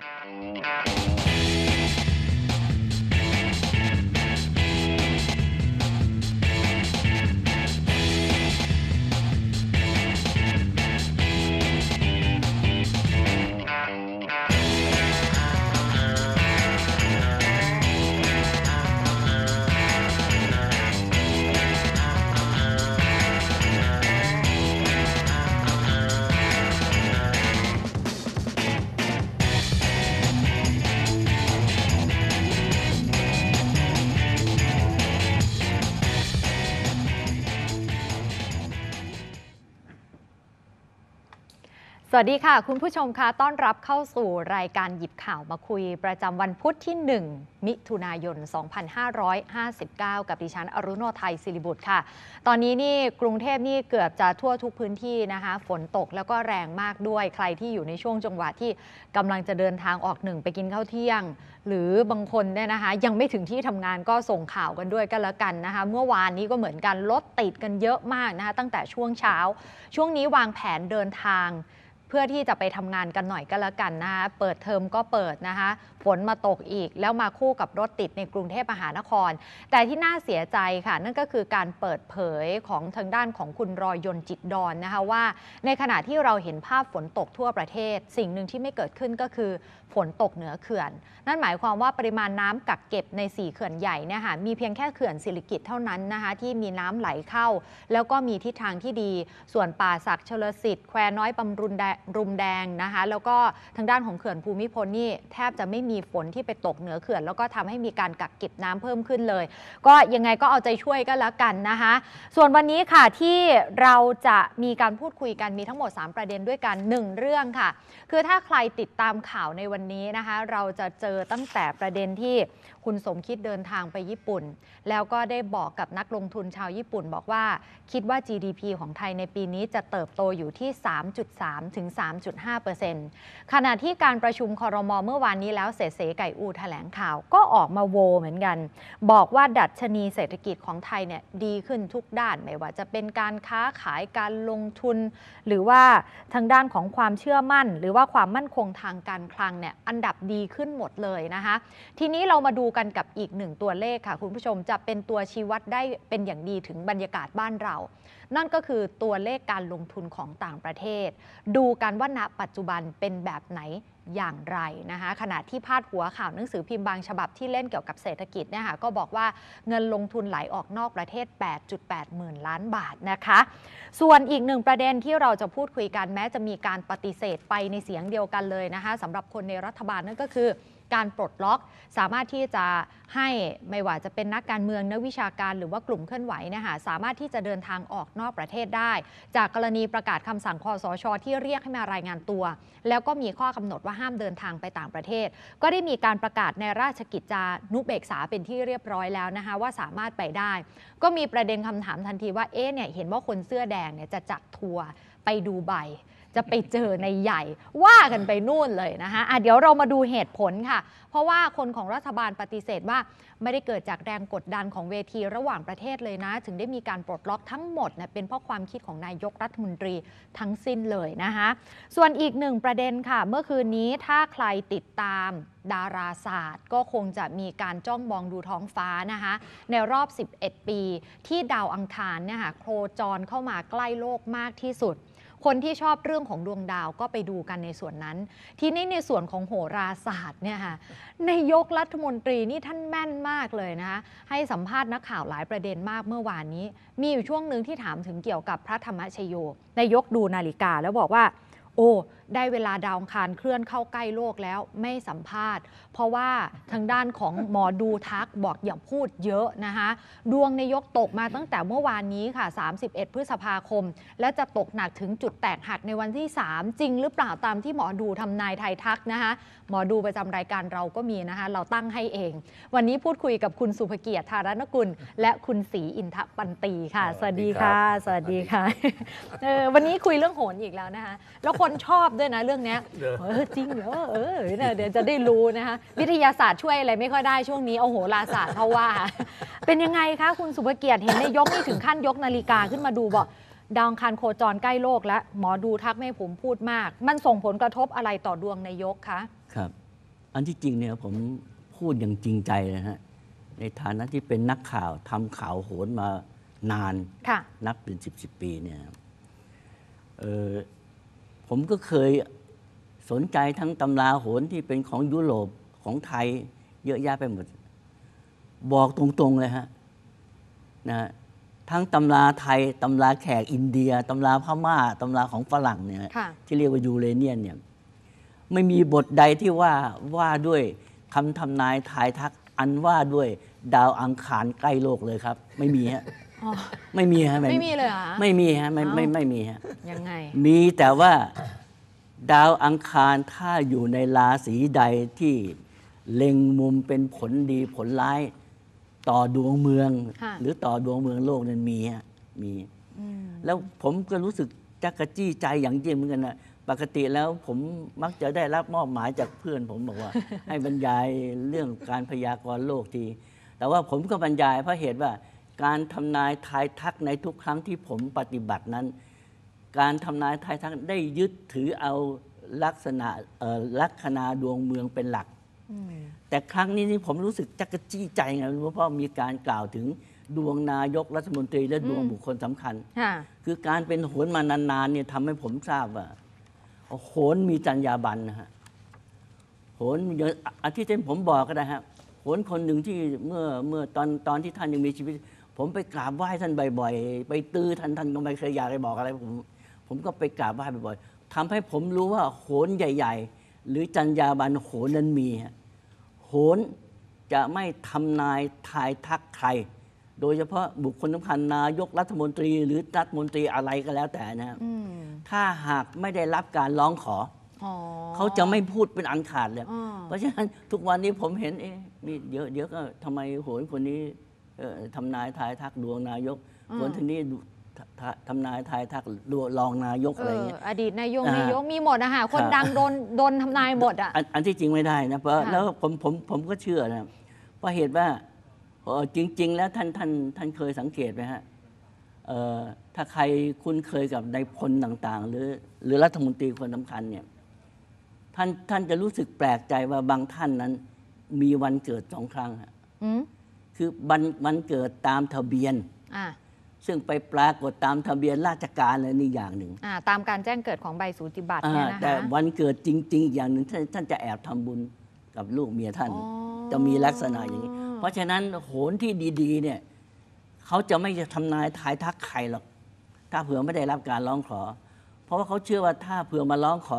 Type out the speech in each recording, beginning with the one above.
Thank you. วัสดีค่ะคุณผู้ชมคะต้อนรับเข้าสู่รายการหยิบข่าวมาคุย ประจำวันพุธที่ 1 มิถุนายน 2559 กับดิฉันอรุณโอไทยศิริบุตรค่ะ ตอนนี้นี่กรุงเทพนี่เกือบจะทั่วทุกพื้นที่นะคะฝนตกแล้วก็แรงมากด้วยใครที่อยู่ในช่วงจังหวะที่กำลังจะเดินทางออกหนึ่งไปกินข้าวเที่ยง หรือบางคนเนี่ยนะคะยังไม่ถึงที่ทำงานก็ส่งข่าวกันด้วยกันแล้วกันนะคะเมื่อวานนี้ก็เหมือนกันรถติดกันเยอะมากนะคะตั้งแต่ช่วงเช้า ช่วงนี้วางแผนเดินทางพื่อที่จะไปทำงานกันหน่อยก็แล้วกันนะคะ เปิดเทอมก็เปิดนะคะ ฝนมาตกอีกแล้วมาคู่กับรถติดในกรุงเทพมหานคร แต่ที่น่าเสียใจค่ะ นั่นก็คือการเปิดเผยของทางด้านของคุณรอยยนจิตดอนนะคะว่าในขณะที่เราเห็นภาพฝนตกทั่วประเทศสิ่งหนึ่งที่ไม่เกิดขึ้นก็คือฝนตกเหนือเขื่อน นั่นหมายความว่าปริมาณน้ำกักเก็บใน 4 เขื่อนใหญ่เนี่ยค่ะ มีเพียงแค่เขื่อนศิริกิตเท่านั้นนะคะที่มีน้ำไหลเข้า แล้วก็มีทิศทางที่ดี ส่วนป่าศักชลสิทธิ์ แควน้อยบำรุนรุมแดงนะคะ แล้วก็ทางด้านของเขื่อนภูมิพลนี่แทบจะไม่มีฝนที่ไปตกเหนือเขื่อน แล้วก็ทำให้มีการกักเก็บน้ำเพิ่มขึ้นเลย ก็ยังไงก็เอาใจช่วยก็แล้วกันนะคะ ส่วนวันนี้ค่ะที่เราจะมีการพูดคุยกันมีทั้งหมด 3 ประเด็นด้วยกัน 1 เรื่องค่ะ คือถ้าใครติดตามข่าวในวันนี้นะคะเราจะเจอตั้งแต่ประเด็นที่คุณสมคิดเดินทางไปญี่ปุ่น แล้วก็ได้บอกกับนักลงทุนชาวญี่ปุ่นบอกว่าคิดว่า GDP ของไทยในปีนี้จะเติบโตอยู่ที่ 3.3 ถึง 3.5เซขณะที่การประชุมคอรมอเมื่อวานนี้แล้วเสเสไก่อูถแถลงข่าวก็ออกมาโวเหมือนกัน บอกว่าดัชนีเศรษฐกิจของไทยเนี่ยดีขึ้นทุกด้านไม่ว่าจะเป็นการค้าขายการลงทุน หรือว่าทางด้านของความเชื่อมั่น หรือว่าความมั่นคงทางการคลังเนี่ยอันดับดีขึ้นหมดเลยนะคะ ทีนี้เรามาดูกันกับอีกหนึ่งตัวเลขค่ะคุณผู้ชมจะเป็นตัวชี้วัดได้เป็นอย่างดีถึงบรรยากาศบ้านเรา นั่นก็คือตัวเลขการลงทุนของต่างประเทศ ดูกันว่าณปัจจุบันเป็นแบบไหนอย่างไรนะคะขณะที่พาดหัวข่าวหนังสือพิมพ์บางฉบับที่เล่นเกี่ยวกับเศรษฐกิจเนี่ยค่ะก็บอกว่าเงินลงทุนไหลออกนอกประเทศ 8.8หมื่นล้านบาทนะคะส่วนอีกหนึ่งประเด็นที่เราจะพูดคุยกันแม้จะมีการปฏิเสธไปในเสียงเดียวกันเลยนะคะสำหรับคนในรัฐบาลนั่นก็คือการปลดล็อกสามารถที่จะให้ไม่ว่าจะเป็นนักการเมืองนักวิชาการหรือว่ากลุ่มเคลื่อนไหวนะคะสามารถที่จะเดินทางออกนอกประเทศได้จากกรณีประกาศคำสั่งคอสช ที่เรียกให้มารายงานตัว แล้วก็มีข้อกำหนดว่าห้ามเดินทางไปต่างประเทศ ก็ได้มีการประกาศในราชกิจจานุเบกษาเป็นที่เรียบร้อยแล้วนะคะว่าสามารถไปได้ ก็มีประเด็นคำถามทันทีว่าเอ๊ะเนี่ยเห็นว่าคนเสื้อแดงเนี่ยจะจัดทัวร์ไปดูใบจะไปเจอในใหญ่ว่ากันไปนู่นเลยนะคะะเดี๋ยวเรามาดูเหตุผลค่ะ เพราะว่าคนของรัฐบาลปฏิเสธว่า ไม่ได้เกิดจากแรงกดดันของเวทีระหว่างประเทศเลยนะ ถึงได้มีการปลดล็อกทั้งหมดเนะเป็นเพราะความคิดของนายกรัฐมนตรีทั้งสิ้นเลยนะคะส่วนอีกหนึ่งประเด็นค่ะ เมื่อคืนนี้ถ้าใครติดตามดาราศาสตร์ ก็คงจะมีการจ้องมองดูท้องฟ้านะคะในรอบ 11 ปี ที่ดาวอังคารเนี่ยค่ะโครจรเข้ามาใกล้โลกมากที่สุดคนที่ชอบเรื่องของดวงดาวก็ไปดูกันในส่วนนั้น ทีนี้ในส่วนของโหราศาสตร์เนี่ยค่ะนายกรัฐมนตรีนี่ท่านแม่นมากเลยนะคะให้สัมภาษณ์นักข่าวหลายประเด็นมากเมื่อวานนี้มีอยู่ช่วงหนึ่งที่ถามถึงเกี่ยวกับพระธรรมชโยนายกดูนาฬิกาแล้วบอกว่า โอ้ได้เวลาดาวองคารเคลื่อนเข้าใกล้โลกแล้วไม่สัมภาษณ์ เพราะว่าทางด้านของหมอดูทักบอกอย่าพูดเยอะนะคะดวงในยกตกมาตั้งแต่เมื่อวานนี้ค่ะ 31 พฤษภาคม และจะตกหนักถึงจุดแตกหักในวันที่ 3 จริงหรือเปล่าตามที่หมอดูทำนายไทยทักนะคะหมอดูประจำรายการเราก็มีนะคะเราตั้งให้เอง วันนี้พูดคุยกับคุณสุภเกียรติธารณกุล และคุณศรีอินทปันตีค่ะ สวัสดีค่ะ สวัสดีค่ะวันนี้คุยเรื่องโหนอีกแล้วนะคะแล้วคนชอบด้วยนะเรื่องนี้เออจริงเหรอเออเนะเดี๋ยวจะได้รู้นะคะวิทยาศาสตร์ช่วยอะไรไม่ค่อยได้ช่วงนี้เอาโห ลาศาสตร์เพราะว่า เป็นยังไงคะ คุณสุภเกียรติเห็นนายกนี่ถึงขั้นยกนาฬิกาขึ้นมาดูบอกดาวอังคารโคจรใกล้โลกแล้วหมอดูทักไม่ผมพูดมาก มันส่งผลกระทบอะไรต่อดวงนายกคะ ครับ อันที่จริงเนี่ยผมพูดอย่างจริงใจนะฮะในฐานะที่เป็นนักข่าวทำข่าวโหนมานานนับเป็นสิบสิบปีเนี่ยเออผมก็เคยสนใจทั้งตำราโหนที่เป็นของยุโรปของไทย เยอะแยะไปหมด บอกตรงๆเลยฮะนะทั้งตำราไทยตำราแขกอินเดียตำราพม่าตำราของฝรั่งเนี่ยที่เรียกว่ายูเรเนียนเนี่ยไม่มีบทใดที่ว่าว่าด้วยคำทำนายทายทักอันว่าด้วยดาวอังคารใกล้โลกเลยครับ ไม่มีฮะไม่มีฮะไม่มีเลยอ่ะไม่มีฮะไม่ไม่ไม่มีฮะยังไง มีแต่ว่าดาวอังคารถ้าอยู่ในราศีใดที่เล็งมุมเป็นผลดีผลร้าย ต่อดวงเมือง หรือต่อดวงเมืองโลกนั้นมีฮะมีแล้วผมก็รู้สึกจักกะจี้ใจอย่างยิ่งเหมือนกันนะปกติแล้วผมมักจะได้รับมอบหมายจากเพื่อนผม บอกว่าให้บรรยายเรื่องการพยากรณ์โลกทีแต่ว่าผมก็บรรยายเพราะเหตุว่าการทำนายทายทักในทุกครั้งที่ผมปฏิบัตินั้น การทำนายทายทักได้ยึดถือเอาลักษณะลัคนาดวงเมืองเป็นหลัก แต่ครั้งนี้นี่ผมรู้สึกจักจี้ใจไงเพราะมีการกล่าวถึงดวงนายกรัฐมนตรีและดวงบุคคลสำคัญคือการเป็นโหนมานานๆเนี่ยทำให้ผมทราบว่า โหนมีจรรยาบรรณนะฮะโหนอย่างท่เช่นผมบอกก็ได้ฮะโหนคนหนึ่งที่เมื่อเมื่อตอนตอนที่ท่านยังมีชีวิตผมไปกราบไหว้ท่านบ่อยๆ ไปตื้อท่านท่านก็ไม่เคยอยากไปบอกอะไร ผม ผมก็ไปกราบไหว้บ่อยๆทำให้ผมรู้ว่าโขนใหญ่ ๆ หรือจัญญาบันโขนนั้นมีโขนจะไม่ทำนายทายทักใคร โดยเฉพาะบุคคลสำคัญนายกรัฐมนตรีหรือ รัฐมนตรีอะไรก็แล้วแต่นะถ้าหากไม่ได้รับการร้องขอเขาจะไม่พูดเป็นอันขาดเลย เพราะฉะนั้นทุกวันนี้ผมเห็นเอ๊ะมีเยอะๆก็ทำไมโหนคนนี้ทำทำนายทายทักดวง นายกคนที่นี่ทำำนายทายทักดวงรองนายกอะไรเงี้ยอดีตนายกนายกมีหมดนะคะคนดัง โดนโดนทำนายหมดอ่ะอันอันที่จริงไม่ได้ นะเพราะแล้วผมผมผมก็เชื่อนะเพราะเหตุว่า จริง ๆ แล้วท่านท่านท่านเคยสังเกตไหมฮะถ้าใครคุ้นเคยกับในพลต่าง ๆ หรือ หรือรัฐมนตรีคนสำคัญเนี่ยท่านท่านจะรู้สึกแปลกใจว่าบางท่านนั้น มีวันเกิดสองครั้งฮะอืมคือมันมันเกิดตามทะเบียน ซึ่งไปปรากฏตามทะเบียนราชการเลยนี่อย่างหนึ่ง ตามการแจ้งเกิดของใบสูติบัตรเนี่ยนะคะแต่วันเกิดจริงๆอย่างหนึ่งท่านท่านจะแอบทำบุญกับลูกเมียท่าน จะมีลักษณะอย่างนี้ เพราะฉะนั้นโหนที่ดีๆเนี่ย เขาจะไม่จะทำนายทายทักใครหรอก ถ้าเผื่อไม่ได้รับการร้องขอ เพราะว่าเขาเชื่อว่าถ้าเผื่อมาร้องขอ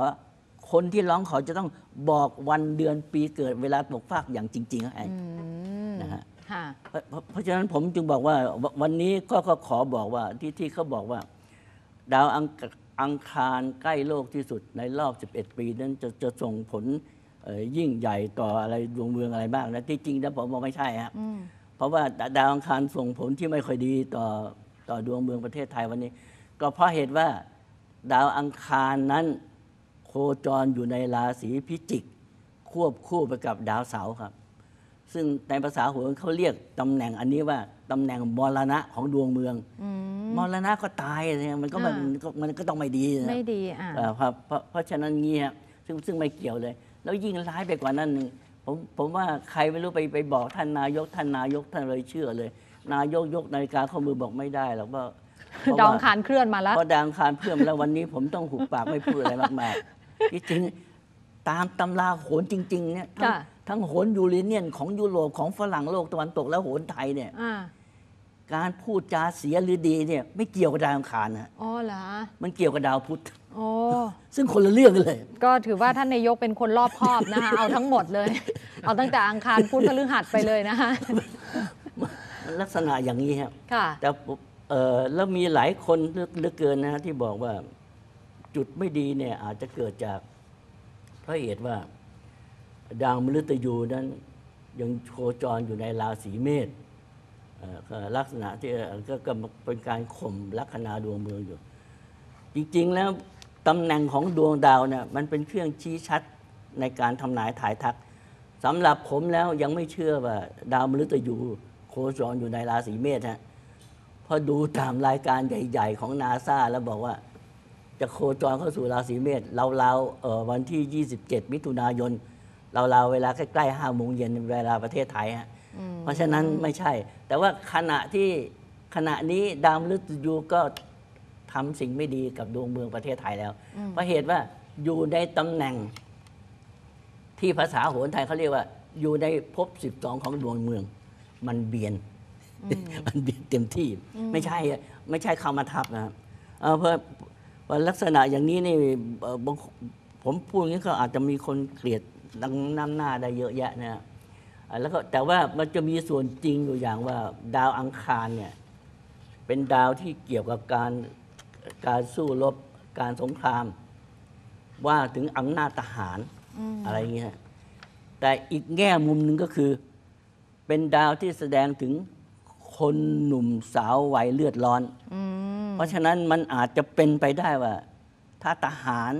คนที่ร้องขอจะต้องบอกวันเดือนปีเกิดเวลาตกฟากอย่างจริงๆให้อืเพราะฉะนั้นผมจึงบอกว่าวันนี้ก็ขอบอกว่าที่ที่เขาบอกว่าดาวอังคารใกล้โลกที่สุดในรอบ 11 ปีนั้นจะจะส่งผลยิ่งใหญ่ต่ออะไรดวงเมืองอะไรบ้างนะที่จริงแล้วผมบอกไม่ใช่ครับเพราะว่าดาวอังคารส่งผลที่ไม่ค่อยดีต่อต่อดวงเมืองประเทศไทยวันนี้ ก็เพราะเหตุว่าดาวอังคารนั้นโคจรอยู่ในราศีพิจิก ควบคู่ไปกับดาวเสาร์ครับซึ่งในภาษาหัวเขาเรียกตำแหน่งอันนี้ว่า ตำแหน่งมรณะของดวงเมืองมรณะก็ตาย มันก็มันมันก็ต้องไม่ดีไม่ดีอ่าเพราะเพราะฉะนั้นเงี้ยซึ่งซึ่งไม่เกี่ยวเลย แล้วยิ่งร้ายไปกว่านั้นผมผมว่าใครไม่รู้ ไปไปบอกท่านนายกท่านนายกท่านเลยเชื่อเลย นายกยกนาฬิกาข้อมือบอกไม่ได้หรอกว่าดองคานเคลื่อนมาแล้วพอดองคานเพิื่อแล้ววันนี้ผมต้องหุบปาก ไม่พูดอะไรมากมายจริงตามตำราโขนจริง ๆ เนี่ยทั้งโหนยูเรเนียน ของยุโรปของฝรั่งโลกตะวันตกและโหนไทยเนี่ยอการพูดจาเสียหรือดีเนี่ย ไม่เกี่ยวกับดาวอังคารนะอ๋อเหรอ มันเกี่ยวกับดาวพุธโอ้ซึ่งคนละเรื่องกันเลย ก็ถือว่าท่านนายกเป็นคนรอบคอบนะคะเอาทั้งหมดเลย เอาตั้งแต่อังคารพุธพฤหัสไปเลยนะคะลักษณะอย่างนี้ครับค่ะแต่เออแล้วมีหลายคนเลือเกินนะ ที่บอกว่าจุดไม่ดีเนี่ย อาจจะเกิดจากเพราะเหตุว่าดาวมฤตยูนั้นยังโคจรอยู่ในราศีเมษลักษณะที่ก็เป็นการข่มลัคนาดวงเมืองอยู่จริงๆแล้วตำแหน่งของดวงดาวเนี่ยมันเป็นเครื่องชี้ชัดในการทำนายถ่ายทัก สำหรับผมแล้วยังไม่เชื่อว่าดาวมฤตยูโคจรอยู่ในราศีเมษฮะพอดูตามรายการใหญ่ๆของนาซาแล้วบอกว่าจะโคจรเข้าสู่ราศีเมษเราๆวันที่ 27 มิถุนายนเราาเวลาใกล้ๆห้าโมงเย็นเวลาประเทศไทยฮะ เพราะฉะนั้นไม่ใช่ แต่ว่าขณะที่ขณะนี้ดาวมฤตยูก็ทำสิ่งไม่ดีกับดวงเมืองประเทศไทยแล้ว เพราะเหตุว่าอยู่ในตำแหน่งที่ภาษาโหรไทยเขาเรียกว่า อยู่ในภพสิบสองของดวงเมือง มันเบียนมันเบียนเต็มที่ไม่ใช่ไม่ใช่เข้ามาทับนะครับเพราะลักษณะอย่างนี้นี่ผมพูดอย่างนี้ก็อาจจะมีคนเกลียดดังนำหน้าได้เยอะแยะนะแล้วก็แต่ว่ามันจะมีส่วนจริงอยู่อย่างว่า ดาวอังคารเนี่ย เป็นดาวที่เกี่ยวกับการการสู้รบการสงคราม ว่าถึงอำนาจทหารออะไรเงี้ย แต่อีกแง่มุมหนึ่งก็คือ เป็นดาวที่แสดงถึงคนหนุ่มสาววัยเลือดร้อนอเพราะฉะนั้นมันอาจจะเป็นไปได้ว่า ถ้าทหาร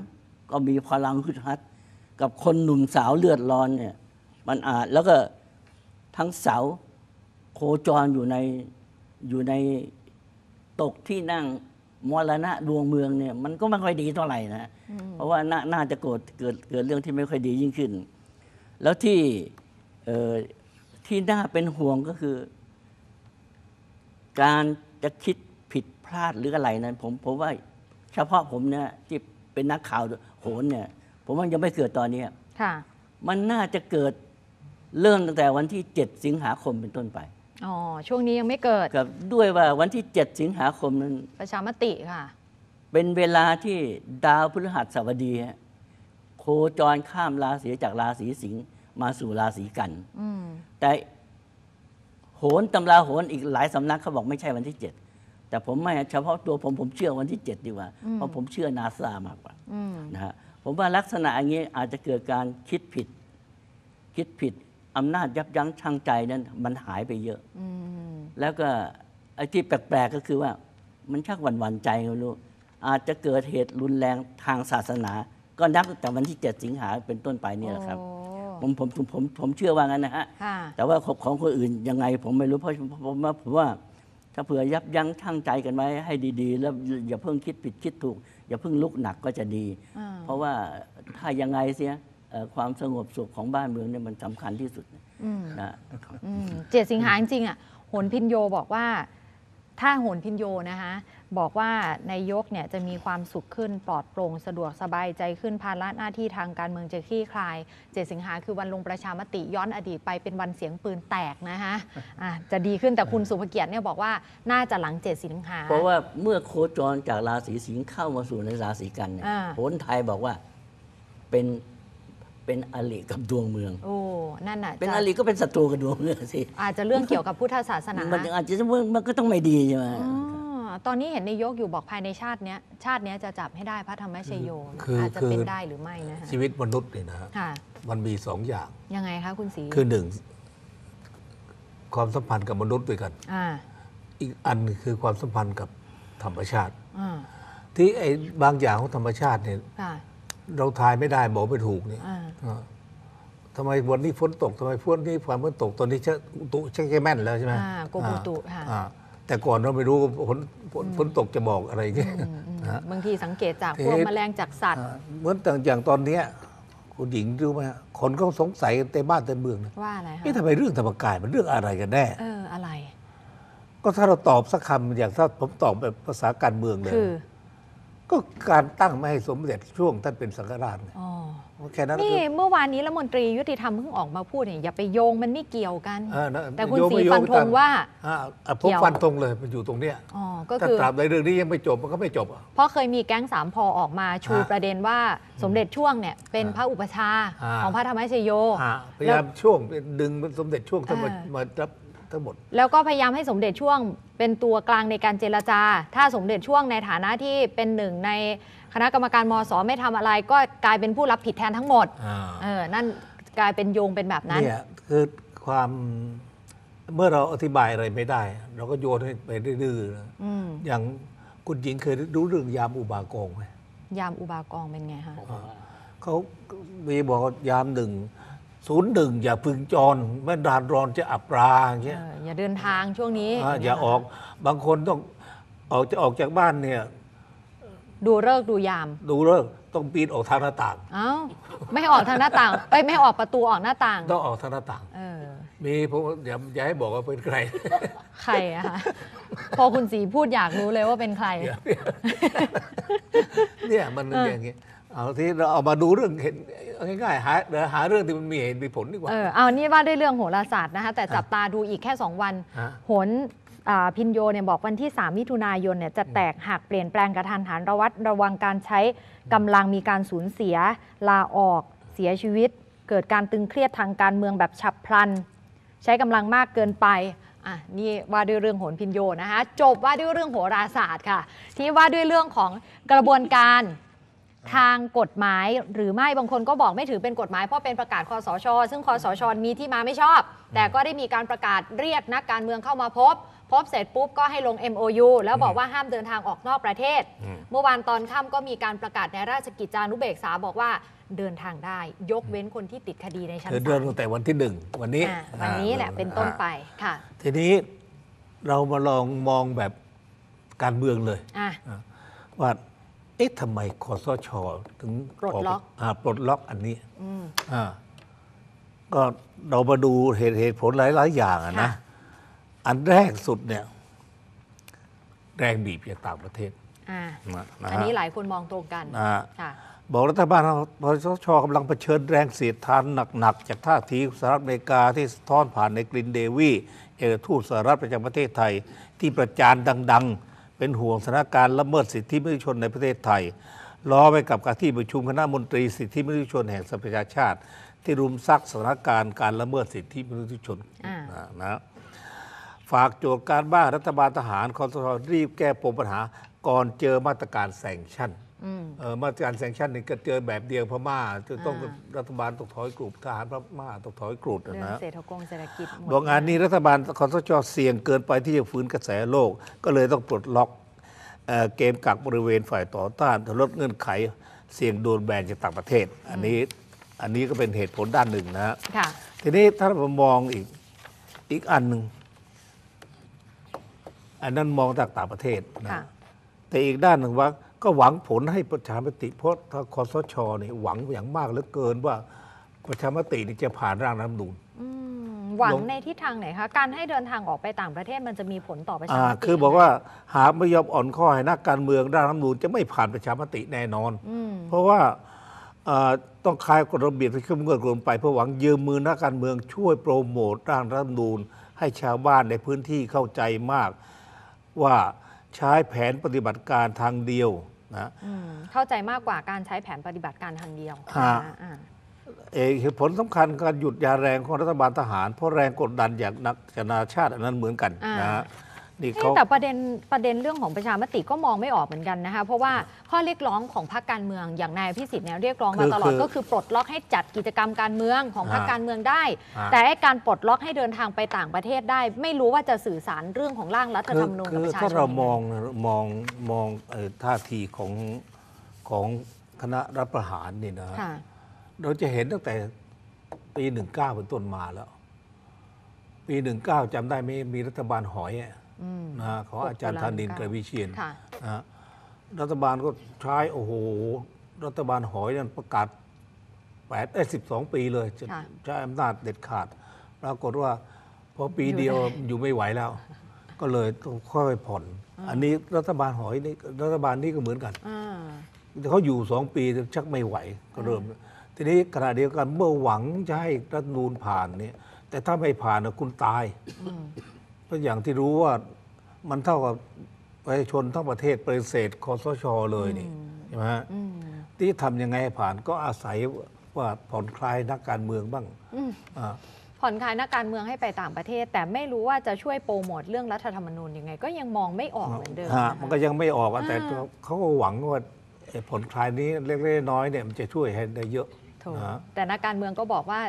ก็มีพลังฮึดฮัดกับคนหนุ่มสาวเลือดร้อนเนี่ย มันอาจ แล้วก็ทั้งเสาโคจรอยู่ในอยู่ในตกที่นั่งมรณะดวงเมืองเนี่ย มันก็ไม่ค่อยดีเท่าไหร่นะ เพราะว่าน่านาจะเกิดเกิดเกิดเรื่องที่ไม่ค่อยดียิ่งขึ้น แล้วที่ที่น่าเป็นห่วงก็คือ การจะคิดผิดพลาดหรืออะไรนั้น ผมผมว่าเฉพาะผมเนี่ยที่เป็นนักข่าวโหนเนี่ยผมว่ายังไม่เกิดตอนนี้ มันน่าจะเกิดเริ่มตั้งแต่วันที่ 7 สิงหาคมเป็นต้นไป อ๋อ ช่วงนี้ยังไม่เกิดกับด้วยว่าวันที่ 7 สิงหาคมนั้น ประชามติค่ะ เป็นเวลาที่ดาวพฤหัสบดีโคจรข้ามราศีจากราศีสิงห์มาสู่ราศีกันแต่โหนตำราโหนอีกหลายสำนัก เขาบอกไม่ใช่วันที่ 7 แต่ผมไม่ เฉพาะตัวผมผมเชื่อวันที่ 7 ดีกว่า เพราะผมเชื่อนาซามากกว่านะฮะผมว่าลักษณะอย่างนี้อาจจะเกิดการคิดผิด คิดผิดอำนาจยับยั้งชั่งใจนั้นมันหายไปเยอะอแล้วก็ไอ้ที่แปลกๆก็คือว่า มันชักหวั่นวันใจไม่รู้ อาจจะเกิดเหตุรุนแรงทางศาสนา ก็นับแต่วันที่เจ็ดสิงหาเป็นต้นไปนี่แหละครับ ผมผมผมผมเชื่อว่างั้นนะฮะแต่ว่าของคนอื่นยังไง ผมไม่รู้ เพราะผมว่าผมว่าถ้าเผื่อยับยั้งชั่งใจกันไว้ให้ดี ๆ แล้วอย่าเพิ่งคิดผิดคิดถูก อย่าเพิ่งลุกหนักก็จะดี เพราะว่าถ้ายังไงเสียความสงบสุขของบ้านเมืองเนี่ยมันสำคัญที่สุดนะเจ็ดสิงหาจริงๆอ่ะโหนพินโยบอกว่าถ้าโหนพินโยนะคะบอกว่านายกเนี่ยจะมีความสุขขึ้นปลอดโปร่งสะดวกสบายใจขึ้นภาระหน้าที่ทางการเมืองจะคลี่คลายเจสิงหาคือวันลงประชามติย้อนอดีตไปเป็นวันเสียงปืนแตกนะฮะะจะดีขึ้นแต่คุณสุภเกียรติเนี่ยบอกว่าน่าจะหลังเจสิงหาเพราะว่าเมื่อโคจรจากราศีสิงห์เข้ามาสู่ในราศีกันเนี่ยผลไทยบอกว่าเป็นเป็นอลิกับดวงเมืองโอ้นั่นน่ะเป็นอลิก็เป็นศัตรูกับดวงเมืองสิอาจจะเรื่องเกี่ยวกับพุทธศาสนามันอาจจะมันก็ต้องไม่ดีใช่ไหมตอนนี้เห็นนายกอยู่บอกภายในชาตินี้ชาตินี้จะจับให้ได้พระธรรมชโยออาจจะเป็นได้หรือไม่นะชีวิตมนุษย์เนี่ยนะมันมีสองอย่าง ยังไงคะคุณศรีคือหนึ่งความสัมพันธ์กับมนุษย์ด้วยกันอีกอันคือความสัมพันธ์กับธรรมชาติที่ไอ้บางอย่างของธรรมชาติเนี่ยเราทายไม่ได้บอกไม่ถูกเนี่ยทำไมวันนี้ฝนตกทำไมฝนนี้ความฝนตกตอนนี้ชักตุชักแม่นแล้วใช่ไหมกรุตุค่ะแต่ก่อนเราไม่รู้ฝนฝนตกจะบอกอะไรเงี้ยบางทีสังเกตจากพวกแมลงจากสัตว์ เหมือนต่างอย่างตอนเนี้ยคุณหญิงรู้ไหมคนก็สงสัยนเต็มบ้านเต็มเมืองนะว่าอะไรคะนี่ทำไมเรื่องธรรมกายมันเรื่องอะไรกันแน่เอออะไร ก็ถ้าเราตอบสักคำอย่างถ้าผมตอบแบบภาษาการเมืองเลยก็การตั้งไม่ให้สมเด็จช่วงท่านเป็นสังฆราช เนี่ย o k a นนนี่ เมื่อวานนี้รัฐมนตรียุติธรรมเพิ่งออกมาพูดเนี่ยอย่าไปโยงมันไม่เกี่ยวกัน แต่คุณสีฟันธงว่าผมฟันธงเลยมันอยู่ตรงเนี้ยก็คือตราบใดเรื่องนี้ยังไม่จบ มัน ก็ไม่จบ เพราะเคยมีแก๊งสามพอออกมาชูประเด็นว่าสมเด็จช่วงเนี่ยเป็นพระอุปชาของพระธรรมชโยพยายามช่วง ดึงสมเด็จช่วงมารับทั้งหมด แล้วก็พยายามให้สมเด็จช่วงเป็นตัวกลางในการเจรจา ถ้าสมเด็จช่วงในฐานะที่เป็นหนึ่งในคณะกรรมการมสไม่ทำอะไรก็กลายเป็นผู้รับผิดแทนทั้งหมดเออนั่นกลายเป็นโยงเป็นแบบนั้นเนี่ยคือความเมื่อเราอธิบายอะไรไม่ได้ เราก็โยนไปดื้อๆอย่างคุณหญิงเคยรู้เรื่องยามอุบากองไหมยามอุบากองเป็นไงฮะเขามีบอกยามหนึ่งศูนย์หนึ่งอย่าพึงจรแม่ดานรอนจะอับราอย่างเงี้ยอย่าเดินทางช่วงนี้อย่าออกบางคนต้องออกจะออกจากบ้านเนี่ยดูเลิกดูยาม ดูเลิกต้องปีนออกทางหน้าต่างเอ้าไม่ออกทางหน้าต่างไปไม่ออกประตูออกหน้าต่างต้องออกทางหน้าต่างเออมีผมอย่าอย่าให้บอกว่าเป็นใคร ใครอะคะพอคุณสีพูดอยากรู้เลยว่าเป็นใครเนี่ยมันอย่างนงี้เอาที่เราเอามาดูเรื่องเห็นง่ายๆหาหาเรื่องที่มันมีเหตุมีผลดีกว่าเออเอานี่ว่าด้วยเรื่องโหราศาสตร์นะคะ แต่จับตาดูอีกแค่สองวันโหนพินโยเนี่ยบอกวันที่ 3 มิถุนายนเนี่ยจะแตกหักเปลี่ยนแปลงกระทันหันระวัดระวังการใช้กำลังมีการสูญเสีย ลาออกเสียชีวิต เกิดการตึงเครียดทางการเมืองแบบฉับพลันใช้กำลังมากเกินไปอ่ะนี่ว่าด้วยเรื่องโหนพินโยนะคะจบว่าด้วยเรื่องโหราศาสตร์ค่ะ ที่ว่าด้วยเรื่องของกระบวนการทางกฎหมายหรือไม่บางคนก็บอกไม่ถือเป็นกฎหมายเพราะเป็นประกาศคอสชซึ่งคอสชมีที่มาไม่ชอบ แต่ก็ได้มีการประกาศเรียกนักการเมืองเข้ามาพบพบเสร็จปุ๊บก็ให้ลง MOU แล้วบอกว่าห้ามเดินทางออกนอกประเทศ เมื่อวานตอนค่ำก็มีการประกาศในราชกิจจานุเบกษาบอกว่าเดินทางได้ ยกเว้นคนที่ติดคดีในชั้นศาลเดินตั้งแต่วันที่หนึ่งวันนี้วันนี้แหละเป็นต้นไปค่ะทีนี้เรามาลองมองแบบการเมืองเลยว่าเอ๊ะทำไมคอสช ถึงปลดล็อกปลดล็อกอันนี้ก็เรามาดูเหตุเหตุผลหลายๆอย่างนะอันแรกสุดเนี่ย แรงบีบจากต่างประเทศ อ่าอันนี้หลายคนมองตรงกัน บอกรัฐบาลรชชกำลังเผชิญแรงเสียดทานหนัก ๆ จากท่าทีสหรัฐอเมริกาที่สะท้อนผ่านในกรินเดวีเอกอทูตสหรัฐประจำประเทศไทยที่ประจานดัง ๆ เป็นห่วงสถานการณ์ละเมิดสิทธิมนุษยชนในประเทศไทย ล้อไปกับการที่ประชุมคณะมนตรีสิทธิมนุษยชนแห่งสหประชาชาติที่รุมซักสถานการณ์การละเมิดสิทธิมนุษยชนนนะฝากโจทย์การบ้านรัฐบาลทหารคอสชรีบแก้ปมปัญหาก่อนเจอมาตรการแซงชั่นมาตรการแซงชั่นนี่ก็เจอแบบเดียวพม่าจะต้องรัฐบาลตกถอยกลุ่มทหารพม่าตกถอยกลุ่มนะฮะเศรษฐกงเศรษฐกิจบอกงานนี้รัฐบาลคอสชเสี่ยงเกินไปที่จะฟื้นกระแสโลก ก็เลยต้องปลดล็อกเกมกักบริเวณฝ่ายต่อต้านลดเงื่อนไขเสี่ยงโดนแบนจากต่างประเทศอันนี้อันนี้ก็เป็นเหตุผลด้านหนึ่งนะฮะทีนี้ถ้าเรามองอีกอีกอันหนึ่งอันนั้นมองจากต่างประเทศนะ แต่อีกด้านหนึ่งว่าก็หวังผลให้ประชามติเพราะถ้าคอสชอนี่หวังอย่างมากเหลือเกินว่าประชามตินี่จะผ่านร่างรัฐมนูล หวังในทิศทางไหนคะ การให้เดินทางออกไปต่างประเทศมันจะมีผลต่อประชามติคือบอกว่าหาไม่ยอมอ่อนข้อให้นักการเมืองร่างรัฐมนูลจะไม่ผ่านประชามติแน่นอน เพราะว่าต้องคลายกฎระเบียบที่เข้มงวดลงไปเพื่อหวังยืมมือนักการเมืองช่วยโปรโมทร่างรัฐมนูลให้ชาวบ้านในพื้นที่เข้าใจมากว่าใช้แผนปฏิบัติการทางเดียวนะเข้าใจมากกว่าการใช้แผนปฏิบัติการทางเดียวเอกเหตุผลสำคัญการหยุดยาแรงของรัฐบาลทหาร เพราะแรงกดดันจากนักนาชาติอันนั้นเหมือนกันนะแต่ประเด็น ประเด็นเรื่องของประชามติก็มองไม่ออกเหมือนกันนะคะเพราะว่าข้อเรียกร้องของพรรคการเมืองอย่างนายพิสิทธิ์เนี่ยเรียกร้องมาตลอดก็คือปลดล็อกให้จัดกิจกรรมการเมืองของพรรคการเมืองได้ แต่การปลดล็อกให้เดินทางไปต่างประเทศได้ ไม่รู้ว่าจะสื่อสารเรื่องของร่างรัฐธรรมนูญกับประชาชนถ้าเรามองมองมองท่าทีของของคณะรัฐประหารนี่นะฮะเราจะเห็นตั้งแต่ปีหนึ่งเก้าเป็นต้นมาแล้วปีหนึ่งเก้าจำได้ไหมมีรัฐบาลหอยอะนะขออาจารย์ธานินกระวิเชียนนะรัฐบาลก็ใช้โอ้โห รัฐบาลหอยนั่นประกาศแปดไอ้สิบสองปีเลยใช้อำนาจเด็ดขาดปรากฏว่าพอปีเดียวอยู่ไม่ไหวแล้ว ก็เลยต้องค่อยผ่อน อันนี้รัฐบาลหอยนี่รัฐบาลนี่ก็เหมือนกันเขาอยู่สองปีชักไม่ไหวก็เริ่ม ทีนี้ขณะเดียวกันเมื่อหวังจะให้รัฐนูนผ่านเนี่ย แต่ถ้าไม่ผ่านคุณตายก็อย่างที่รู้ว่ามันเท่ากับประชาชนทั้งประเทศปฏิเสธคอสช เลยนี่ใช่ไหมฮะที่ทำยังไงผ่านก็อาศัยว่าผ่อนคลายนักการเมืองบ้างผ่อนคลายนักการเมืองให้ไปต่างประเทศ แต่ไม่รู้ว่าจะช่วยโปรโมท เรื่องรัฐธรรมนูญยังไง ก็ยังมองไม่ออกเหมือนเดิมฮะมันก็ยังไม่ออกอะแต่เขาก็หวังว่าผลคลายนี้เล็กๆน้อยเนี่ยมันจะช่วยให้ได้เยอะถูกะแต่นักการเมืองก็บอกว่า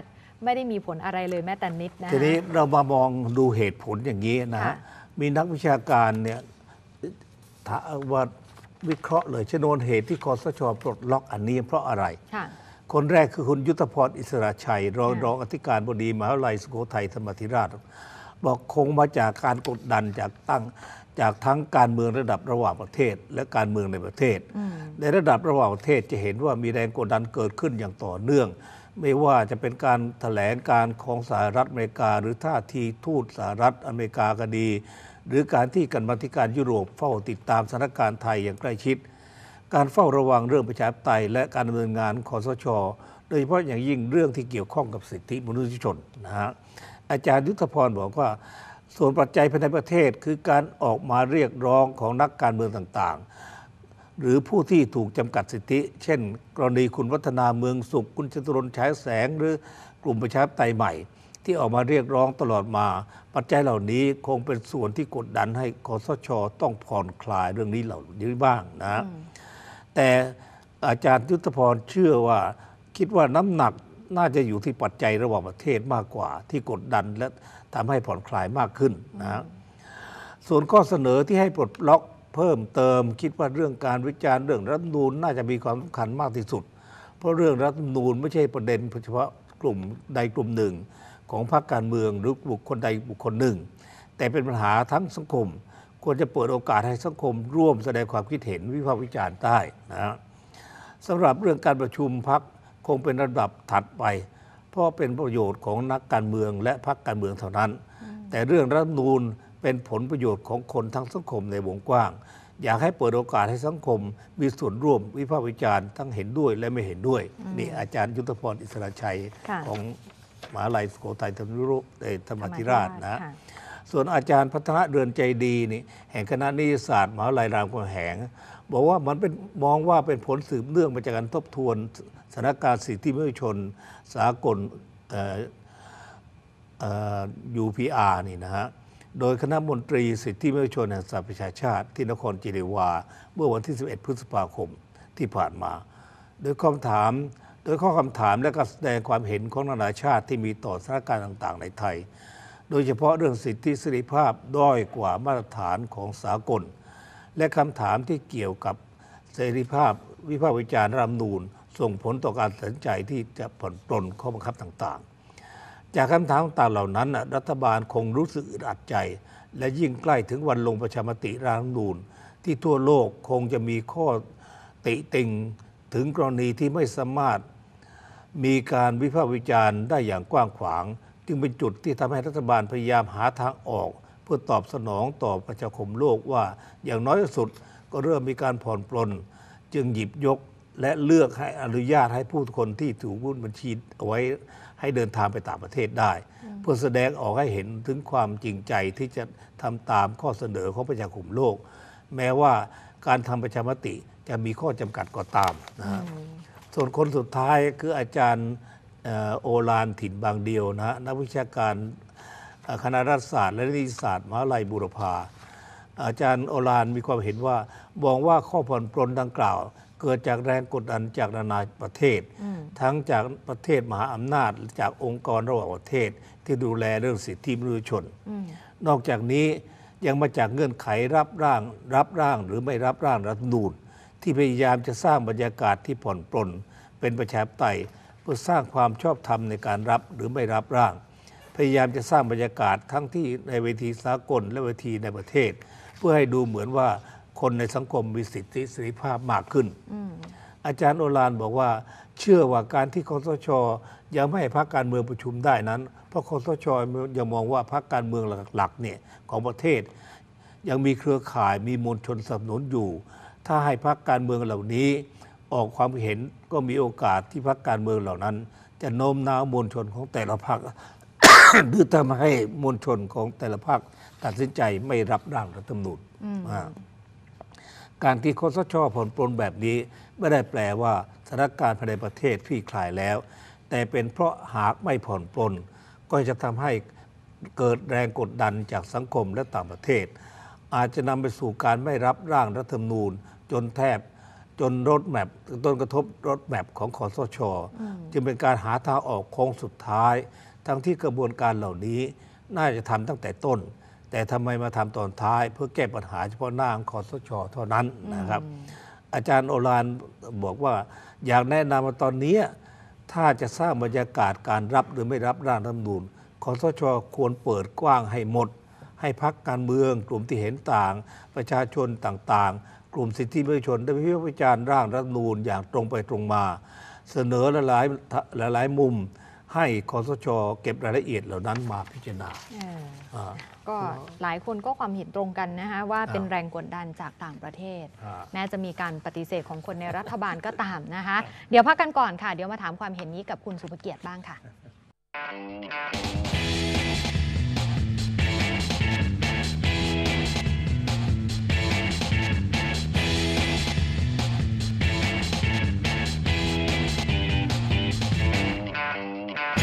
ไม่ได้มีผลอะไรเลยแม้แต่นิดนะ ทีนี้เรามามองดูเหตุผลอย่างนี้นะฮะมีนักวิชาการเนี่ยว่าวิเคราะห์เลยชนวนเหตุ ที่คอสชปลดล็อกอันนี้เพราะอะไร คนแรกคือคุณยุทธพรอิสระชัยรองรองอธิการบดีมหาวิทยาลัยสุโขทัยธรรมธิราช บอกคงมาจากการกดดันจากตั้งจากทั้งการเมืองระดับระหว่างประเทศและการเมืองในประเทศ ในระดับระหว่างประเทศจะเห็นว่ามีแรงกดดันเกิดขึ้นอย่างต่อเนื่องไม่ว่าจะเป็นการถแถลงการของสหรัฐอเมริกา หรือท่าทีทูตสหรัฐอเมริกาก็ดี หรือการที่กันบัติการยุโรปเฝ้าติดตามสถานการณ์ไทยอย่างใกล้ชิด การเฝ้าระวังเรื่องประชาธิปไตยและการดำเนินงานคอสชโดยเฉพาะอย่างยิ่งเรื่องที่เกี่ยวข้องกับสิทธิมนุษยชนนะฮะอาจารย์ยุทธพรบอกว่า ส่วนปัจจัยภายในประเทศ คือการออกมาเรียกร้องของนักการเมืองต่างๆหรือผู้ที่ถูกจำกัดสิทธิ เช่นกรณีคุณวัฒนาเมืองสุข คุณจตุรนฉายแสง หรือกลุ่มประชาธิปไตยใหม่ ที่ออกมาเรียกร้องตลอดมา ปัจจัยเหล่านี้คงเป็นส่วนที่กดดันให้คอสชอต้องผ่อนคลายเรื่องนี้เหล่านี้บ้างนะ แต่อาจารย์ยุทธพรเชื่อว่า คิดว่าน้ำหนักน่าจะอยู่ที่ปัจจัยระหว่างประเทศมากกว่า ที่กดดันและทำให้ผ่อนคลายมากขึ้นนะส่วนข้อเสนอที่ให้ปลดล็อกเพิ่มเติมคิดว่าเรื่องการวิจารณ์เรื่องรัฐนูนน่าจะมีความสำคัญมากที่สุด เพราะเรื่องรัฐนูนไม่ใช่ประเด็นเฉพาะกลุ่มใดกลุ่มหนึ่ง ของพรรคการเมืองหรือบุคคลใดบุคคลหนึ่ง แต่เป็นปัญหาทั้งสังคม ควรจะเปิดโอกาสให้สังคมร่วมแสดงความคิดเห็นวิพากษ์วิจารณ์ได้นะสำหรับเรื่องการประชุมพักคงเป็นระดับถัดไปเพราะเป็นประโยชน์ของนักการเมืองและพรรคการเมืองเท่านั้น แต่เรื่องรัฐนูนเป็นผลประโยชน์ของคนทั้งสังคมในวงกว้าง อยากให้เปิดโอกาสให้สังคมมีส่วนร่วมวิพากษ์วิจารณ์ทั้งเห็นด้วยและไม่เห็นด้วย นี่อาจารย์ยุทธพรอิสระชัยของมหาลัยสุโขทัยธรรมรุธรรมธิราชนะส่วนอาจารย์พัฒนาเรือนใจดีนี่แห่งคณะนิติศาสตร์ มหาลัยรามคำแหง บอกว่ามันเป็นมองว่าเป็นผลสืบเนื่องมาจากการทบทวนสถานการณ์สิทธิมนุษยชน สากลยูพีอานี่นะฮะโดยคณะมนตรีสิทธิมนุษยชนแห่งสหประชาชาติที่นครจิเนวาเมื่อวันที่ 11 พฤษภาคมที่ผ่านมา โดยคำถาม โดยข้อคำถามและการแสดงความเห็นของนานาชาติที่มีต่อสถานการณ์ต่างๆ ในไทย โดยเฉพาะเรื่องสิทธิเสรีภาพด้อยกว่ามาตรฐานของสากล และคำถามที่เกี่ยวกับเสรีภาพ วิพากษ์วิจารณ์รัฐมนูลส่งผลต่อการตัดสินใจที่จะผ่อนปลนข้อบังคับต่างๆจากคำถามต่างเหล่านั้นรัฐบาลคงรู้สึกอึดอัดใจและยิ่งใกล้ถึงวันลงประชามติร่างนูนที่ทั่วโลกคงจะมีข้อติติงถึงกรณีที่ไม่สามารถมีการวิพากษ์วิจารณ์ได้อย่างกว้างขวางจึงเป็นจุดที่ทำให้รัฐบาลพยายามหาทางออก เพื่อตอบสนองต่อประชาคมโลกว่าอย่างน้อยสุดก็เริ่มมีการผ่อนปลนจึงหยิบยกและเลือกให้อนุญาตให้ผู้คนที่ถูกบุญบัญชีเอาไว้ให้เดินทางไปต่างประเทศได้ เพื่อแสดงออกให้เห็นถึงความจริงใจที่จะทำตามข้อเสนอของประชาคมโลก แม้ว่าการทำประชามติจะมีข้อจำกัดก็ตามนะส่วนคนสุดท้ายคืออาจารย์โอลานถิ่นบางเดียวนะะนักวิชาการคณะรัฐศาสตร์ และนิติศาสตร์มหาลัยบุรพาอาจารย์โอลานมีความเห็นว่ามองว่าข้อผ่อนปลนดังกล่าวเกิดจากแรงกดดันจากนานาประเทศ ทั้งจากประเทศมหาอำนาจจากองค์กรระหว่างประเทศที่ดูแลเรื่องสิทธิมนุษยชนนอกจากนี้ยังมาจากเงื่อนไขรับร่างรับร่างหรือไม่รับร่างรัฐนูนที่พยายามจะสร้างบรรยากาศที่ผ่อนปลนเป็นประชาธิปไตยเพื่อสร้างความชอบธรรมในการรับหรือไม่รับร่าง พยายามจะสร้างบรรยากาศทั้งที่ในเวทีสากล และเวทีในประเทศ เพื่อให้ดูเหมือนว่าคนในสังคมมีสิทธิเสรีภาพมากขึ้น อาจารย์โอลานบอกว่าเชื่อว่าการที่คอสชยังไม่ให้พักการเมืองประชุมได้นั้น เพราะคอสชยังมองว่าพักการเมืองหลักๆเนี่ยของประเทศ ยังมีเครือข่ายมีมวลชนสนับสนุนอยู่ ถ้าให้พักการเมืองเหล่านี้ ออกความเห็นก็มีโอกาสที่พักการเมืองเหล่านั้น จะโน้มน้าวมวลชนของแต่ละพรรคหรือทำให้มวลชนของแต่ละพัคตัดสินใจไม่รับร่างรัฐธรรมนูญการที่คอสชผ่อนปลนแบบนี้ ไม่ได้แปลว่าสถานการณ์ภายในประเทศคลี่คลายแล้ว แต่เป็นเพราะหากไม่ผ่อนปลนก็จะทำให้เกิดแรงกดดันจากสังคมและต่างประเทศ อาจจะนำไปสู่การไม่รับร่างรัฐธรรมนูญจนแทบ จนรถแมพต้นกระทบรถแมพของคอสช จึงเป็นการหาทางออกโค้งสุดท้าย ทั้งที่กระบวนการเหล่านี้น่าจะทำตั้งแต่ต้นแต่ทำไมมาทำตอนท้ายเพื่อแก้ปัญหาเฉพาะหน้าของคอสชเท่านั้นนะครับ อาจารย์โอรานบอกว่าอยากแนะนำมาตอนนี้ถ้าจะสร้างบรรยากาศการรับหรือไม่รับร่างรัฐมนูลคอสช ควรเปิดกว้างให้หมด ให้พักการเมือง กลุ่มที่เห็นต่าง ประชาชนต่างๆ กลุ่มสิทธิมนุษยชนได้พิจารณาร่างรัฐมนูลอย่างตรงไปตรงมา เสนอหลายหลายมุมให้คอสช เก็บรายละเอียดเหล่านั้นมาพิจารณาก็หลายคนก็ความเห็นตรงกันนะคะว่าเป็นแรงกดดันจากต่างประเทศ แม้จะมีการปฏิเสธของคนในรัฐบาลก็ตามนะคะ เดี๋ยวพักกันก่อนค่ะ เดี๋ยวมาถามความเห็นนี้กับคุณสุภเกียรติบ้างค่ะ Thank you.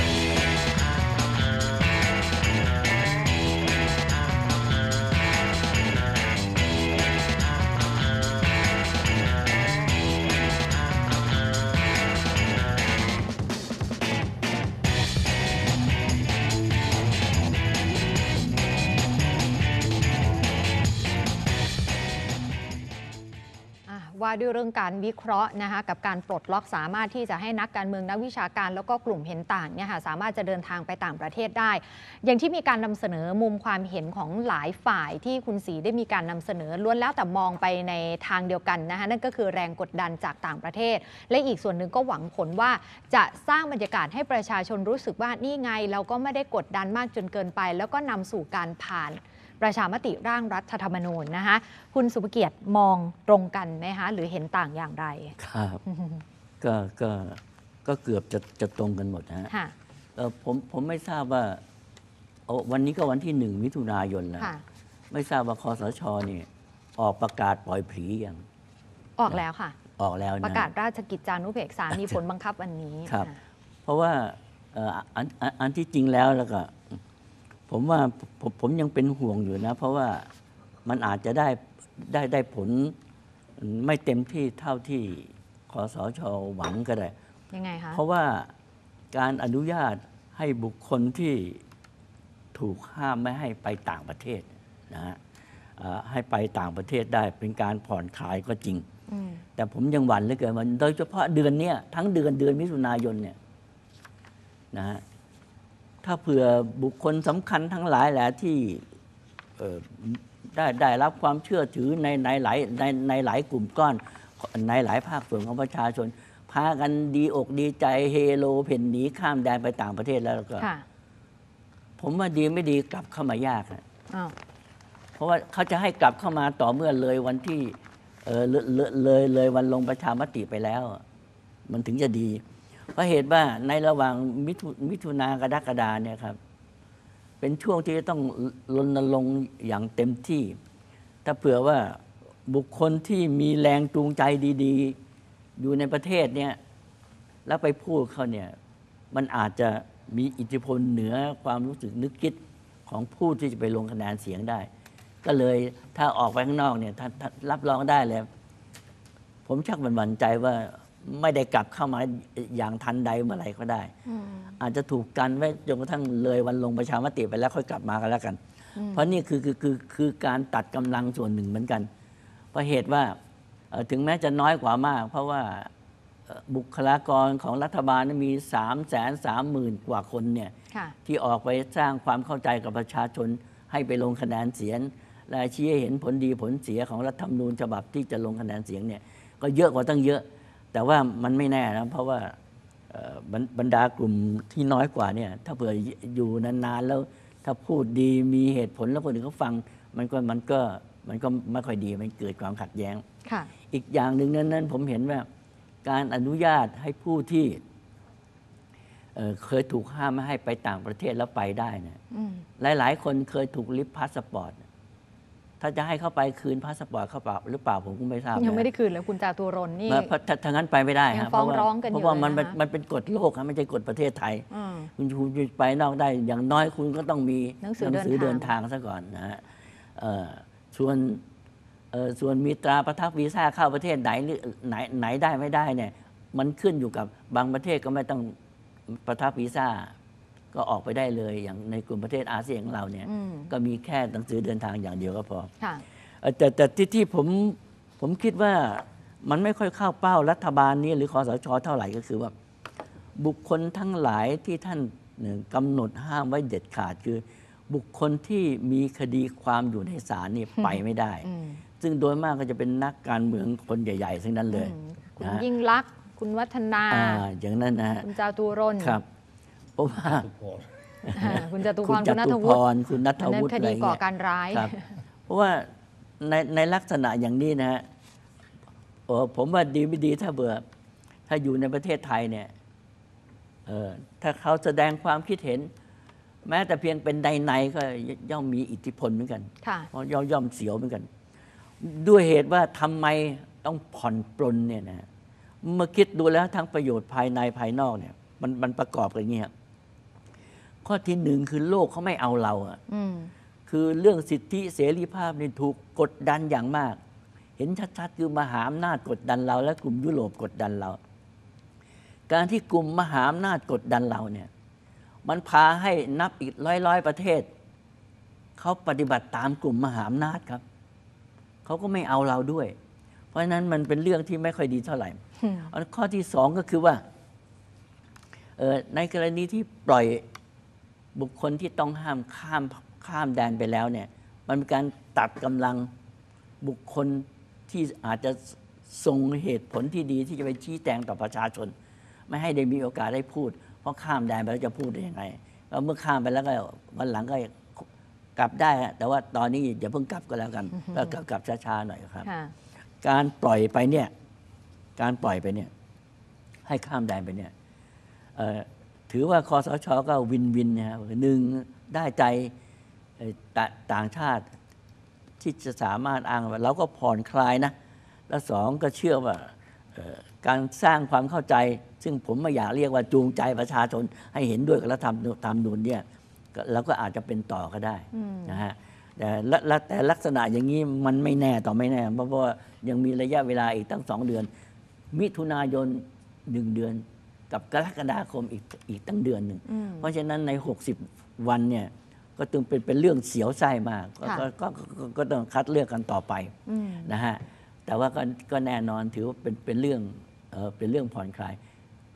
ว่าด้วยเรื่องการวิเคราะห์นะคะกับการปลดล็อกสามารถที่จะให้นักการเมืองนักวิชาการ แล้วก็กลุ่มเห็นต่างเนี่ยค่ะสามารถจะเดินทางไปต่างประเทศได้ อย่างที่มีการนำเสนอมุมความเห็นของหลายฝ่ายที่คุณสีได้มีการนำเสนอล้วนแล้วแต่มองไปในทางเดียวกันนะคะนั่นก็คือแรงกดดันจากต่างประเทศ และอีกส่วนหนึ่งก็หวังผลว่า จะสร้างบรรยากาศให้ประชาชนรู้สึกว่านี่ไง เราก็ไม่ได้กดดันมากจนเกินไป แล้วก็นำสู่การผ่านประชามติร่างรัฐธรรมนูญนะคะคุณสุภเกียรติมองตรงกันไหมคะ หรือเห็นต่างอย่างไรครับ ก็ก็ก็เกือบจะจะตรงกันหมดนะฮะผมผมไม่ทราบว่า วันนี้ก็วันที่หนึ่งมิถุนายนแล้วไม่ทราบว่าคอสชนี่ออกประกาศปล่อยผียังออกแล้วค่ะ ออกแล้วประกาศราชกิจจานุเบกษามีผลบังคับวันนี้ครับเพราะว่าอันอันที่จริงแล้วแล้วก็ผมว่าผมผมยังเป็นห่วงอยู่นะ เพราะว่ามันอาจจะได้ได้ได้ผลไม่เต็มที่เท่าที่คอสชหวังก็ได้ยังไงคะเพราะว่าการอนุญาตให้บุคคลที่ถูกห้ามไม่ให้ไปต่างประเทศนะฮะให้ไปต่างประเทศได้เป็นการผ่อนคลายก็จริง แต่ผมยังหวั่นเหลือเกินมันโดยเฉพาะเดือนเนี้ยทั้งเดือนเดือนมิถุนายนเนี่ย นะฮะถ้าเผื่อบุคคลสำคัญทั้งหลายแหละที่ได้ได้รับความเชื่อถือในในหลายในในหลายกลุ่มก้อนในหลายภาคส่วนของประชาชนพากันดีอกดีใจ เฮโลเพ่นหนีข้ามแดนไปต่างประเทศแล้วก็ผมว่าดีไม่ดีกลับเข้ามายากนะเพราะว่าเขาจะให้กลับเข้ามาต่อเมื่อเลยวันที่เออเลยเลยวันลงประชามติไปแล้ว มันถึงจะดีเพราะเหตุว่าในระหว่างมิถุมิถุนากรกฎาเนี่ยครับ เป็นช่วงที่จะต้องรณรงค์อย่างเต็มที่ ถ้าเผื่อว่าบุคคลที่มีแรงจูงใจดีๆอยู่ในประเทศเนี่ยแล้วไปพูดเขาเนี่ยมันอาจจะมีอิทธิพลเหนือความรู้สึกนึกคิดของผู้ที่จะไปลงคะแนนเสียงได้ ก็เลยถ้าออกไปข้างนอกเนี่ยรับรองได้เลยผมชักมันหวั่นใจว่าไม่ได้กลับเข้ามาอย่างทันใดเมื่อไหร่ก็ได้ อาจจะถูกกันไว้จนกระทั่งเลยวันลงประชามติไปแล้วค่อยกลับมากันแล้วกัน เพราะนี่คือคือคือคือการตัดกำลังส่วนหนึ่งเหมือนกัน เพราะเหตุว่าถึงแม้จะน้อยกว่ามาก เพราะว่าบุคลากรของรัฐบาลมีสามแสนสามหมื่นกว่าคนเนี่ยที่ออกไปสร้างความเข้าใจกับประชาชนให้ไปลงคะแนนเสียง และชี้ให้เห็นผลดีผลเสียของรัฐธรรมนูญฉบับที่จะลงคะแนนเสียงเนี่ยก็เยอะกว่าตั้งเยอะแต่ว่ามันไม่แน่นะ เพราะว่าบรรดากลุ่มที่น้อยกว่าเนี่ย ถ้าเผื่ออยู่นาน ๆแล้วถ้าพูดดีมีเหตุผลแล้วคนอื่นเขาฟังมันก็มันก็มันก็ไม่ค่อยดีมันเกิดความขัดแย้ง อีกอย่างหนึ่งนั้นนั้นผมเห็นว่า การอนุญาตให้ผู้ที่เคยถูกห้ามไม่ให้ไปต่างประเทศแล้วไปได้นะหลาย ๆ คนเคยถูกลิฟพาสปอร์ตถ้าจะให้เข้าไปคืนพาสปอร์ตเข้าเปล่าหรือเปล่าผมก็ไม่ทราบยังไม่ได้คืนเลยคุณจ่าตัวรนนี่เพราะถ้างั้นไปไม่ได้ครับเพราะว่าเพราะว่ามันมันเป็นกฎโลกครับไม่ใช่กฎประเทศไทยคุณคุณไปนอกได้ อย่างน้อยคุณก็ต้องมีหนังสือเดินทางซะก่อนนะฮะส่วนส่วนมีตราประทับวีซ่าเข้าประเทศไหนหไหนไหนได้ไม่ได้เนี่ย มันขึ้นอยู่กับบางประเทศก็ไม่ต้องประทับวีซ่าก็ออกไปได้เลยอย่างในกลุ่มประเทศอาเซียนของเราเนี่ยก็มีแค่หนังสือเดินทางอย่างเดียวก็พอแต่แต่ที่ที่ผมผมคิดว่ามันไม่ค่อยเข้าเป้ารัฐบาลนี้ หรือคอสชเท่าไหร่ก็คือว่า บุคคลทั้งหลายที่ท่านกำหนดห้ามไว้เด็ดขาดคือบุคคลที่มีคดีความอยู่ในศาลนี่ไปไม่ได้ ซึ่งโดยมากก็จะเป็นนักการเมืองคนใหญ่ๆซึ่งนั้นเลยคุณยิ่งลักษณ์คุณวัฒนาอย่างนั้นนะคุณจาตุรนครับเพราะว่าคุณจตุพรคุณนัทตุพรคุณนัทวุฒิคดีก่อการร้าย เพราะว่าในในลักษณะอย่างนี้นะฮะโอ้ผมว่าดีไม่ดีถ้าเบื่อ ถ้าอยู่ในประเทศไทยเนี่ยเออถ้าเขาแสดงความคิดเห็น แม้แต่เพียงเป็นใดนก็ย่อมมีอิทธิพลเหมือนกันเพราะย่อมย่อมเสียวเหมือนกัน ด้วยเหตุว่าทำไมต้องผ่อนปลนเนี่ยนะฮะเมื่อคิดดูแล้วทั้งประโยชน์ภายในภายนอกเนี่ย มันมันประกอบกันอย่างนี้บข้อที่หนึ่งคือโลกเขาไม่เอาเราอ่ะคือเรื่องสิทธิเสรีภาพนี่ถูกกดดันอย่างมาก เห็นชัดๆคือมหาอำนาจกดดันเรา และกลุ่มยุโรปกดดันเรา การที่กลุ่มมหาอำนาจกดดันเราเนี่ย มันพาให้นับอีกร้อยๆประเทศเขาปฏิบัติตามกลุ่มมหาอำนาจครับเขาก็ไม่เอาเราด้วย เพราะนั้นมันเป็นเรื่องที่ไม่ค่อยดีเท่าไหร่ข้อที่สองก็คือว่า ในกรณีที่ปล่อยบุคคลที่ต้องห้ามข้ามข้ามแดนไปแล้วเนี่ย มันเป็นการตัดกำลังบุคคลที่อาจจะส่งเหตุผลที่ดีที่จะไปชี้แจงต่อประชาชน ไม่ให้ได้มีโอกาสได้พูด เพราะข้ามแดนไปแล้วจะพูดได้ยังไงแล้วเมื่อข้ามไปแล้วก็วันหลังก็กลับได้แต่ว่า ตอนนี้อย่าเพิ่งกลับก็แล้วกันก็กลับกลับช้าๆหน่อยครับ การปล่อยไปเนี่ย การปล่อยไปเนี่ย ให้ข้ามแดนไปเนี่ยถือว่าคอสชก็วินวินนะครับหนึ่งได้ใจตต่างชาติที่จะสามารถอ้างว่าเราก็ผ่อนคลายนะ และสองก็เชื่อว่าการสร้างความเข้าใจ ซึ่งผมไม่อยากเรียกว่าจูงใจประชาชนให้เห็นด้วยกับรัฐธรรมธรรมนูญเนี่ยเราก็อาจจะเป็นต่อก็ได้นะฮะแต่แต่ลักษณะอย่างนี้มันไม่แน่ต่อไม่แน่ เพราะว่ายังมีระยะเวลาอีกตั้งสองเดือน มิถุนายนหนึ่งเดือนกับกรกฎาคมอีกอีกตั้งเดือนหนึ่งเพราะฉะนั้นใน 60 วันเนี่ยก็จึงเป็นเป็นเรื่องเสียวไส้มากก็ก็ก็ต้องคัดเลือกกันต่อไปนะฮะแต่ว่าก็ก็แน่นอนถือว่าเป็นเป็นเรื่องเออเป็นเรื่องผ่อนคลาย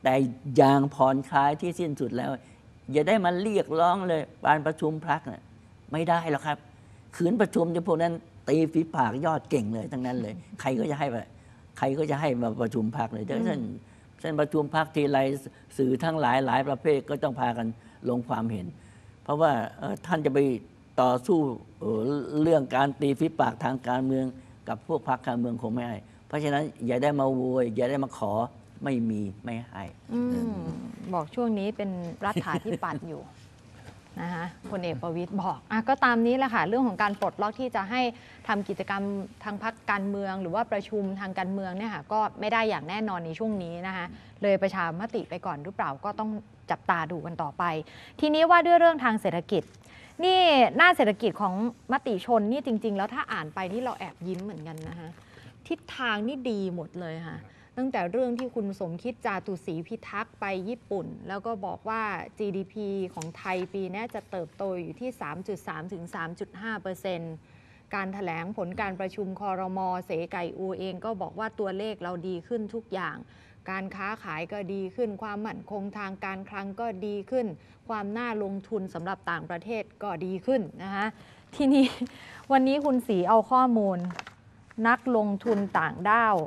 แต่อย่างผ่อนคลายที่สิ้นสุดแล้ว อย่าได้มาเรียกร้องเลยการประชุมพคเน่ไม่ได้หรอกครับขืนประชุมจะพวกนั้นตีฝีปากยอดเก่งเลย ทั้งนั้นเลยใครก็จะให้ไปใครก็จะให้มาประชุมพรรคเลยเท่านเช่นประชุมพักทีไรสื่อทั้งหลายหลายประเภทก็ต้องพากันลงความเห็น เพราะว่าท่านจะไปต่อสู้เรื่องการตีฟิปาก ทางการเมืองกับพวกพักการเมืองคงไม่ได้เพราะฉะนั้นอย่าได้มาโวยอย่าได้มาขอไม่มี ไม่ให้บอกช่วงนี้เป็นรัฐาธิปัตย์อยู่นะคะพลเอกประวิตยบอกอก็ตามนี้แหละค่ะเรื่องของการปลดล็อกที่จะให้ทำกิจกรรมทางพักการเมืองหรือว่าประชุมทางการเมืองเนี่ยค่ะก็ไม่ได้อย่างแน่นอนในช่วงนี้นะคะเลยประชามติไปก่อนหรือเปล่าก็ต้องจับตาดูกันต่อไป ทีนี้ว่าด้วยเรื่องทางเศรษฐกิจ นี่หน้าเศรษฐกิจของมติชนนี่จริงๆ แล้วถ้าอ่านไปที่เราแอบยิ้มเหมือนกันนะคะทิศทางนี่ดีหมดเลยค่ะตั้งแต่เรื่องที่คุณสมคิดจาตุศรีพิทักษ์ไปญี่ปุ่น แล้วก็บอกว่า GDP ของไทยปีนี้จะเติบโตอยู่ที่ 3.3 ถึง 3.5เปอร์เซ็นต์การถแถลงผลการประชุมคอรมอเสไก่อูเองก็บอกว่าตัวเลขเราดีขึ้นทุกอย่าง การค้าขายก็ดีขึ้น ความมั่นคงทางการคลังก็ดีขึ้น ความน่าลงทุนสำหรับต่างประเทศก็ดีขึ้นนะคะทีนี้วันนี้คุณสีเอาข้อมูลนักลงทุนต่างด้าว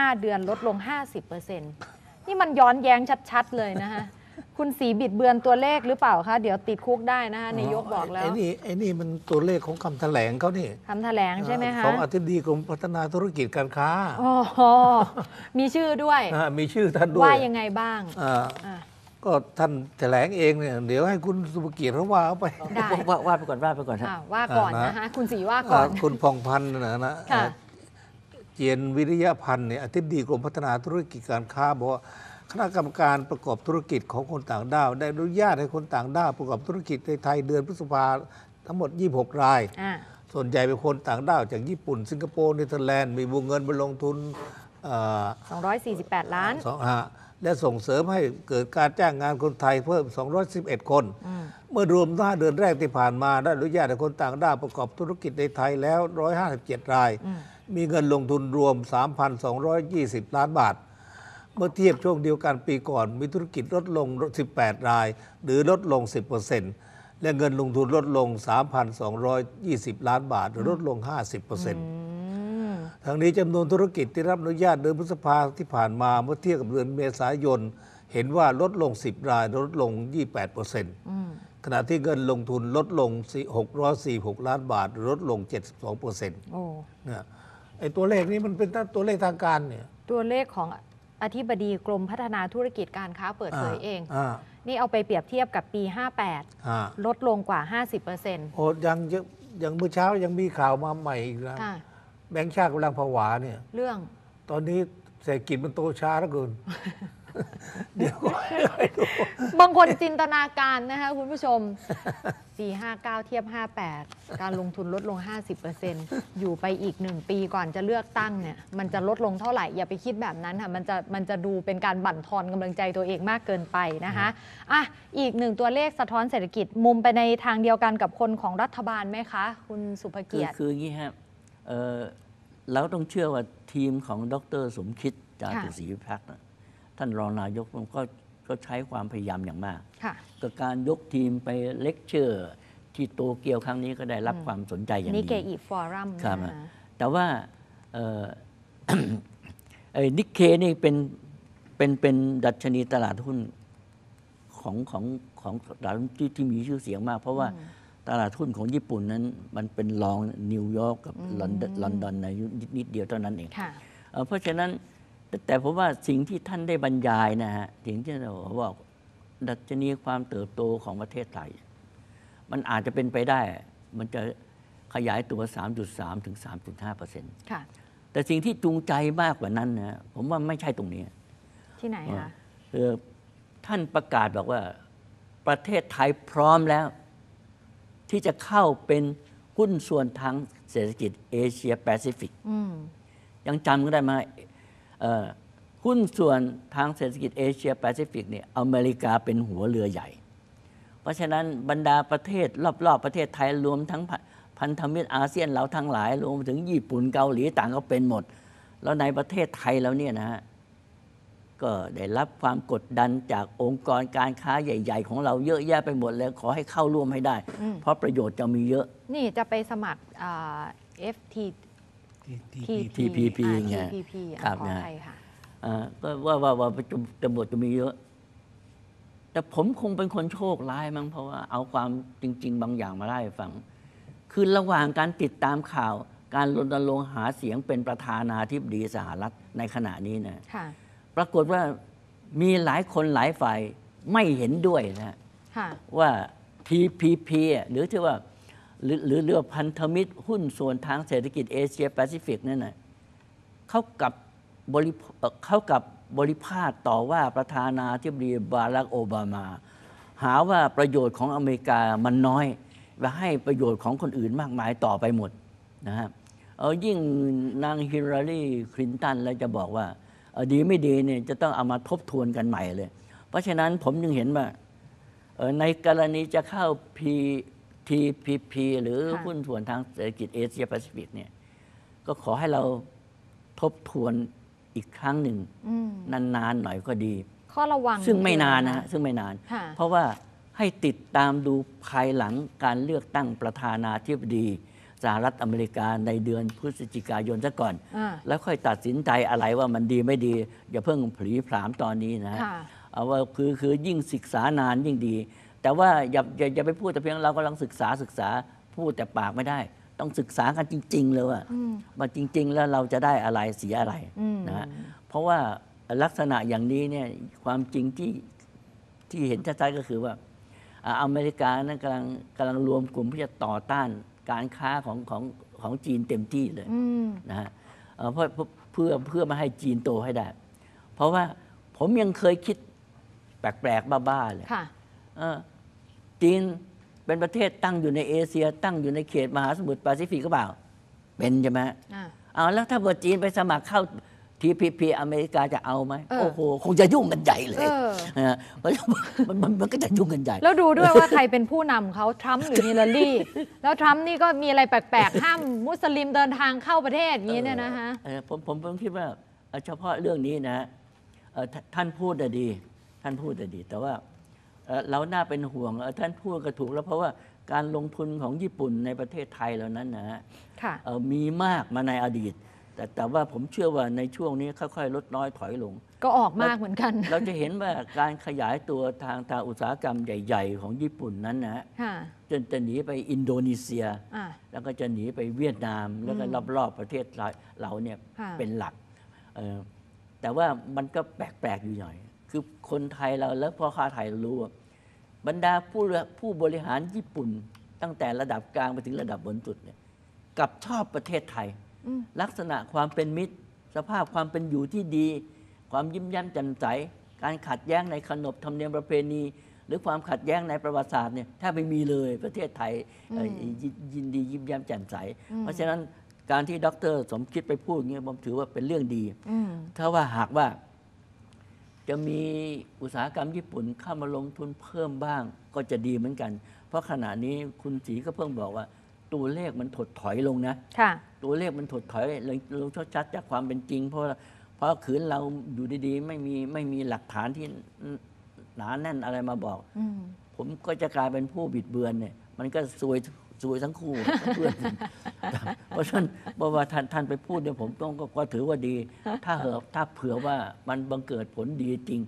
5 เดือนลดลง 50%นี่มันย้อนแย้งชัด ๆเลยนะคะคุณสีบิดเบือนตัวเลขหรือเปล่าคะ เดี๋ยวติดคุกได้นะคะนายกบอกแล้วไอ้นี่ไอ้นี่มันตัวเลขของคำแถลงเขานี่คำแถลงใช่ไหมคะของอธิบดีกรมพัฒนาธุรกิจการค้าอ๋อมีชื่อด้วย มีชื่อท่านด้วยว่ายังไงบ้างก็ท่านแถลงเองเนี่ยเดี๋ยวให้คุณสุภกิจเขาว่าเอาไปว่าไปก่อนว่าไปก่อนว่าก่อนนะคะคุณสีว่าก่อนคุณพองพันธ์นะนะเจนวิริยะพันธ์เนี่ยอธิบดีกรมพัฒนาธุรกิจการค้าบอกว่าคณะกรรมการประกอบธุรกิจของคนต่างด้าว ได้อนุญาตให้คนต่างด้าวประกอบธุรกิจในไทยเดือนพฤษภาทั้งหมด 26 รายส่วนใหญ่เป็นคนต่างด้าวจากญี่ปุ่นสิงคโปร์เนเธอร์แลนด์มีวงเงินมาลงทุน 248 ล้าน และส่งเสริมให้เกิดการจ้างงานคนไทยเพิ่ม 211 คนเมื่อรวมท้าเดือนแรกที่ผ่านมาได้อนุญาตให้คนต่างด้าวประกอบธุรกิจในไทยแล้ว 157 รายมีเงินลงทุนรวม 3,220 ล้านบาท เมื่อเทียบช่วงเดียวกันปีก่อน มีธุรกิจลดลง 18 ราย หรือลดลง 10%และเงินลงทุนลดลง 3,220 ล้านบาทหรือลดลง 50%ทั้งนี้จำนวนธุรกิจที่รับอนุญาตเดือนพฤษภาที่ผ่านมา เมื่อเทียบกับเดือนเมษายน เห็นว่าลดลง 10 ราย ลดลง 28%ขณะที่เงินลงทุนลดลง 646 ล้านบาท ลดลง 72เปอร์เซ็นต์ไอ้ตัวเลขนี้มันเป็นตัวเลขทางการเนี่ยตัวเลขของอธิบดีกรมพัฒนาธุรกิจการค้าเปิดเผยเองอนี่เอาไปเปรียบเทียบกับปีา58ลดลงกว่า 50%เโอ้ยังเยังยังเมื่อเช้ายังมีข่าวมาใหม่อีกนะ้วแบงค์ชาติกำลังผวาเนี่ยเรื่องตอนนี้เศรษฐกิจมันโตช้าเหลือเกินเดี๋ยวค่อยดูบางคนจินตนาการนะคะคุณผู้ชม 459 เทียบ 58 การลงทุนลดลง 50%อยู่ไปอีก 1 ปีก่อนจะเลือกตั้งเนี่ย มันจะลดลงเท่าไหร่ อย่าไปคิดแบบนั้นค่ะมันจะมันจะดูเป็นการบั่นทอนกำลังใจตัวเองมากเกินไปนะคะอ่ะ อีกหนึ่งตัวเลขสะท้อนเศรษฐกิจมุมไปในทางเดียวกันกับคนของรัฐบาลไหมคะ คุณสุภเกียรติคืออย่างนี้ครับเราต้องเชื่อว่าทีมของดร สมคิดจาตุศรีพักน์ท่านรองนายกผมก็ก็ใช้ความพยายามอย่างมากกับการยกทีมไปเลคเชอร์ ที่โตเกียวครั้งนี้ก็ได้รับความสนใจอย่างดีนิเกอีฟอรัมครับแต่ว่านิกเคนี่เป็นเป็นเป็นดัชนีตลาดหุ้น ของของของตลาดที่ที่มีชื่อเสียงมาก เพราะว่าตลาดหุ้นของญี่ปุ่นนั้นมันเป็นรองนิวยอร์กกับลอนดอนในนิดเดียวเท่านั้นเองเพราะฉะนั้นแต่ผมว่าสิ่งที่ท่านได้บรรยายนะฮะสิ่งที่เราบอกดัชนีความเติบโตของประเทศไทย มันอาจจะเป็นไปได้ มันจะขยายตัว 3.3 ถึง 3.5เปอร์เซ็นต์แต่สิ่งที่จูงใจมากกว่านั้นนะผมว่าไม่ใช่ตรงนี้ ที่ไหนคะท่านประกาศบอกว่าประเทศไทยพร้อมแล้ว ที่จะเข้าเป็นหุ้นส่วนทางเศรษฐกิจเอเชียแปซิฟิกยังจำก็ได้มาหุ้นส่วนทางเศรษฐกิจเอเชียแปซิฟิกเนี่ยอเมริกาเป็นหัวเรือใหญ่ เพราะฉะนั้นบรรดาประเทศรอบ ๆ ประเทศไทยรวมทั้งพันธมิตรอาเซียนเราทั้งหลาย รวมถึงญี่ปุ่นเกาหลีต่างก็เป็นหมด แล้วในประเทศไทยแล้วเนี่ยนะฮะก็ได้รับความกดดันจากองค์กรการค้าใหญ่ ๆ ของเราเยอะแยะไปหมดแล้วขอให้เข้าร่วมให้ได้ เพราะประโยชน์จะมีเยอะ นี่จะไปสมัคร FT t ีพไงีไงครับนะก็ว่าว่าว่าตำรวจจะมีเยอะ แต่ผมคงเป็นคนโชคร้ายมั้งเพราะว่าเอาความจริง ๆ บางอย่างมาไล่ฟัง คือระหว่างการติดตามข่าว การรณรงค์หาเสียงเป็นประธานาธิบดีสหรัฐในขณะนี้นะปรากฏว่ามีหลายคนหลายฝ่ายไม่เห็นด้วยนะว่า TPP หรือที่ว่าหรือหรือเรือพันธมิตรหุ้นส่วนทางเศรษฐกิจเอเชียแปซิฟิกนั่นน่ะเขากับบริเขากับบริพาทต่อว่าประธานาธิบดีบารักโอบามา หาว่าประโยชน์ของอเมริกามันน้อย และให้ประโยชน์ของคนอื่นมากมายต่อไปหมดนะฮะเอายิ่งนางฮิลลารีคลินตันแล้วจะบอกว่า ดีไม่ดีเนี่ยจะต้องเอามาทบทวนกันใหม่เลย เพราะฉะนั้นผมยังเห็นว่าในกรณีจะเข้า P TPP หรือหุ้นส่วนทางเศรษฐกิจเอเชียแปซิฟิกเนี่ยก็ขอให้เราทบทวนอีกครั้งหนึ่งนานๆหน่อยก็ดี ข้อระวัง ซึ่งไม่นานนะซึ่งไม่นาน เพราะว่าให้ติดตามดูภายหลังการเลือกตั้งประธานาธิบดีสหรัฐอเมริกาในเดือนพฤศจิกายนซะก่อนอแล้วค่อยตัดสินใจอะไรว่ามันดีไม่ดี อย่าเพิ่งผลีผลามตอนนี้นะเอาว่าคือคือยิ่งศึกษานานยิ่งดีแต่ว่าอย่าอย่าไปพูด แต่เพียงเรากำลังศึกษาศึกษาพูดแต่ปากไม่ได้ ต้องศึกษากันจริงๆเลยว่ามว่าจริง ๆ แล้วเราจะได้อะไรเสียอะไรนะฮะเพราะว่าลักษณะอย่างนี้เนี่ยความจริงที่ที่เห็นชัดๆก็คือว่าอเมริกานั้นกำลังกำลังรวมกลุ่มเพื่จะต่อต้านการค้าของของของจีนเต็มที่เลยนะฮะเพื่อเพื่อเพื่อมาให้จีนโตให้ได้ เพราะว่าผมยังเคยคิด แปลกๆบ้าๆเลยจีนเป็นประเทศตั้งอยู่ในเอเชียตั้งอยู่ในเขตมหาสมุทรแปซิฟิกก็เปล่า เป็นใช่ไหมเอาแล้วถ้าเกิดจีนไปสมัครเข้าทีพีพีอเมริกาจะเอาไหม โอ้โห คงจะยุ่งกันใหญ่เลยมันมันมันก็จะยุ่งกันใหญ่ แล้วดูด้วยว่าใครเป็นผู้นำเขาทรัมป์หรือฮิลลารีแล้วทรัมป์นี่ก็มีอะไรแปลกๆห้ามมุสลิมเดินทางเข้าประเทศนี้เนี่ยนะคะผมผมผมคิดว่าเฉพาะเรื่องนี้นะท่านพูดแต่ดี ท่านพูดแต่ดีแต่ว่าเราน่าเป็นห่วงท่านพูดก็ถูกแล้วเพราะว่าการลงทุนของญี่ปุ่นในประเทศไทยเหล่านั้นนะฮะมีมากมาในอดีต แต่แต่ว่าผมเชื่อว่าในช่วงนี้ค่อยๆ ลดน้อยถอยลง ก็ออกมากเหมือนกัน เราจะเห็นว่าการขยายตัวทางทางอุตสาหกรรมใหญ่ๆของญี่ปุ่นนั้นนะฮะจนจะหนีไปอินโดนีเซีย แล้วก็จะหนีไปเวียดนามแล้วก็รอบๆประเทศเราเนี่ยเป็นหลักแต่ว่ามันก็แปลกๆอยู่หน่อยคือคนไทยเราแล้วพอค้าไทยรู้บรรดาผู้ผู้บริหารญี่ปุ่น ตั้งแต่ระดับกลางไปถึงระดับบนสุดเนี่ยกับชอบประเทศไทยลักษณะความเป็นมิตร สภาพความเป็นอยู่ที่ดี ความยิ้มแย้มแจ่มใสการขัดแย้งในขนบธรรมเนียมประเพณี หรือความขัดแย้งในประวัติศาสตร์เนี่ยถ้าไม่มีเลยประเทศไทยยินดียิ้มแย้มแจ่มใสเพราะฉะนั้นการที่ดรสมคิดไปพูดอย่างเงี้ยผมถือว่าเป็นเรื่องดีถ้าว่าหากว่าจะมีอุตสาหกรรมญี่ปุ่นเข้ามาลงทุนเพิ่มบ้างก็จะดีเหมือนกัน เพราะขณะนี้คุณสีก็เพิ่งบอกว่าตัวเลขมันถดถอยลงนะค่ะตัวเลขมันถดถอยลงชัดจากความเป็นจริงเพราะเพราะขืนเราอยู่ดีๆไม่มีไม่มีหลักฐานที่หนาแน่นอะไรมาบอกอมผมก็จะกลายเป็นผู้บิดเบือนเนี่ย มันก็ซวยสวยทั้งคู่เพื่อนเพราะฉะนั้นบอกว่าท่านท่านไปพูดเนี่ยผมต้องก็ถือว่าดี ถ้าเหอถ้าเผื่อว่ามันบังเกิดผลดีจริง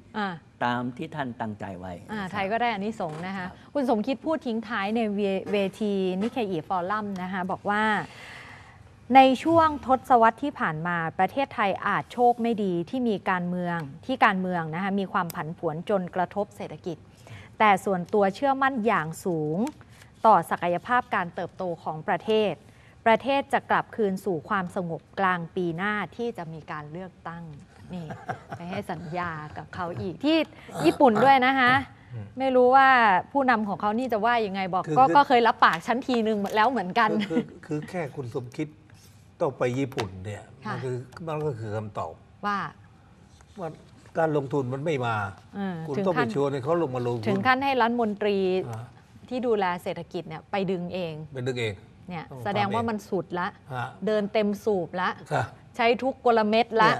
ตามที่ท่านตั้งใจไว้ ไทยก็ได้อันนี้สงนะคะคุณสมคิดพูดทิ้งท้ายในเวทีนิเคอีฟอรัมนะคะบอกว่าในช่วงทศวรรษที่ผ่านมา ประเทศไทยอาจโชคไม่ดีที่มีการเมืองที่การเมืองนะคะมีความผันผวนจนกระทบเศรษฐกิจ แต่ส่วนตัวเชื่อมั่นอย่างสูงต่อศักยภาพการเติบโตของประเทศ ประเทศจะกลับคืนสู่ความสงบกลางปีหน้าที่จะมีการเลือกตั้งนี่ไปให้สัญญากับเขาอีกที่ญี่ปุ่นด้วยนะคะไม่รู้ว่าผู้นำของเขานี่จะว่ายังไง บอกกก็เคยรับปากชั้นทีนึงแล้วเหมือนกัน คือแค่คุณสมคิดต้องไปญี่ปุ่นเนี่ยมันคือมันก็คือคำตอบว่าว่าการลงทุนมันไม่มา คุณต้องไปชวนเขาลงมาลงทุนถึงขั้นให้รัฐมนตรีที่ดูแลเศรษฐกิจเนี่ยไปดึงเองเป็นดึงเองเนี่ยแสดงว่ามันสุดละเดินเต็มสูบละใช้ทุกกลเม็ดละ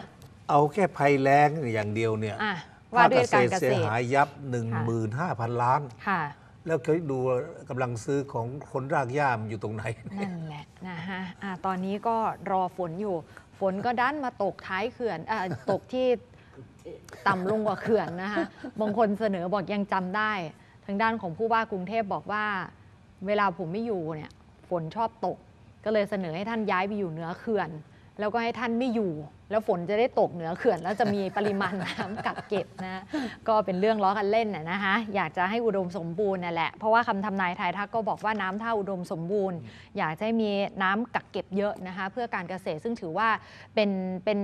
เอาแค่ภัยแล้งอย่างเดียวเนี่ยอ่ว่าด้วยการเกษตรเสียหายยับ 15,000 ล้านค่ะแล้วคยดูกำลังซื้อของคนรากหญ้ามอยู่ตรงไหน นั่นแหละนะฮะอะตอนนี้ก็รอฝนอยู่ ฝนก็ดันมาตกท้ายเขื่อนอตกที่ต่ำลงกว่าเขื่อนนะคะบางคนเสนอบอกยังจำได้ทางด้านของผู้ว่ากรุงเทพบอกว่าเวลาผมไม่อยู่เนี่ยฝนชอบตก ก็เลยเสนอให้ท่านย้ายไปอยู่เหนือเขื่อน แล้วก็ให้ท่านไม่อยู่ แล้วฝนจะได้ตกเหนือเขื่อนแล้วจะมีปริมาณน้ำกักเก็บนะก็เป็นเรื่องล้อกันเล่นนะนะคะอยากจะให้อุดมสมบูรณ์นั่นแหละเพราะว่าคำทำนายทายทักก็บอกว่าน้ำท่าอุดมสมบูรณ์อยากให้มีน้ำกักเก็บเยอะนะคะเพื่อการเกษตร ซึ่งถือว่าเป็นเป็น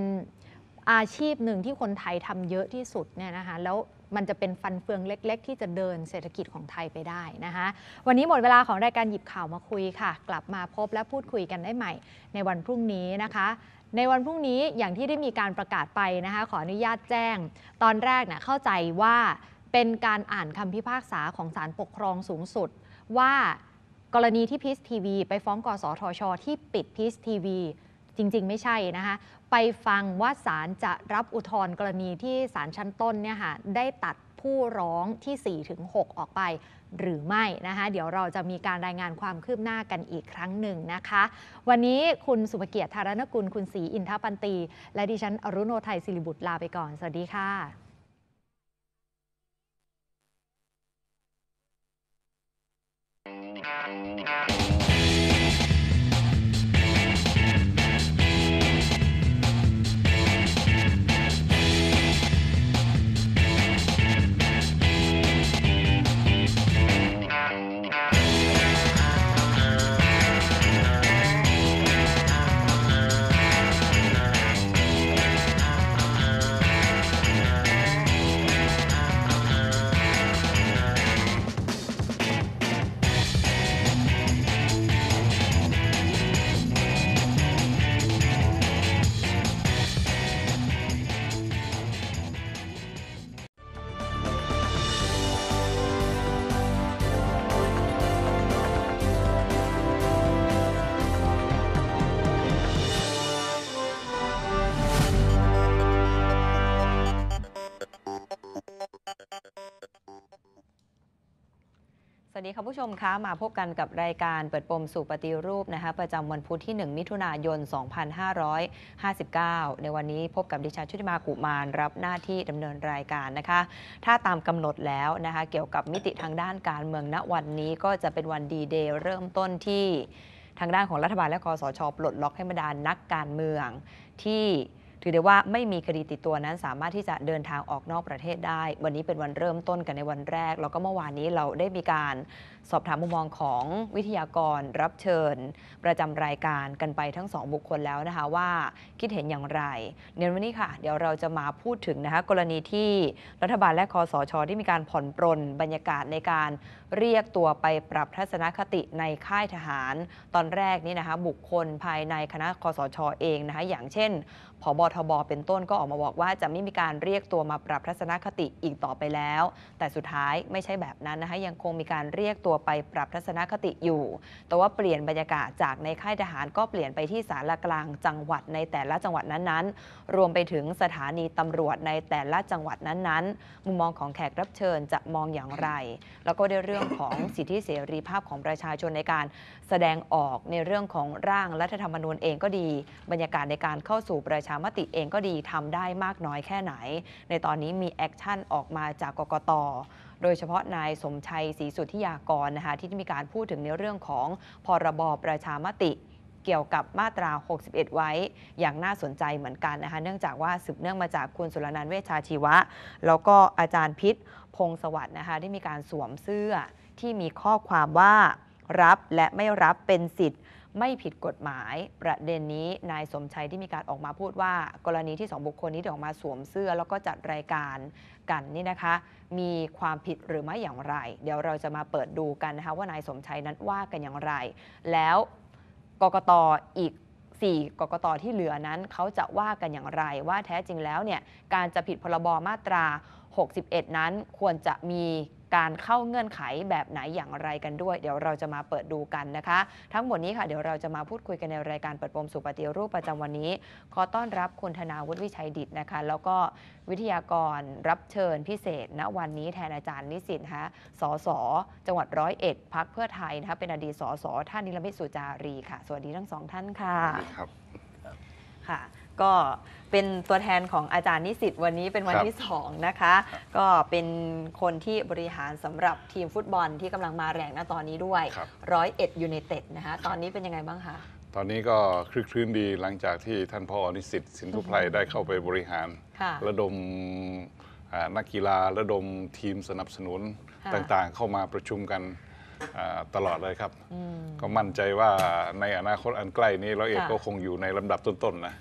อาชีพหนึ่งที่คนไทยทำเยอะที่สุดเนี่ยนะคะแล้วมันจะเป็นฟันเฟืองเล็กๆ ที่จะเดินเศรษฐกิจของไทยไปได้นะคะวันนี้หมดเวลาของรายการหยิบข่าวมาคุยค่ะ กลับมาพบและพูดคุยกันได้ใหม่ในวันพรุ่งนี้นะคะ ในวันพรุ่งนี้อย่างที่ได้มีการประกาศไปนะคะขออนุญาตแจ้ง ตอนแรกเนะเข้าใจว่าเป็นการอ่านคำพิพากษาของศาลปกครองสูงสุด ว่ากรณีที่พีซทีวีไปฟ้อง กสทช ที่ปิดพีซทีวีจริง ๆ ไม่ใช่นะคะไปฟังว่าศาลจะรับอุทธรณ์กรณีที่ศาลชั้นต้นเนี่ยค่ะได้ตัดผู้ร้องที่ 4-6 ออกไปหรือไม่นะคะ เดี๋ยวเราจะมีการรายงานความคืบหน้ากันอีกครั้งหนึ่งนะคะ วันนี้คุณสุภเกียรติธารณกุลคุณศรีอินทปันตี และดิฉันอรุโนไทยสิริบุตรลาไปก่อน สวัสดีค่ะ t a k ดีค่ะผู้ชมคะมาพบกันกับรายการเปิดปมสู่ปฏิรูปนะคะประจำวันพุธที่ 1 มิถุนายน 2559 ในวันนี้พบกับดิฉันชุติมากุมาร รับหน้าที่ดำเนินรายการนะคะ ถ้าตามกำหนดแล้วนะคะเกี่ยวกับมิติทางด้านการเมืองณวันนี้ก็จะเป็นวันดีเดย์เริ่มต้นที่ ทางด้านของรัฐบาลและคอสชปลดล็อกให้บรรดานนักการเมืองที่ถือได้ว่าไม่มีคดีติดตัวนั้นสามารถที่จะเดินทางออกนอกประเทศได้ วันนี้เป็นวันเริ่มต้นกันในวันแรก แล้วก็เมื่อวานนี้เราได้มีการสอบถามมุมมองของวิทยากรรับเชิญ ประจำรายการกันไปทั้งสองบุคคลแล้วนะคะว่าคิดเห็นอย่างไรเนวันนี้ค่ะ เดี๋ยวเราจะมาพูดถึงนะคะกรณีที่รัฐบาลและคอสช ที่มีการผ่อนปรนบรรยากาศในการเรียกตัวไปปรับทัศนคติในค่ายทหารตอนแรกนี่นะคะบุคคลภายในคณะคอสชเองนะคะอย่างเช่นผบทบเป็นต้นก็ออกมาบอกว่าจะไม่มีการเรียกตัวมาปรับทัศนคติอีกต่อไปแล้ว แต่สุดท้ายไม่ใช่แบบนั้นนะคะยังคงมีการเรียกตัวไปปรับทัศนคติอยู่ แต่ว่าเปลี่ยนบรรยากาศจากในค่ายทหาร ก็เปลี่ยนไปที่สารกลางจังหวัดในแต่ละจังหวัดนั้นๆรวมไปถึงสถานีตำรวจในแต่ละจังหวัดนั้นๆมุมมองของแขกรับเชิญจะมองอย่างไร แล้วก็ในเรื่องของสิทธิเสรีภาพของประชาชนในการแสดงออกในเรื่องของร่างรัฐธรรมนูญเองก็ดีบรรยากาศในการเข้าสู่ประชาามติเองก็ดีทำได้มากน้อยแค่ไหน ในตอนนี้มีแอคชั่นออกมาจากกกตโดยเฉพาะนายสมชัยศรีสุทธิยากรนะคะที่มีการพูดถึงในเรื่องของพรบประชามติเกี่ยวกับมาตรา 61 ไว้อย่างน่าสนใจเหมือนกันนะคะเนื่องจากว่าสืบเนื่องมาจากคุณสุรนันท์เวชาชีวะ แล้วก็อาจารย์พิษพงศวัสด์นะคะที่มีการสวมเสื้อที่มีข้อความว่ารับและไม่รับเป็นสิทธิ์ไม่ผิดกฎหมายประเด็นนี้นายสมชัยที่มีการออกมาพูดว่า กรณีที่สองบุคคลนี้ออกมาสวมเสื้อ แล้วก็จัดรายการกันนี่นะคะ มีความผิดหรือไม่อย่างไร เดี๋ยวเราจะมาเปิดดูกันนะคะว่านายสมชัยนั้นว่ากันอย่างไร แล้วกกตออีก 4 กกตที่เหลือนั้นเขาจะว่ากันอย่างไร ว่าแท้จริงแล้วเนี่ยการจะผิดพรบมาตรา 61 นั้นควรจะมีการเข้าเงื่อนไขแบบไหนอย่างไรกันด้วย เดี๋ยวเราจะมาเปิดดูกันนะคะ ทั้งหมดนี้ค่ะเดี๋ยวเราจะมาพูดคุยกันในรายการเปิดปมสุปฏิรูปประจำวันนี้ ขอต้อนรับคุณธนาวุฒิวิชัยดิตนะคะ แล้วก็วิทยากรรับเชิญพิเศษ ณวันนี้ แทนอาจารย์นิสิตฮะสสจังหวัดร้อยเอ็ดพักเพื่อไทยนะคะเป็นอดีตสสท่านนิรมิตสุจารีค่ะสวัสดีทั้งสองท่านค่ะครับค่ะก็เป็นตัวแทนของอาจารย์นิสิตวันนี้เป็นวันที่สองนะคะก็เป็นคนที่บริหารสำหรับทีมฟุตบอลที่กำลังมาแรงนะตอนนี้ด้วยร้อยเอ็ดยูไนเต็ดนะคะตอนนี้เป็นยังไงบ้างคะ ตอนนี้ก็คลึกคลื่นดีหลังจากที่ ท่านพ่อนิสิตสินทุไพรได้เข้าไปบริหาร ระดมนักกีฬา ระดมทีมสนับสนุนต่างๆ เข้ามาประชุมกันตลอดเลยครับ ก็มั่นใจว่าในอนาคตอันใกล้นี้เราเอกก็คงอยู่ในลำดับต้น ๆ นะ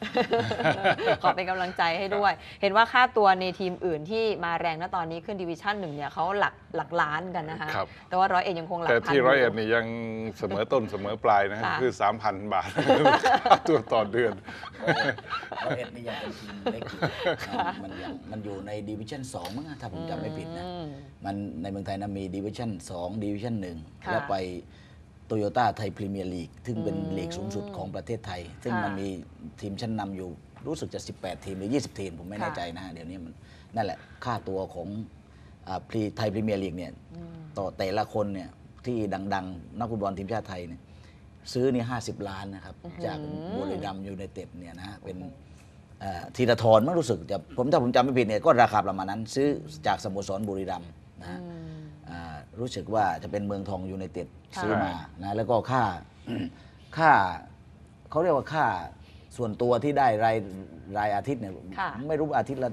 ขอเป็นกำลังใจให้ด้วย เห็นว่าค่าตัวในทีมอื่นที่มาแรงนะตอนนี้ขึ้นดิวิชั่นหนึ่งเนี่ยเขาหลักหลักล้านกันนะคะแต่ว่าร้อยเอ็ดยังคงหลักพัน แต่ที่ร้อยเอ็ดนี่ยังเสมอต้นเสมอปลายนะคือ 3,000 บาทตัวต่อเดือนร้อยเอ็ดนี่ยังเป็นทีมเล็กมันยังมันอยู่ในดิวิชั่นสองมั้งถ้าผมจำไม่ผิดนะมันในเมืองไทยนะมีดิวิชั่นสองดิวิชั่นหนึ่งแล้วไปโตโยต้าไทยพรีเมียร์ลีกซึ่งเป็นลีกสูงสุดของประเทศไทย ซึ่งมันมีทีมชั้นนำอยู่ รู้สึกจะ 18 ทีมหรือ 20 ทีม ผมไม่แน่ใจนะ เดี๋ยวนี้มัน นั่นแหละค่าตัวของไทยพรีเมียร์ลีกเนี่ย ต่อแต่ละคนเนี่ยที่ดังๆ นักฟุตบอลทีมชาติไทยเนี่ยซื้อนี่ 50 ล้านนะครับ จากบุรีรัมยูไนเต็ดเนี่ยนะ เป็นที่อธีรทรมั้งรู้สึก จะผมถ้าผมจำไม่ผิดเนี่ยก็ราคาประมาณนั้น ซื้อจากสโมสรบุรีรัมนะรู้สึกว่าจะเป็นเมืองทองอยู่ในเต็ดซื้อมานะแล้วก็ค่าค่าเขาเรียกว่าค่าส่วนตัวที่ได้รายรายอาทิตย์เนี่ยไม่รู้ว่าอาทิตย์ละ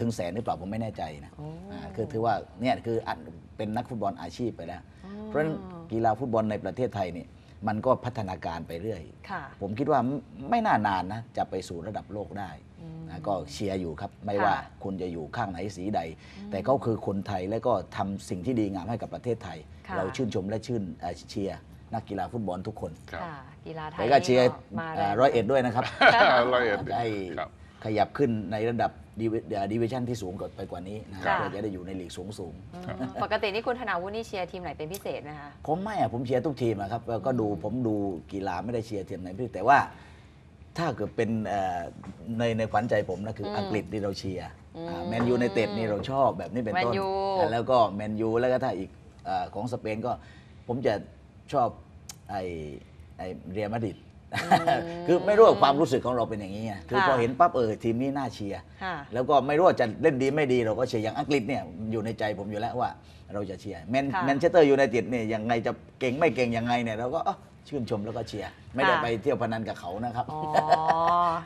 ถึงแสนหรือเปล่าผมไม่แน่ใจนะคือถือว่าเนี่ยคือเป็นนักฟุตบอลอาชีพไปแล้วเพราะฉะนั้นกีฬาฟุตบอลในประเทศไทยเนี่ยมันก็พัฒนาการไปเรื่อย ผมคิดว่าไม่น่านานนะจะไปสู่ระดับโลกได้ะก็เชียร์อยู่ครับ ไม่ว่าคุณจะอยู่ข้างไหนสีใด แต่ก็คือคนไทยและก็ทำสิ่งที่ดีงามให้กับประเทศไทย เราชื่นชมและชื่นเชียร์นักกีฬาฟุตบอลทุกคนค่ะกีฬาไทยแต่ก็เชียร์ร้อยเอ็ดด้วยนะครับร้อยเอ็ดได้ขยับขึ้นในระดับดเวชั่นที่สูงกว่าไปกว่านี้นะครับเพื่อจะได้อยู่ในลีกสูงสูงปกตินี่คุณธนาวุฒินี่เชียร์ทีมไหนเป็นพิเศษไหมคะผมไม่อะผมเชียร์ทุกทีมครับก็ดูผมดูกีฬาไม่ได้เชียร์ทีมไหนพิเศษแต่ว่าถ้าเกิดเป็นในในขวัญใจผมนะคืออังกฤษที่เราเชียร์แมนยูในเต็ดนี่เราชอบแบบนี้เป็นต้นแล้วก็แมนยูแล้วก็ถ้าอีกอของสเปนก็ผมจะชอบไอไอเรียมาดริดคือไม่รู้ว่าความรู้สึกของเราเป็นอย่างนี้ไงคือพอเห็นปั๊บเออทีมนี้น่าเชียร์แล้วก็ไม่รู้ว่าจะเล่นดีไม่ดีเราก็เชียร์อย่างอังกฤษเนี่ยอยู่ในใจผมอยู่แล้วว่าเราจะเชียร์แมนแมนเชสเตอร์ยูไนเต็ดเนี่ยยังไงจะเก่งไม่เก่งยังไงเนี่ยเราก็เชื่นชม แล้วก็เชียร์ไม่ได้ไปเที่ยวพนันกับเขานะครับ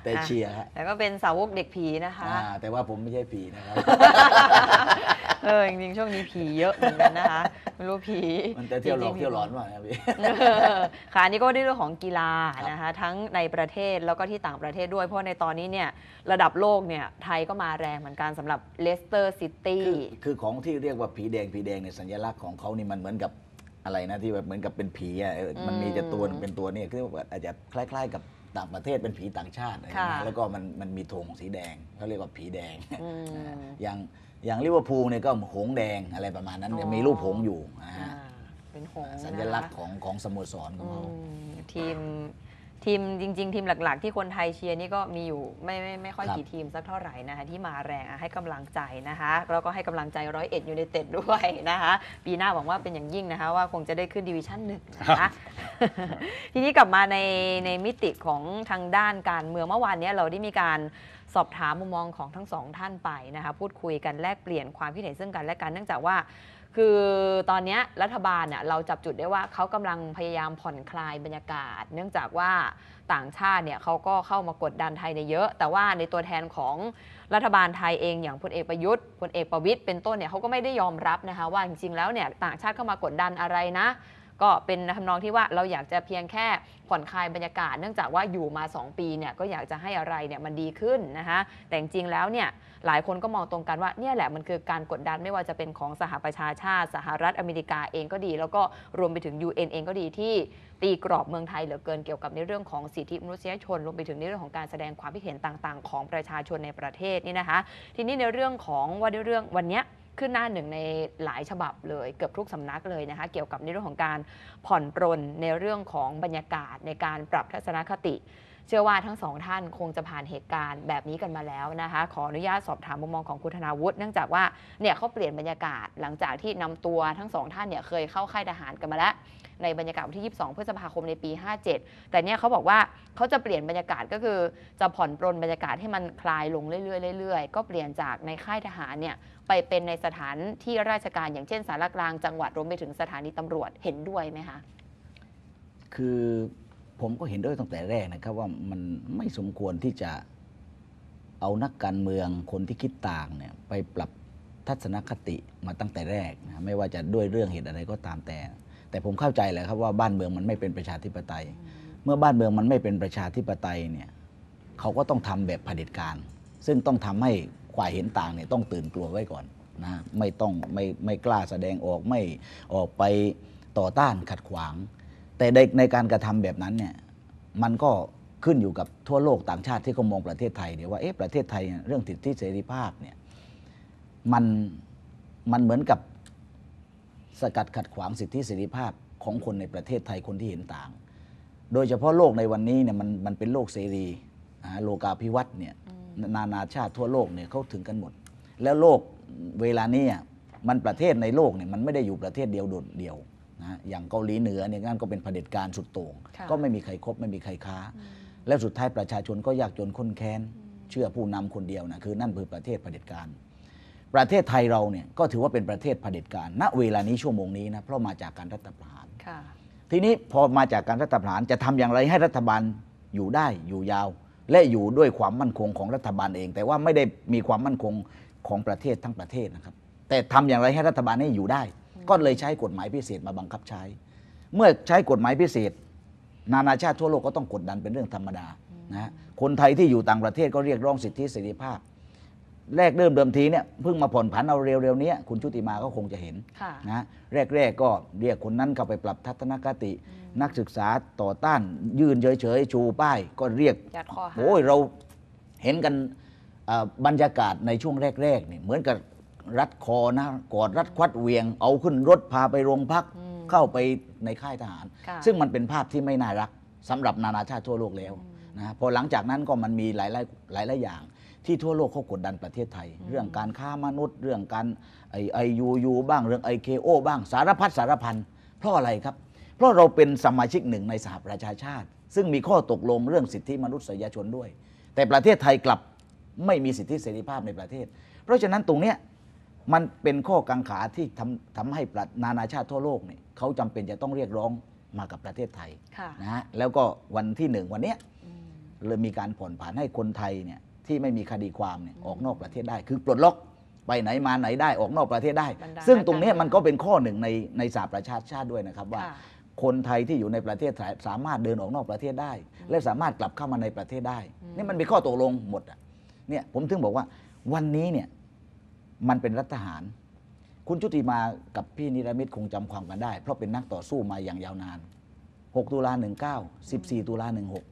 แต่เชียร์ฮะแต่ก็เป็นสาวกเด็กผีนะคะแต่ว่าผมไม่ใช่ผีนะครับเออจริงๆช่วงนี้ผีเยอะเหมือนกันนะคะไม่รู้ผีมันจะเที่ยวหลอกเที่ยวหลอนว่ะพี่ค่ะนี่ก็ได้เรื่องของกีฬานะคะทั้งในประเทศแล้วก็ที่ต่างประเทศด้วยเพราะในตอนนี้เนี่ยระดับโลกเนี่ยไทยก็มาแรงเหมือนกันสำหรับเลสเตอร์ซิตี้คือของที่เรียกว่าผีแดงผีแดงในสัญลักษณ์ของเขานี่มันเหมือนกับอะไรนะ ที่แบบเหมือนกับเป็นผีอ่ะมันมีจะตัวนึงเป็นตัวเนี่ยคือว่าอาจจะคล้ายๆ กับต่างประเทศเป็นผีต่างชาติอะไระแล้วก็มันมันมีธงสีแดงเขาเรียกว่าผีแดงออย่างอย่างลิเวอร์พูลเนี่ย ก็หงแดงอะไรประมาณนั้นมีรูปหงอยู่นะฮะเป็นหงสัญลักษณ์ของของสโมสรขอองเขาทีมทีมจริง ๆทีมหลักๆ ที่คนไทยเชียร์นี่ก็มีอยู่ไม่ไม่ไม่ค่อยกี่ทีมสักเท่าไหร่นะคะที่มาแรงให้กำลังใจนะคะแล้วก็ให้กำลังใจร้อยเอ็ดยูไนเต็ดด้วยนะคะ ปีหน้าหวังว่าเป็นอย่างยิ่งนะคะว่าคงจะได้ขึ้นดิวิชั่นหนึ่งนะคะทีนี้กลับมาในในมิติของทางด้านการเมืองเมื่อวานนี้เราได้มีการสอบถามมุมมองของทั้งสองท่านไปนะคะพูดคุยกันแลกเปลี่ยนความคิดเห็นซึ่งกันและกันเนื่องจากว่าคือตอนนี้รัฐบาลเนี่ยเราจับจุดได้ว่าเขากำลังพยายามผ่อนคลายบรรยากาศ เนื่องจากว่าต่างชาติเนี่ยเขาก็เข้ามากดดันไทยในเยอะ แต่ว่าในตัวแทนของรัฐบาลไทยเองอย่างพลเอกประยุทธ์พลเอกประวิตยเป็นต้นเนี่ยเขาก็ไม่ได้ยอมรับนะคะ ว่าจริงๆแล้วเนี่ยต่างชาติเข้ามากดดันอะไรนะก็เป็นทำนองที่ว่าเราอยากจะเพียงแค่ผ่อนคลายบรรยากาศ เนื่องจากว่าอยู่มา 2 ปีเนี่ยก็อยากจะให้อะไรเนี่ยมันดีขึ้นนะคะแต่จริงๆแล้วเนี่ยหลายคนก็มองตรงกันว่าเนี่ยแหละมันคือการกดดันไม่ว่าจะเป็นของสหประชาชาติ สหรัฐอเมริกาเองก็ดี แล้วก็รวมไปถึง UN เองก็ดีที่ตีกรอบเมืองไทยเหลือเกินเกี่ยวกับในเรื่องของสิทธิมนุษยชน รวมไปถึงในเรื่องของการแสดงความคิดเห็นต่างๆ ของประชาชนในประเทศนี่นะคะ ทีนี้ในเรื่องของว่าในเรื่องวันนี้ขึ้นหน้าหนึ่งในหลายฉบับเลยเกือบทุกสำนักเลยนะคะเกี่ยวกับในเรื่องของการผ่อนปรนในเรื่องของบรรยากาศในการปรับทัศนคติเชื่อว่าทั้งสองท่านคงจะผ่านเหตุการณ์แบบนี้กันมาแล้วนะคะขออนุญาตสอบถามมุมมองของคุณธนาวุฒิเนื่องจากว่าเนี่ยเขาเปลี่ยนบรรยากาศหลังจากที่นำตัวทั้งสองท่านเนี่ยเคยเข้าค่ายทหารกันมาแล้วในบรรยากาศวันที่ 22พฤษภาคมในปี 57 แต่เนี่ยเขาบอกว่าเขาจะเปลี่ยนบรรยากาศก็คือ จะผ่อนปรนบรรยากาศให้มันคลายลงเรื่อยๆเรื่อยๆ ก็เปลี่ยนจากในค่ายทหารเนี่ยไปเป็นในสถานที่ราชการอย่างเช่นสารกลาง จังหวัดรวมไปถึงสถานีตำรวจเห็นด้วยไหมคะ คือผมก็เห็นด้วยตั้งแต่แรกนะครับว่ามันไม่สมควรที่จะเอานักการเมืองคนที่คิดต่างเนี่ยไปปรับทัศนคติมาตั้งแต่แรกนะ ไม่ว่าจะด้วยเรื่องเหตุอะไรก็ตามแต่แต่ผมเข้าใจเลยครับว่าบ้านเมืองมันไม่เป็นประชาธิปไตย เมื่อบ้านเมืองมันไม่เป็นประชาธิปไตยเนี่ยเขาก็ต้องทำแบบเผด็จการ ซึ่งต้องทำให้ควายเห็นต่างเนี่ยต้องตื่นกลัวไว้ก่อนนะไม่ต้องไม่ไม่กล้าแสดงออกไม่ออกไปต่อต้านขัดขวาง แต่ในในการกระทำแบบนั้นเนี่ยมันก็ขึ้นอยู่กับทั่วโลกต่างชาติที่เขามองประเทศไทยเดี๋ยวว่าเอ๊ะประเทศไทยเรื่องสิทธิเสรีภาพเนี่ยมันมันเหมือนกับสกัดขัดขวางสิทธิเสรีภาพของคนในประเทศไทยคนที่เห็นต่าง โดยเฉพาะโลกในวันนี้เนี่ยมันมันเป็นโลกเสรีโลกาภิวัตน์เนี่ยนานาชาติทั่วโลกเนี่ยเขาถึงกันหมด แล้วโลกเวลานี้มันประเทศในโลกเนี่ยมันไม่ได้อยู่ประเทศเดียวโดดเดียวนะอย่างเกาหลีเหนือเนี่ยนั่นก็เป็นเผด็จการสุดโต่งก็ไม่มีใครครบไม่มีใครค้า แล้วสุดท้ายประชาชนก็ยากจนข้นแค้นเชื่อผู้นำคนเดียวนะคือนั่นคือประเทศเผด็จการประเทศไทยเราเนี่ยก็ถือว่าเป็นประเทศเผด็จการณเวลานี้ชั่วโมงนี้นะเพราะมาจากการรัฐประหารทีนี้พอมาจากการรัฐประหารจะทำอย่างไรให้รัฐบาลอยู่ได้อยู่ยาว และอยู่ด้วยความมั่นคงของรัฐบาลเอง แต่ว่าไม่ได้มีความมั่นคงของประเทศทั้งประเทศนะครับ แต่ทำอย่างไรให้รัฐบาลให้อยู่ได้ ก็เลยใช้กฎหมายพิเศษมาบังคับใช้ เมื่อใช้กฎหมายพิเศษนานาชาติทั่วโลกก็ต้องกดดันเป็นเรื่องธรรมดานะคนไทยที่อยู่ต่างประเทศก็เรียกร้องสิทธิเสรีภาพแรกเริ่มเดิมทีเนี่ยเพิ่งมาผ่อนผันเอาเร็วๆนี้ คุณชุติมาก็คงจะเห็นนะแรก ๆ ก็เรียกคนนั้นเข้าไปปรับทัศนคติ นักศึกษาต่อต้าน ยืนเฉย ๆ ชูป้าย ก็เรียกโอ้ยเราเห็นกันบรรยากาศในช่วงแรก ๆเนี่ยเหมือนกับรัดคอนะกอดรัดควัดเวียง เอาขึ้นรถพาไปโรงพักเข้าไปในค่ายทหารซึ่งมันเป็นภาพที่ไม่น่ารัก สำหรับนานาชาติทั่วโลกแล้วนะพอหลังจากนั้นก็มันมีหลายๆหลายๆอย่างที่ทั่วโลกเขากดดันประเทศไทย เรื่องการค้ามนุษย์ เรื่องการไอไอยูยูบ้างเรื่องไอเคโอบ้างสารพัดสารพัน เพราะอะไรครับ เพราะเราเป็นสมาชิกหนึ่งในสหประชาชาติ ซึ่งมีข้อตกลง เรื่องสิทธิมนุษยชนด้วย แต่ประเทศไทยกลับไม่มีสิทธิเสรีภาพในประเทศ เพราะฉะนั้นตรงเนี้ยมันเป็นข้อกังขาที่ทำทำให้นานาชาติทั่วโลกเนี่ยเขาจำเป็นจะต้องเรียกร้องมากับประเทศไทยนะฮะแล้วก็วันที่หนึ่งวันเนี้ยเลยมีการผ่อนผันให้คนไทยเนี่ยที่ไม่มีคดีความเนี่ยออกนอกประเทศได้ คือปลดล็อกไปไหนมาไหนได้ ออกนอกประเทศได้ ซึ่งตรงนี้มันก็เป็นข้อหนึ่งในในสาประชาชาติด้วยนะครับ ว่า คนไทยที่อยู่ในประเทศสามารถเดินออกนอกประเทศได้ และสามารถกลับเข้ามาในประเทศได้ นี่มันเป็นข้อตกลงหมดอ่ะเนี่ยผมถึงบอกว่า วันนี้เนี่ยมันเป็นรัฐทหาร คุณชุติมากับพี่นิรมิตคงจำความกันได้ เพราะเป็นนักต่อสู้มาอย่างยาวนาน 6 ตุลา19 14 ตุลา16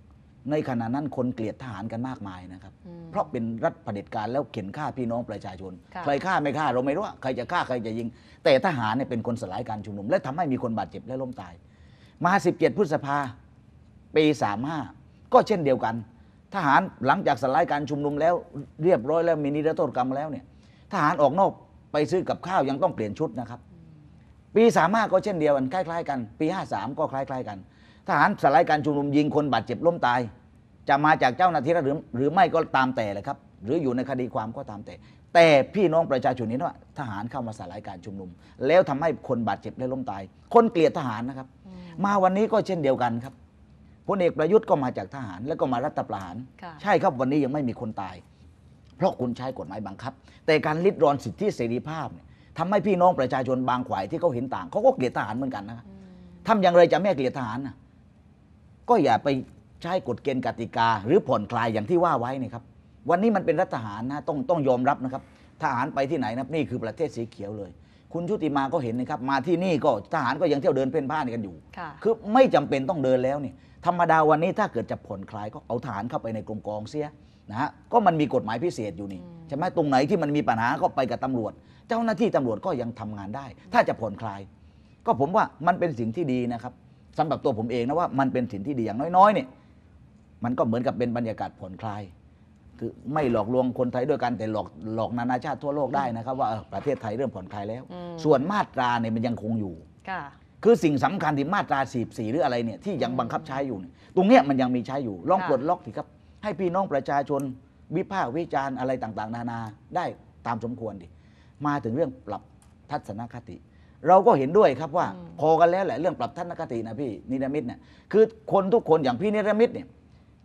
ในขณะนั้นคนเกลียดทหารกันมากมายนะครับ เพราะเป็นรัฐเผด็จการแล้วเข็นฆ่าพี่น้องประชาชน ใครฆ่าไม่ฆ่าเราไม่รู้ว่าใครจะฆ่าใครจะยิง แต่ทหารเนี่ยเป็นคนสลายการชุมนุม และทำให้มีคนบาดเจ็บและล้มตาย มา 17 พฤษภาปี 35 ก็เช่นเดียวกัน ทหารหลังจากสลายการชุมนุมแล้วเรียบร้อยแล้วมีนิรโทษกรรมแล้วเนี่ยทหารออกนอกไปซื้อกับข้าวยังต้องเปลี่ยนชุดนะครับ ปี 35 ก็เช่นเดียวกันคล้ายๆกัน ปี 53 ก็คล้าย ๆกันทหารสลายการชุมนุมยิงคนบาดเจ็บล้มตาย จะมาจากเจ้าหน้าที่หรือหรือไม่ก็ตามแต่เลยครับ หรืออยู่ในคดีความก็ตามแต่ แต่พี่น้องประชาชนนี้ว่า ทหารเข้ามาสลายการชุมนุม แล้วทำให้คนบาดเจ็บและล้มตาย คนเกลียดทหารนะครับ มาวันนี้ก็เช่นเดียวกันครับพลเอกประยุทธ์ก็มาจากทหารแล้วก็มารัฐประหารใช่ครับวันนี้ยังไม่มีคนตาย เพราะคุณใช้กฎหมายบังคับ แต่การลิดรอนสิทธิเสรีภาพเนี่ยทำให้พี่น้องประชาชนบางขวายที่เขาเห็นต่างเขาก็เกลียดทหารเหมือนกันนะคราทำอย่างไรจะไม่เกลียดทหารนะก็อย่าไปใช้กฎเกณฑ์กติกา หรือผ่อนคลายอย่างที่ว่าไว้นี่ครับ วันนี้มันเป็นรัฐทหารนะต้องต้องยอมรับนะครับทหารไปที่ไหนนะนี่คือประเทศสีเขียวเลย คุณชุติมาก็เห็นนะครับ มาที่นี่ก็ทหารก็ยังเที่ยวเดินเพ่นพ่านกันอยู่คือไม่จำเป็นต้องเดินแล้วเนี่ยธรรมดาวันนี้ถ้าเกิดจะผ่อนคลายก็เอาทหารเข้าไปในกรมกองเสียนะฮะก็มันมีกฎหมายพิเศษอยู่นี่ใช่ไหมตรงไหนที่มันมีปัญหาก็ไปกับตำรวจ เจ้าหน้าที่ตำรวจก็ยังทำงานได้ ถ้าจะผ่อนคลายก็ผมว่ามันเป็นสิ่งที่ดีนะครับสำหรับตัวผมเองนะว่ามันเป็นสินที่ดีอย่างน้อยๆเนี่ยมันก็เหมือนกับเป็นบรรยากาศผ่อนคลายคือไม่หลอกลวงคนไทยด้วยกันแต่หลอกหลอกนานาชาติทั่วโลกได้นะครับ ว่าประเทศไทยเริ่มผ่อนคลายแล้ว ส่วนมาตราเนี่ยมันยังคงอยู่คือสิ่งสำคัญที่มาตราสีสีหรืออะไรเนี่ยที่ยังบังคับใช้อยู่ตรงเนี้ยมันยังมีใช้อยู่ลองปลดล็อกสิครับ ให้พี่น้องประชาชนวิพากษ์วิจารณ์อะไรต่าง ๆ นานาได้ตามสมควรดิมาถึงเรื่องปรับทัศนคติเราก็เห็นด้วยครับว่าพอกันแล้วแหละเรื่องปรับทัศนคตินะ พี่นิรมิตเนี่ยคือคนทุกคนอย่างพี่นิรมิตเนี่ย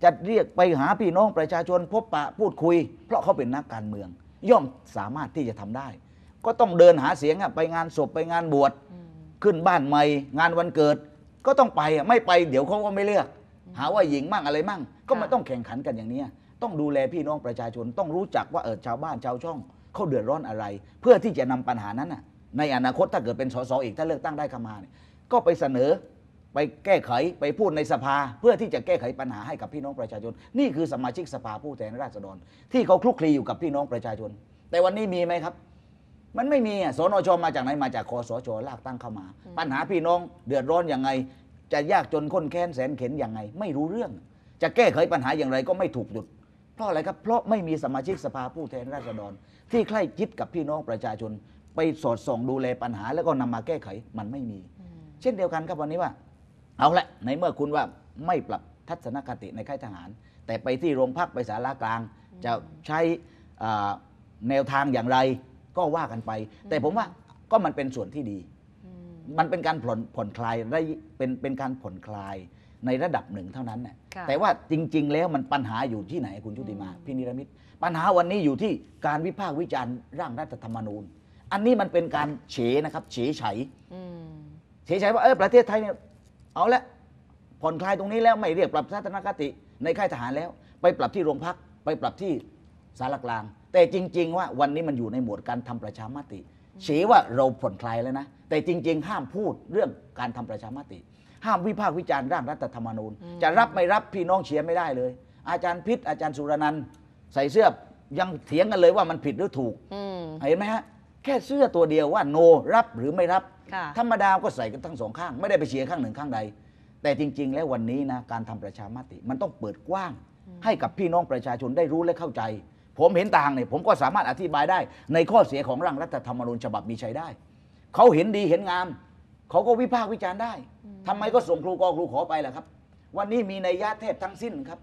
จะเรียกไปหาพี่น้องประชาชนพบปะพูดคุย เพราะเขาเป็นนักการเมือง ย่อมสามารถที่จะทำได้ ก็ต้องเดินหาเสียง ไปงานศพไปงานบวชขึ้นบ้านใหม่ งานวันเกิด ก็ต้องไปไม่ไปเดี๋ยวเขาก็ไม่เลือก หาว่าหญิงมั่งอะไรมั่ง ก็มันต้องแข่งขันกันอย่างนี้ต้องดูแลพี่น้องประชาชน ต้องรู้จักว่าเออชาวบ้านชาวช่องเขาเดือดร้อนอะไร เพื่อที่จะนำปัญหานั้นในอนาคตถ้าเกิดเป็นสสอีกถ้าเลือกตั้งได้เข้ามาเนี่ยก็ไปเสนอไปแก้ไขไปพูดในสภา เพื่อที่จะแก้ไขปัญหาให้กับพี่น้องประชาชน นี่คือสมาชิกสภาผู้แทนราษฎร ที่เขาคลุกคลีอยู่กับพี่น้องประชาชน แต่วันนี้มีไหมครับ มันไม่มี่สนชมาจากไหน มาจากคอสชลากตั้งเข้ามา ปัญหาพี่น้องเดือดร้อนอย่างไง จะยากจนข้นแค้นแสนเข็นอย่างไง ไม่รู้เรื่อง จะแก้ไขปัญหาอย่างไรก็ไม่ถูกหยุดเพราะอะไรครับเพราะไม่มีสมาชิกสภาผู้แทนราษฎร ที่ใกล้ชิดกับพี่น้องประชาชนไปสอดส่อง ดูแลปัญหาแล้วก็นำมาแก้ไขมันไม่มี เช่นเดียวกันครับวันนี้ว่าเอาละในเมื่อคุณว่าไม่ปรับทัศนคติในค่ายทหาร แต่ไปที่โรงพักไปศาลากลาง จะใช้แนวทางอย่างไร ก็ว่ากันไป แต่ผมว่าก็มันเป็นส่วนที่ดี มันเป็นการผ่อนผ่อนคลายได้เป็นเป็นการผ่อนคลายในระดับหนึ่งเท่านั้นนะแต่ว่าจริง ๆ แล้วมันปัญหาอยู่ที่ไหนคุณชุติมาพี่นิรมิตปัญหาวันนี้อยู่ที่การวิพากษ์วิจารณ์ร่างรัฐธรรมนูญอันนี้มันเป็นการเฉนะครับเฉยเฉยเฉยเฉยว่าเออประเทศไทยเนี่ยเอาละผ่อนคลายตรงนี้แล้วไม่เรียกปรับทัศนคติ ในค่ายทหารแล้วไปปรับที่โรงพักไปปรับที่สารกลาง แต่จริงๆว่าวันนี้มันอยู่ในหมวดการทำประชามติ เฉยว่าเราผ่อนคลายแล้วนะแต่จริงๆห้ามพูดเรื่องการทำประชามติ ห้ามวิพากษ์วิจารณ์ร่างรัฐธรรมนูญจะรับไม่รับพี่น้องเฉียไม่ได้เลย อาจารย์พิษอาจารย์สุรนันท์ใส่เสื้อยังเถียงกันเลยว่ามันผิดหรือถูกเห็นไหมฮะแค่เสื้อตัวเดียวว่าโนรับหรือไม่รับ ธรรมดาก็ใส่กันทั้งสองข้างไม่ได้ไปเชียร์ข้างหนึ่งข้างใด แต่จริง ๆ แล้ววันนี้นะการทำประชามติ มันต้องเปิดกว้าง ให้กับพี่น้องประชาชนได้รู้และเข้าใจ ผมเห็นต่างเนี่ยผมก็สามารถอธิบายได้ในข้อเสียของร่างรัฐธรรมนูญฉบับมีชัยได้ เขาเห็นดีเห็นงามเขาก็วิพากษ์วิจารณ์ได้ทำไมก็ส่งครูกอครูขอไปล่ะครับ วันนี้มีในญายะเทพทั้งสิ้นครับ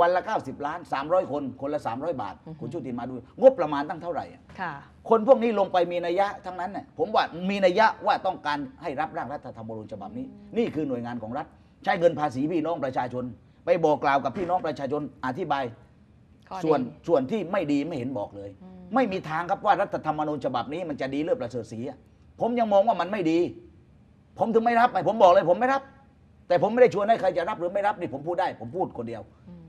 วันละ 90 ล้าน 300 คน คนละ 300 บาท คุณชุตินมาดูงบประมาณตั้งเท่าไหร่ค่ะคนพวกนี้ลงไปมีนัยยะทั้งนั้นน่ยผมว่ามีนัยยะว่าต้องการให้รับร่างรัฐธรรมนูญฉบับนี้ นี่คือหน่วยงานของรัฐ ใช้เงินภาษีพี่น้องประชาชน ไปบอกกล่าวกับพี่น้องประชาชนอธิบาย ส่วนส่วนที่ไม่ดีไม่เห็นบอกเลย ไม่มีทางครับว่ารัฐธรรมนูญฉบับนี้มันจะดีเลือประเสริฐสีผมยังมองว่ามันไม่ดี ผมถึงไม่รับไปผมบอกเลยผมไม่รับแต่ผมไม่ได้ชวนให้ใครจะรับหรือไม่รับนี่ผมพูดได้ ผมพูดคนเดียว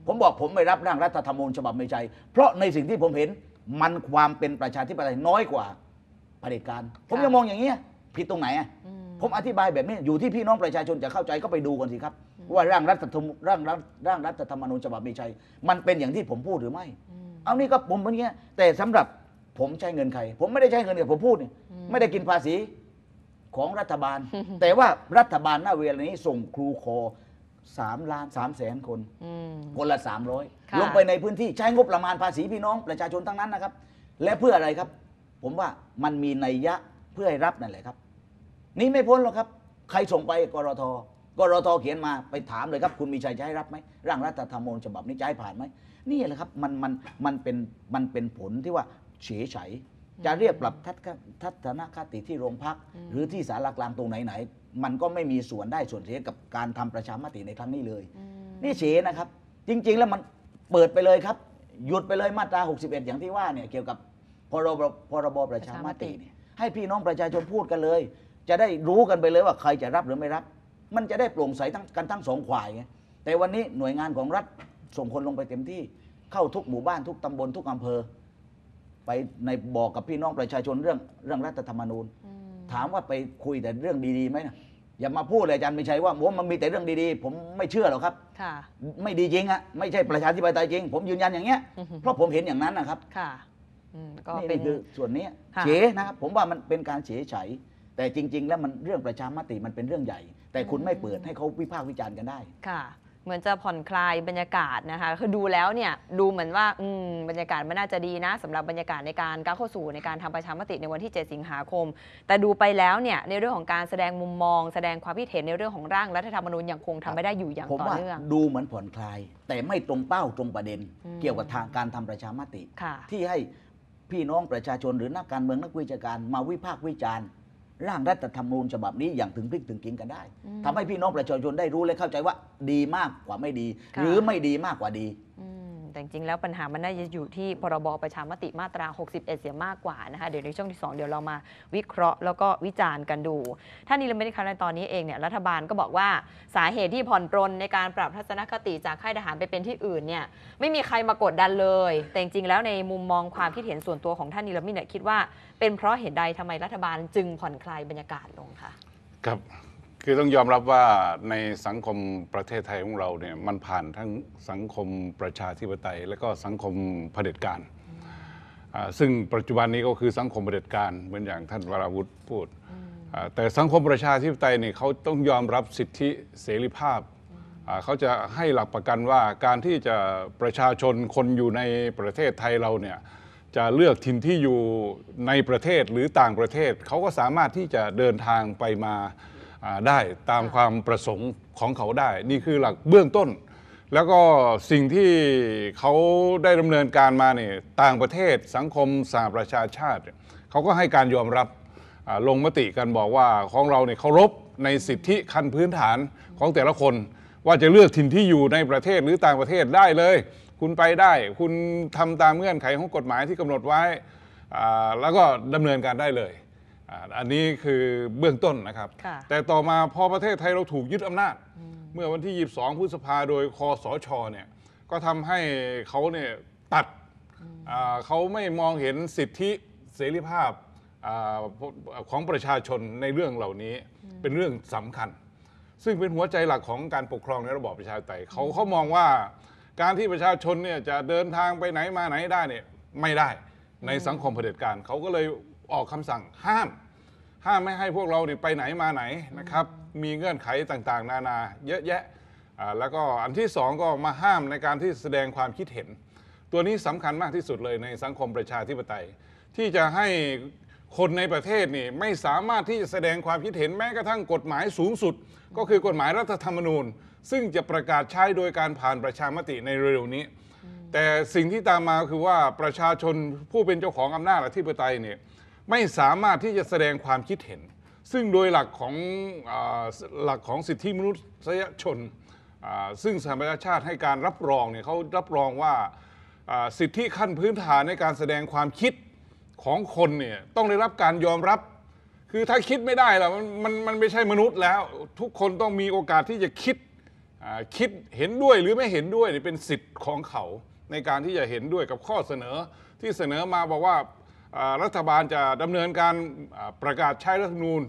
ผมบอกผมไม่รับร่างรัฐธรรมนูญฉบับไม่ใจเพราะในสิ่งที่ผมเห็นมันความเป็นประชาธิปไตยน้อยกว่าเผด็จการผมยังมองอย่างนี้ผิดตรงไหนผมอธิบายแบบนี้อยู่ที่พี่น้องประชาชนจะเข้าใจก็ไปดูก่อนสิครับ ว่าร่างรัฐธรรมร่างร่างรัฐธรรมนูญฉบับไมใช่ มันเป็นอย่างที่ผมพูดหรือไม่ เอานี่ก็ผมเป็นเงี้ยแต่สำหรับผมใช้เงินใครผมไม่ได้ใช้เงินกับผมพูดนี่ไม่ได้กินภาษีของรัฐบาล แต่ว่ารัฐบาลหน้าเวลานี้ส่งครูคอสามล้านสามแสนคนคนละสามร้อยลงไปในพื้นที่ใช้งบประมาณภาษีพี่น้องประชาชนทั้งนั้นนะครับ และเพื่ออะไรครับ ผมว่ามันมีนัยยะเพื่อให้รับนั่นแหละครับ นี่ไม่พ้นหรอกครับ ใครส่งไปกรทกรทเขียนมาไปถามเลยครับ คุณมีชัยจะให้รับไหมร่างรัฐธรรมนูญฉบับนี้จะให้ผ่านไหมนี่แหละครับมันมันมันเป็นมันเป็นผลที่ว่าเฉยเฉยจะเรียกปรับทัศนคติที่โรงพัก หรือที่สารกลางตรงไหนไหนมันก็ไม่มีส่วนได้ส่วนเสียกับการทำประชามติในครั้งนี้เลยนี่เฉยนะครับจริงๆ แล้วมันเปิดไปเลยครับ หยุดไปเลยมาตรา 61 อย่างที่ว่าเนี่ยเกี่ยวกับพรบพรบประชามติเนี่ยให้พี่น้องประชาชนพูดกันเลย จะได้รู้กันไปเลยว่าใครจะรับหรือไม่รับ มันจะได้โปร่งใสทั้งกันทั้งสองข่ายไงแต่วันนี้หน่วยงานของรัฐส่งคนลงไปเต็มที่เข้าทุกหมู่บ้านทุกตำบลทุกอำเภอ ไปในบอกกับพี่น้องประชาชนเรื่องเรื่องรัฐธรรมนูญถามว่าไปคุยแต่เรื่องดีๆไหมนะอย่ามาพูดเลยอาจารย์ไม่ใช่ว่าผมมันมีแต่เรื่องดี ๆ ผมไม่เชื่อหรอกครับ ค่ะ ไม่ดีจริงอะไม่ใช่ประชาธิปไตยจริง ผมยืนยันอย่างเงี้ย เพราะผมเห็นอย่างนั้นนะครับ ค่ะ อืม ก็เป็นคือส่วนนี้เฉยนะครับ ผมว่ามันเป็นการเฉยเฉยแต่จริง ๆ แล้วมันเรื่องประชามติมันเป็นเรื่องใหญ่ แต่คุณไม่เปิดให้เขาวิพากษ์วิจารณ์กันได้ ค่ะเหมือนจะผ่อนคลายบรรยากาศนะคะคือดูแล้วเนี่ยดูเหมือนว่าอืมบรรยากาศมันน่าจะดีนะสำหรับบรรยากาศในการก้าวเข้าสู่ในการทำประชามติในวันที่ 7 สิงหาคม แต่ดูไปแล้วเนี่ยในเรื่องของการแสดงมุมมอง แสดงความคิดเห็นในเรื่องของร่างรัฐธรรมนูญยังคงทำไม่ได้อยู่อย่างต่อเนื่องดูเหมือนผ่อนคลายแต่ไม่ตรงเป้าตรงประเด็น เกี่ยวกับทางการทำประชามติ ที่ให้พี่น้องประชาชน หรือนักการเมืองนักวิชาการมาวิพากษ์วิจารณ์ร่างรัฐธรรมนูญฉบับนี้อย่างถึงพริกถึงกินกันได้ ทำให้พี่น้องประชาชนได้รู้และเข้าใจว่าดีมากกว่าไม่ดี หรือไม่ดีมากกว่าดีแต่จริงแล้วปัญหามันน่าจะอยู่ที่พรบประชามติมาตรา 61 เสียมากกว่านะคะเดี๋ยวในช่วงที่ 2 เดี๋ยวเรามาวิเคราะห์แล้วก็วิจารณ์กันดู ท่านนี้เราไม่ได้คัในตอนนี้เองเนี่ยรัฐบาลก็บอกว่าสาเหตุที่ผ่อนปรนในการปรับทัศนคติจากค่ายทหารไปเป็นที่อื่นเนี่ยไม่มีใครมากดดันเลย แต่จริงแล้วในมุมมองความคิดเห็นส่วนตัวของท่านนิรมิตเนี่ยคิดว่า เป็นเพราะเหตุใดทำไมรัฐบาลจึงผ่อนคลายบรรยากาศลงคะครับคือต้องยอมรับว่าในสังคมประเทศไทยของเราเนี่ยมันผ่านทั้งสังคมประชาธิปไตย และก็สังคมเผด็จการซึ่งปัจจุบันนี้ก็คือสังคมเผด็จการเหมือนอย่างท่านวราวุิพูดแต่สังคมประชาธิปไตยเนี่ยเขาต้องยอมรับสิทธิเสรีภาพ เขาจะให้หลักประกันว่าการที่จะประชาชนคนอยู่ในประเทศไทยเราเนี่ยจะเลือกถิ่นที่อยู่ในประเทศหรือต่างประเทศเขาก็สามารถที่จะเดินทางไปมาได้ตามความประสงค์ของเขาได้ นี่คือหลักเบื้องต้น แล้วก็สิ่งที่เขาได้ดำเนินการมาเนี่ยต่างประเทศสังคมสหประชาชาติ เขาก็ให้การยอมรับลงมติกันบอกว่าของเราเนี่ยเคารพในสิทธิขั้นพื้นฐานของแต่ละคน ว่าจะเลือกถิ่นที่อยู่ในประเทศหรือต่างประเทศได้เลย คุณไปได้ คุณทำตามเงื่อนไขของกฎหมายที่กำหนดไว้ แล้วก็ดำเนินการได้เลยอันนี้คือเบื้องต้นนะครับ แต่ต่อมาพอประเทศไทยเราถูกยึดอำนาจ เมื่อวันที่ 22 พฤษภาโดยคอสชเนี่ยก็ทำให้เขาเนี่ยตัดเขาไม่มองเห็นสิทธิเสรีภาพของประชาชนในเรื่องเหล่านี้เป็นเรื่องสำคัญ ซึ่งเป็นหัวใจหลักของการปกครองในระบอบประชาธิปไตยเขาเขามองว่าการที่ประชาชนเนี่ยจะเดินทางไปไหนมาไหนได้เนี่ยไม่ได้ในสังคมเผด็จการเขาก็เลยออกคำสั่งห้าม ห้ามไม่ให้พวกเราไปไหนมาไหนนะครับ มีเงื่อนไขต่างๆ นานาเยอะแยะ แล้วก็อันที่สองก็มาห้ามในการที่แสดงความคิดเห็น ตัวนี้สำคัญมากที่สุดเลยในสังคมประชาธิปไตย ที่จะให้คนในประเทศนี่ไม่สามารถที่จะแสดงความคิดเห็นแม้กระทั่งกฎหมายสูงสุด ก็คือกฎหมายรัฐธรรมนูญ ซึ่งจะประกาศใช้โดยการผ่านประชามติในเร็วๆนี้ แต่สิ่งที่ตามมาคือว่าประชาชนผู้เป็นเจ้าของอำนาจอธิปไตยเนี่ยไม่สามารถที่จะแสดงความคิดเห็น ซึ่งโดยหลักของอหลักของสิทธิมนุษยชน ซึ่งสหประชาชาติให้การรับรองเนี่ยเขารับรองว่าสิทธิขั้นพื้นฐานในการแสดงความคิดของคนเนี่ยต้องได้รับการยอมรับคือถ้าคิดไม่ได้ล่ะมันมันมันไม่ใช่มนุษย์แล้วทุกคนต้องมีโอกาสที่จะคิดคิดเห็นด้วยหรือไม่เห็นด้วยเป็นสิทธิ์ของเขาในการที่จะเห็นด้วยกับข้อเสนอที่เสนอมาบอกว่ารัฐบาลจะดำเนินการประกาศใช้รัฐธรรมนูญ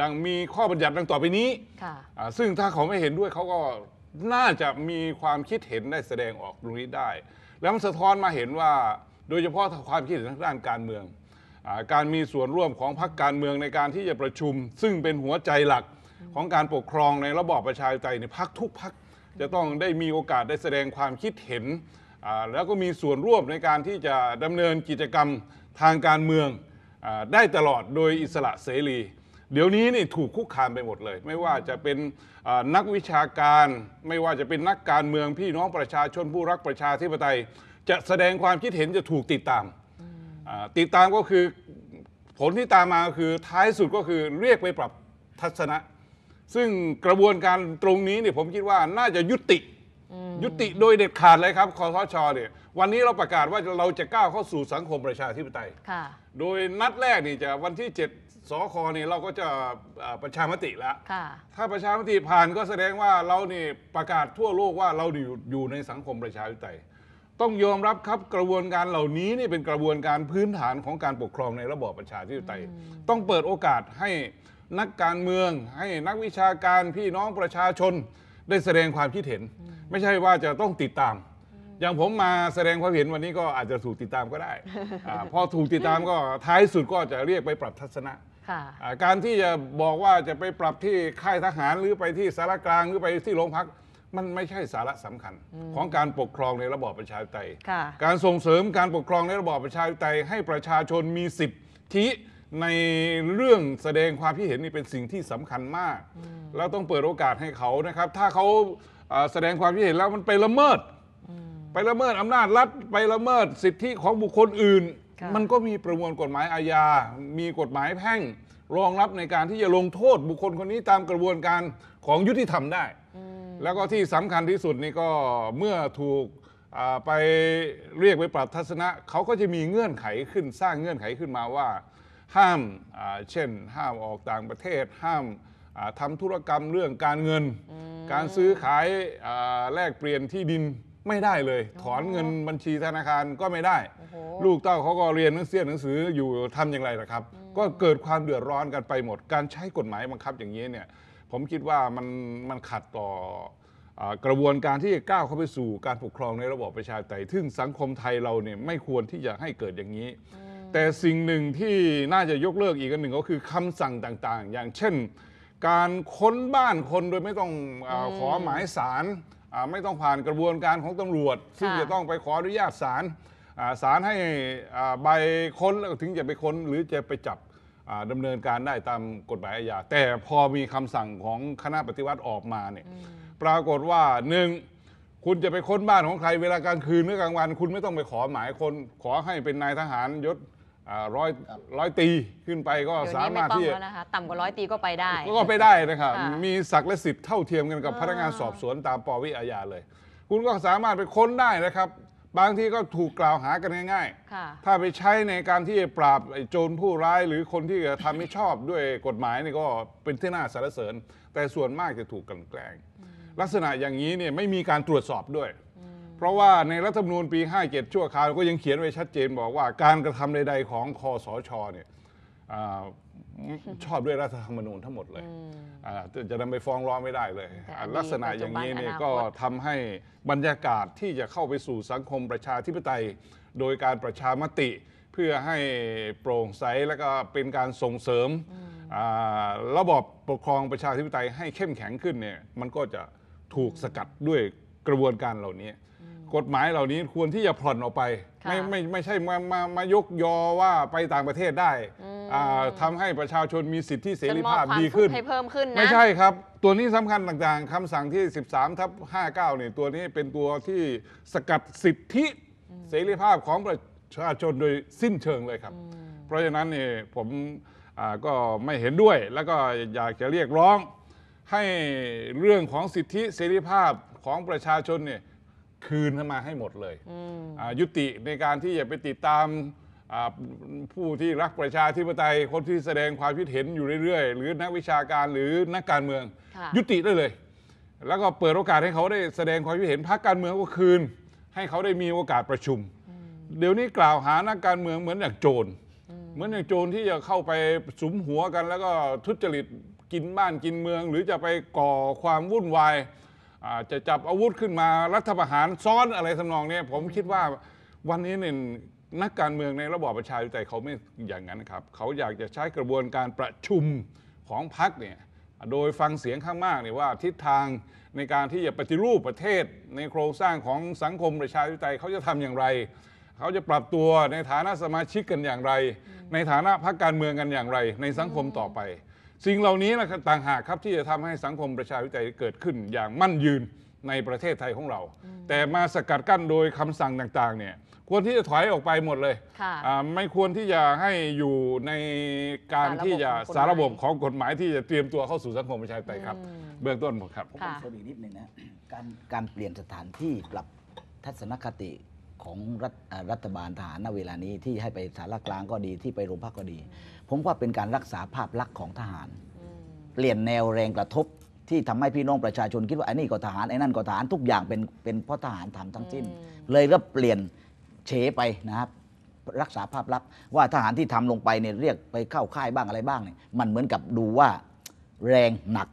ดังมีข้อบัญญัติดังต่อไปนี้ค่ะซึ่งถ้าเขาไม่เห็นด้วยเขาก็น่าจะมีความคิดเห็นได้ แสดงออกตรงนี้ได้ แล้วมันสะท้อนมาเห็นว่าโดยเฉพาะความคิดเห็นทางด้านการเมืองอการมีส่วนร่วมของพรรคการเมืองในการที่จะประชุม ซึ่งเป็นหัวใจหลักของการปกครองในระบอบประชาธิปไตยในพรรคทุกพรรคจะต้องได้มีโอกาสได้แสดงความคิดเห็น แล้วก็มีส่วนร่วมในการที่จะดำเนินกิจกรรมทางการเมืองอได้ตลอดโดยอิสระเสรี เดี๋ยวนี้นี่ถูกคุกคามไปหมดเลย ไม่ว่าจะเป็นนักวิชาการ ไม่ว่าจะเป็นนักการเมืองพี่น้องประชาชนผู้รักประชาธิปไตย จะแสดงความคิดเห็นจะถูกติดตามติดตามก็คือผลที่ตามมาคือท้ายสุดก็คือเรียกไปปรับทัศนะ ซึ่งกระบวนการตรงนี้เนี่ยผมคิดว่าน่าจะยุติยุติโดยเด็ดขาดเลยครับคอสชอเนี่ยวันนี้เราประกาศว่าเราจะก้าวเข้าสู่สังคมประชาธิปไตยค่ะโดยนัดแรกนี่จะวันที่ 7สอคอนี่เราก็จะประชามติแล้วค่ะถ้าประชามติผ่านก็แสดงว่าเรานี่ประกาศทั่วโลกว่าเราอยอยู่ในสังคมประชาธิปไตย ต้องยอมรับครับกระบวนการเหล่านี้นี่เป็นกระบวนการพื้นฐานของการปกครองในระบอบประชาธิปไตย ต้องเปิดโอกาสให้นักการเมืองให้นักวิชาการพี่น้องประชาชน ได้แสดงความคิดเห็น ไม่ใช่ว่าจะต้องติดตามอย่างผมมาแสดงความเห็นวันนี้ก็อาจจะถูกติดตามก็ได้อพอถูกติดตามก็ท้ายสุดก็จะเรียกไปปรับทัศนะการที่จะบอกว่าจะไปปรับที่ค่ายทหารหรือไปที่สารกลางหรือไปที่โรงพัก มันไม่ใช่สาระสำคัญ ของการปกครองในระบอบประชาธิปไตยการส่งเสริมการปกครองในระบอบประชาธิปไตย ให้ประชาชนมีสิทธิในเรื่องแสดงความคิดเห็น นี่เป็นสิ่งที่สำคัญมากแล้วต้องเปิดโอกาสให้เขานะครับถ้าเขาแสดงความคิดเห็นแล้วมันไปละเมิดไปละเมิดอำนาจรัฐไปละเมิดสิทธิของบุคคลอื่น มันก็มีประมวลกฎหมายอาญา มีกฎหมายแพ่งรองรับในการที่จะลงโทษบุคคลคนนี้ตามกระบวนการของยุติธรรมได้ แล้วก็ที่สำคัญที่สุดนี่ก็เมื่อถูกไปเรียกไปปรับทัศนะ เขาก็จะมีเงื่อนไขขึ้นสร้างเงื่อนไขขึ้นมาว่าห้ามเช่น ห้ามออกต่างประเทศ ห้ามาทำธุรกรรมเรื่องการเงิน การซื้อขายแลกเปลี่ยนที่ดินไม่ได้เลยถอนเงินบัญชีธนาคารก็ไม่ได้ ลูกเต้าเขาก็เรียนหนังสือหนังสืออยู่ทำอย่างไรล่ะครับ ก็เกิดความเดือดร้อนกันไปหมด การใช้กฎหมายบังคับอย่างนี้เนี่ยผมคิดว่ามันมันขัดต่อกระบวนการที่จะก้าวเข้าไปสู่ การปกครองในระบอบประชาธิปไตยซึ่งสังคมไทยเราเนี่ยไม่ควรที่จะให้เกิดอย่างนี้ แต่สิ่งหนึ่งที่น่าจะยกเลิกอีกกันหนึ่งก็คือคำสั่งต่างๆ อย่างเช่นการค้นบ้านคนโดยไม่ต้องอขอหมายสารไม่ต้องผ่านกระบวนการของตำรวจ ซึ่งจะต้องไปขออนุญาตศาลศาลให้ใบค้นแล้วถึงจะไปค้นหรือจะไปจับดำเนินการได้ตามกฎหมายอาญาแต่พอมีคำสั่งของคณะปฏิวัติออกมาเนี่ยปรากฏว่าหนึ่งคุณจะไปค้นบ้านของใครเวลากลางคืนหรือกลางวันคุณไม่ต้องไปขอหมายคน ขอให้เป็นนายทหารยศร้อยร้อยตีขึ้นไปก็สามารถที่ต่ำกว่าร้อยตีก็ไปได้ก็ไปได้นะครับมีศักดิ์และสิทธิ์เท่าเทียมกันกับพนักงานสอบสวนตามปวิอาญาเลย คุณก็สามารถไปค้นได้นะครับ บางที่ก็ถูกกล่าวหากันง่ายๆถ้าไปใช้ในการที่จะปราบโจรผู้ร้ายหรือคนที่ทำไม่ชอบด้วยกฎหมายนี่ก็เป็นที่น่าสรรเสริญ แต่ส่วนมากจะถูกกลั่นแกล้งลักษณะอย่างนี้เนี่ยไม่มีการตรวจสอบด้วยเพราะว่าในรัฐธรรมนูญปี 57 ชั่วคราว ก็ยังเขียนไว้ชัดเจนบอกว่า การกระทำใดๆของคอสชเนี่ยชอบด้วยรัฐธรรมนูญทั้งหมดเลย จะนำไปฟ้องร้องไม่ได้เลย ลักษณะอย่างนี้เนี่ยก็ทำให้บรรยากาศที่จะเข้าไปสู่สังคมประชาธิปไตย โดยการประชามติเพื่อให้โปร่งใสและก็เป็นการส่งเสริม ระบอบปกครองประชาธิปไตยให้เข้มแข็งขึ้นเนี่ยมันก็จะถูกสกัดด้วยกระบวนการเหล่านี้กฎหมายเหล่านี้ควรที่จะผ่อนออกไป ไม่ไม่ไม่ใช่มามามายกยอว่าไปต่างประเทศได้ทำาให้ประชาชนมีสิทธิเสรีภาพดีขึ้นให้เพิ่มขึ้นนะ ไม่ใช่ครับ ตัวนี้สำคัญต่างๆคำสั่งที่ 13ทับ5เนี่ยตัวนี้เป็นตัวที่สกัดสิทธิเสรีภาพของประชาชนโดยสิ้นเชิงเลยครับ เพราะฉะนั้นเนี่ยผมก็ไม่เห็นด้วย แล้วก็อยากจะเรียกร้องให้เรื่องของสิทธิเสรีภาพของประชาชนเนี่ยคืนเข้ามาให้หมดเลยยุติในการที่จะไปติดตามผู้ที่รักประชาธิปไตยคนที่แสดงความคิดเห็นอยู่เรื่อย ๆ หรือนักวิชาการหรือนักการเมืองยุติได้เลย แล้วก็เปิดโอกาสให้เขาได้แสดงความคิดเห็นพรรคการเมืองก็คืน ให้เขาได้มีโอกาสประชุม เดี๋ยวนี้กล่าวหานักการเมืองเหมือนอย่างโจรเหมือนอย่างโจรที่จะเข้าไปสุมหัวกัน แล้วก็ทุจริตกินบ้านกินเมือง หรือจะไปก่อความวุ่นวายอาจจะจับอาวุธขึ้นมารัฐประหารซ้อนอะไรำนองเนี่ยผมคิดว่าวันนี้เนี่ยนักการเมืองในระบอบประชาธิปไตยเขาไม่อย่างนั้นครับเขาอยากจะใช้กระบวนการประชุมของพรรคเนี่ยโดยฟังเสียงข้างมากเนี่ยว่าทิศทางในการที่จะปฏิรูปประเทศในโครงสร้างของสังคมประชาธิปไตยเขาจะทำอย่างไรเขาจะปรับตัวในฐานะสมาชิกกันอย่างไร ในฐานะพรรคการเมืองกันอย่างไร ในสังคมต่อไปสิ่งเหล่านี้นะต่างหากครับที่จะทำให้สังคมประชาธิปไตยเกิดขึ้นอย่างมั่นยืนในประเทศไทยของเรา แต่มาสกัดกั้นโดยคำสั่งต่างๆเนี่ยควรที่จะถอยออกไปหมดเลยไม่ควรที่จะให้อยู่ในการที่จะสารบบของกฎหมาย ที่จะเตรียมตัวเข้าสู่สังคมประชาธิปไตยครับ เบื้องต้นหมครับผมเสริมอีกนิดนึงนะการการเปลี่ยนสถานที่ปรับทัศนคติของรัฐรัฐบาลทหารณเวลานี้ที่ให้ไปสารกลางก็ดีที่ไปโรงพักก็ดีผมว่าเป็นการรักษาภาพลักษณ์ของทหาร เปลี่ยนแนวแรงกระทบ ที่ทำให้พี่น้องประชาชนคิดว่าไอ้นี่ก็ทหารไอ้นั่นก็ทหารทุกอย่างเป็นเป็นเพราะทหารทำทั้งสิ้น เลยก็เปลี่ยนเฉไปนะครับ รักษาภาพลักษณ์ว่าทหารที่ทำลงไปเนี่ยเรียกไปเข้าค่ายบ้างอะไรบ้างเนี่ยมันเหมือนกับดูว่าแรงหนัก